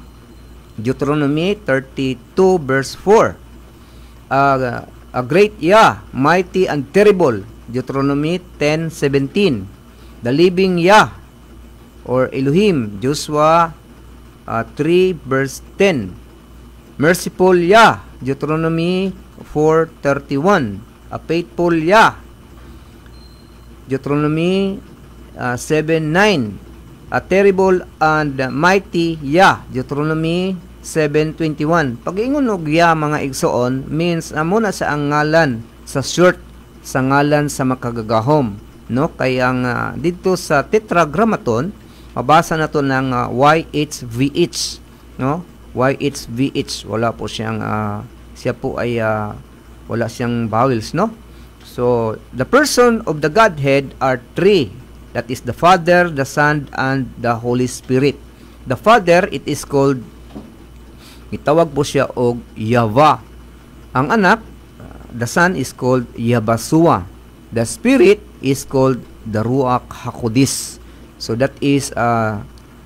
Deuteronomy 32 verse 4. Uh, a great ya, mighty and terrible. Deuteronomy 10:17. The living ya or Elohim, Joshua uh, 3 verse 10. Merciful ya. Deuteronomy 4:31. A faithful ya. Deuteronomy uh, 7.9 A terrible and mighty Yah Deuteronomy 7.21 Pag-ingon og Yah mga igsoon means amo na sa ang ngalan sa short sa ngalan sa makagagahom no kay ang uh, dito sa tetragrammaton mabasa nato ng uh, YHVH no YHVH wala po siyang uh, siya po ay uh, wala siyang vowels no So, the person of the Godhead are three. That is the Father, the Son, and the Holy Spirit. The Father, it is called, itawag po siya og Yava. Ang anak, uh, the Son is called Yabasua. The Spirit is called the Ruach HaKodis. So that is uh,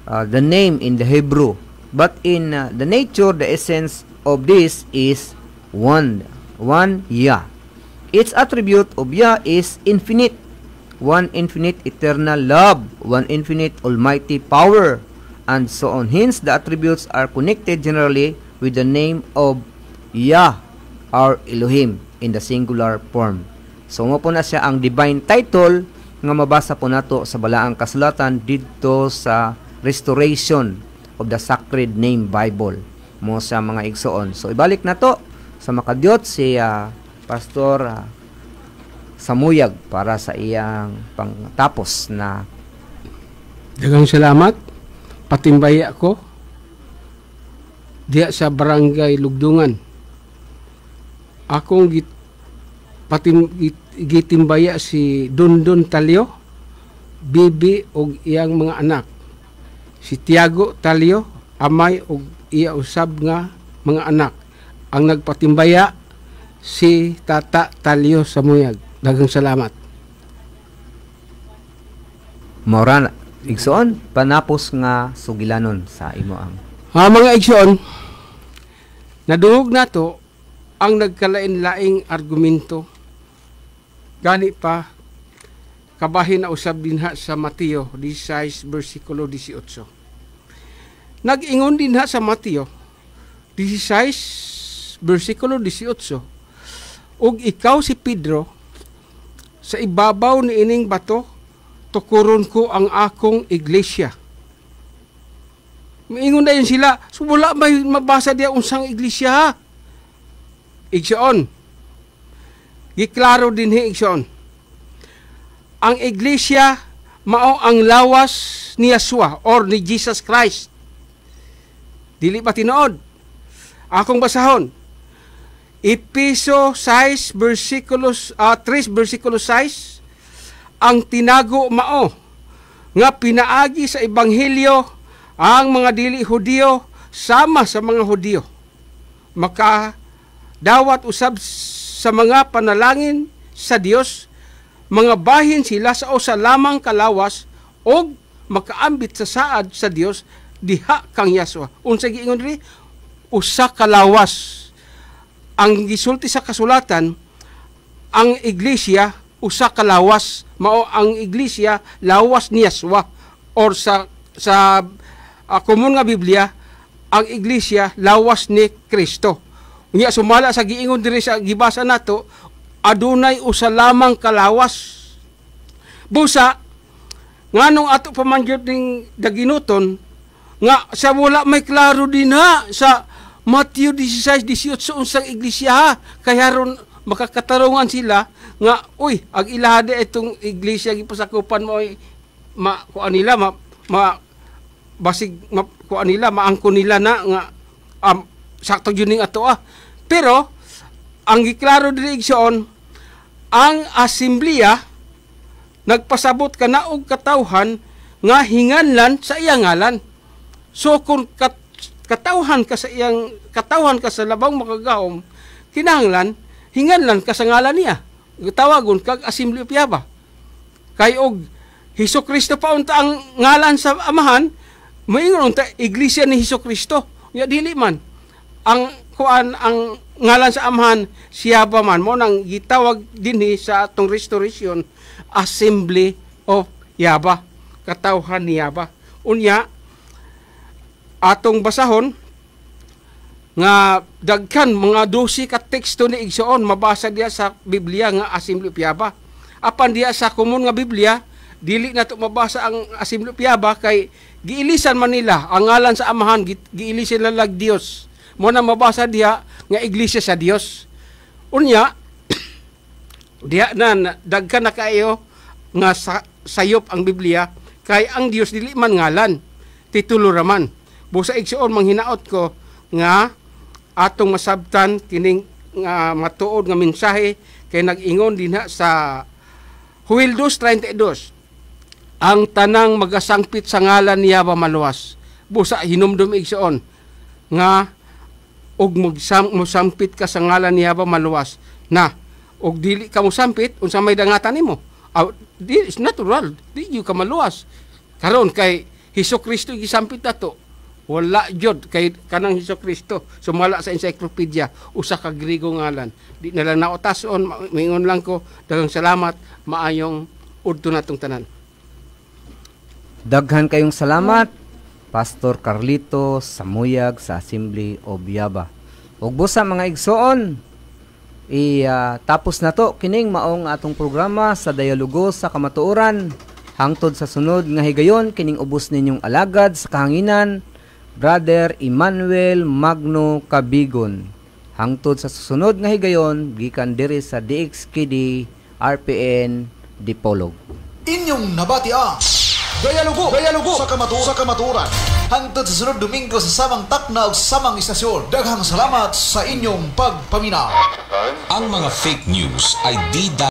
uh, the name in the Hebrew. But in uh, the nature, the essence of this is one. One Yah. Its attribute of Yah is infinite, one infinite eternal love, one infinite almighty power, and so on. Hence, the attributes are connected generally with the name of Yah or Elohim in the singular form. So, mo po na siya ang divine title nga mabasa po nato sa balaang kasulatan dito sa restoration of the sacred name Bible mo sa mga igsoon. So, ibalik na to sa makadiyot si uh, Pastor uh, Samuyag para sa iyang pangtapos na Dagang salamat. patimbaya ko diya sa barangay
Lugdungan. Akong git, patim, git, gitimbaya si Dondon Talio, Bibi og iyang mga anak. Si Tiago Talio, amay og iya usab nga mga anak. Ang nagpatimbaya si Tata Talio Samuyag. Daghang
salamat. Moran, igsoon, panapos nga sugilanon sa imo ang. Ha, mga igsoon,
nadungog to ang nagkalain-laing argumento gani pa kabahin na usab dinha sa Mateo 16 versikulo 18 Nag-ingon dinha sa Mateo 16 versikulo 18 ug ikaw si Pedro sa ibabaw ni ining bato tukuron ko ang akong iglesia Miingon na yun sila. So wala may mabasa diya unsang iglesia. Igsoon. Giklaro din hi igsoon. Ang iglesia mao ang lawas ni Yeshua or ni Jesus Christ. Dili ba tinood? Akong basahon. Episo 6 versikulos uh, ah, 3 versikulo 6 ang tinago mao nga pinaagi sa ebanghelyo ang mga dili Hudiyo sama sa mga Hudiyo maka dawat usab sa mga panalangin sa Dios mga bahin sila sa usa lamang kalawas og makaambit sa saad sa Dios diha kang Yasua unsa giingon ri usa kalawas ang gisulti sa kasulatan ang iglesia usa kalawas mao ang iglesia lawas ni Yaswa or sa sa uh, common nga Biblia ang iglesia lawas ni Kristo unya sumala sa giingon diri sa gibasa nato adunay usa lamang kalawas busa nganong ato pamangyod ning daginuton nga sa wala may klaro din ha sa Matthew 16:18 unsang iglesia kaya ron makakatarungan sila nga uy ag ilahade itong iglesia gipasakupan mo ma kuan nila ma, ma basig ma, kuan nila maangko nila na nga um, sakto juning ato ah pero ang giklaro diri igsoon ang asimbliya nagpasabot ka na og katawhan nga hinganlan sa iya ngalan so kung kat katawhan ka sa iyang katawhan ka sa labaw makagahom kinahanglan hinganlan ka sa ngalan niya tawagon kag assembly of Yaba kay og Hesus Kristo pa unta ang ngalan sa amahan moingon unta iglesia ni Hesus Kristo ya dili man ang kuan ang ngalan sa amahan siya ba man mo nang gitawag dinhi sa atong restoration assembly of yaba katawhan ni yaba unya atong basahon nga dagkan mga 12 ka teksto ni Igsoon mabasa diya sa Biblia nga Asimlo Piaba. Apan diya sa kumon nga Biblia dili nato mabasa ang Asimlo Piaba kay giilisan man nila ang ngalan sa Amahan giilisan nila lag Dios. Mo na mabasa diya nga iglesia sa Dios. Unya diya na dagkan na kayo nga sa, sayop ang Biblia kay ang Dios dili man ngalan titulo raman Busa igsoon manghinaot ko nga atong masabtan kining nga matuod nga mensahe kay nag-ingon dinha sa Huwildos 32. Ang tanang magasangpit sa ngalan niya ba maluwas. Busa hinumdum igsoon nga og mosampit ka sa ngalan niya ba maluwas na og dili ka mosampit unsa may dangatan nimo uh, it's natural di you ka maluwas karon kay Hesus Kristo igisampit gisampit nato wala jud kay kanang Hesus Kristo sumala sa encyclopedia usa ka Grego ngalan. Di na lang nautason mingon lang ko daghang salamat maayong udto natong tanan.
Daghan kayong salamat Pastor Carlito Samuyag sa Assembly of Yaba. Ug busa mga igsoon, i uh, tapos na to kining maong atong programa sa dialogo sa kamatuoran. Hangtod sa sunod nga higayon kining ubos ninyong alagad sa kahanginan Brother Emmanuel Magno Kabigon. Hangtod sa susunod nga higayon, gikan diri sa DXKD RPN Dipolog.
Inyong nabati nabatia, Gayalugo, Gayalugo, sa kamaturan, sa
kamaturan. Hangtod sa sunod Domingo sa samang takna o samang istasyon. Daghang salamat sa inyong pagpaminaw.
Ang mga fake news ay di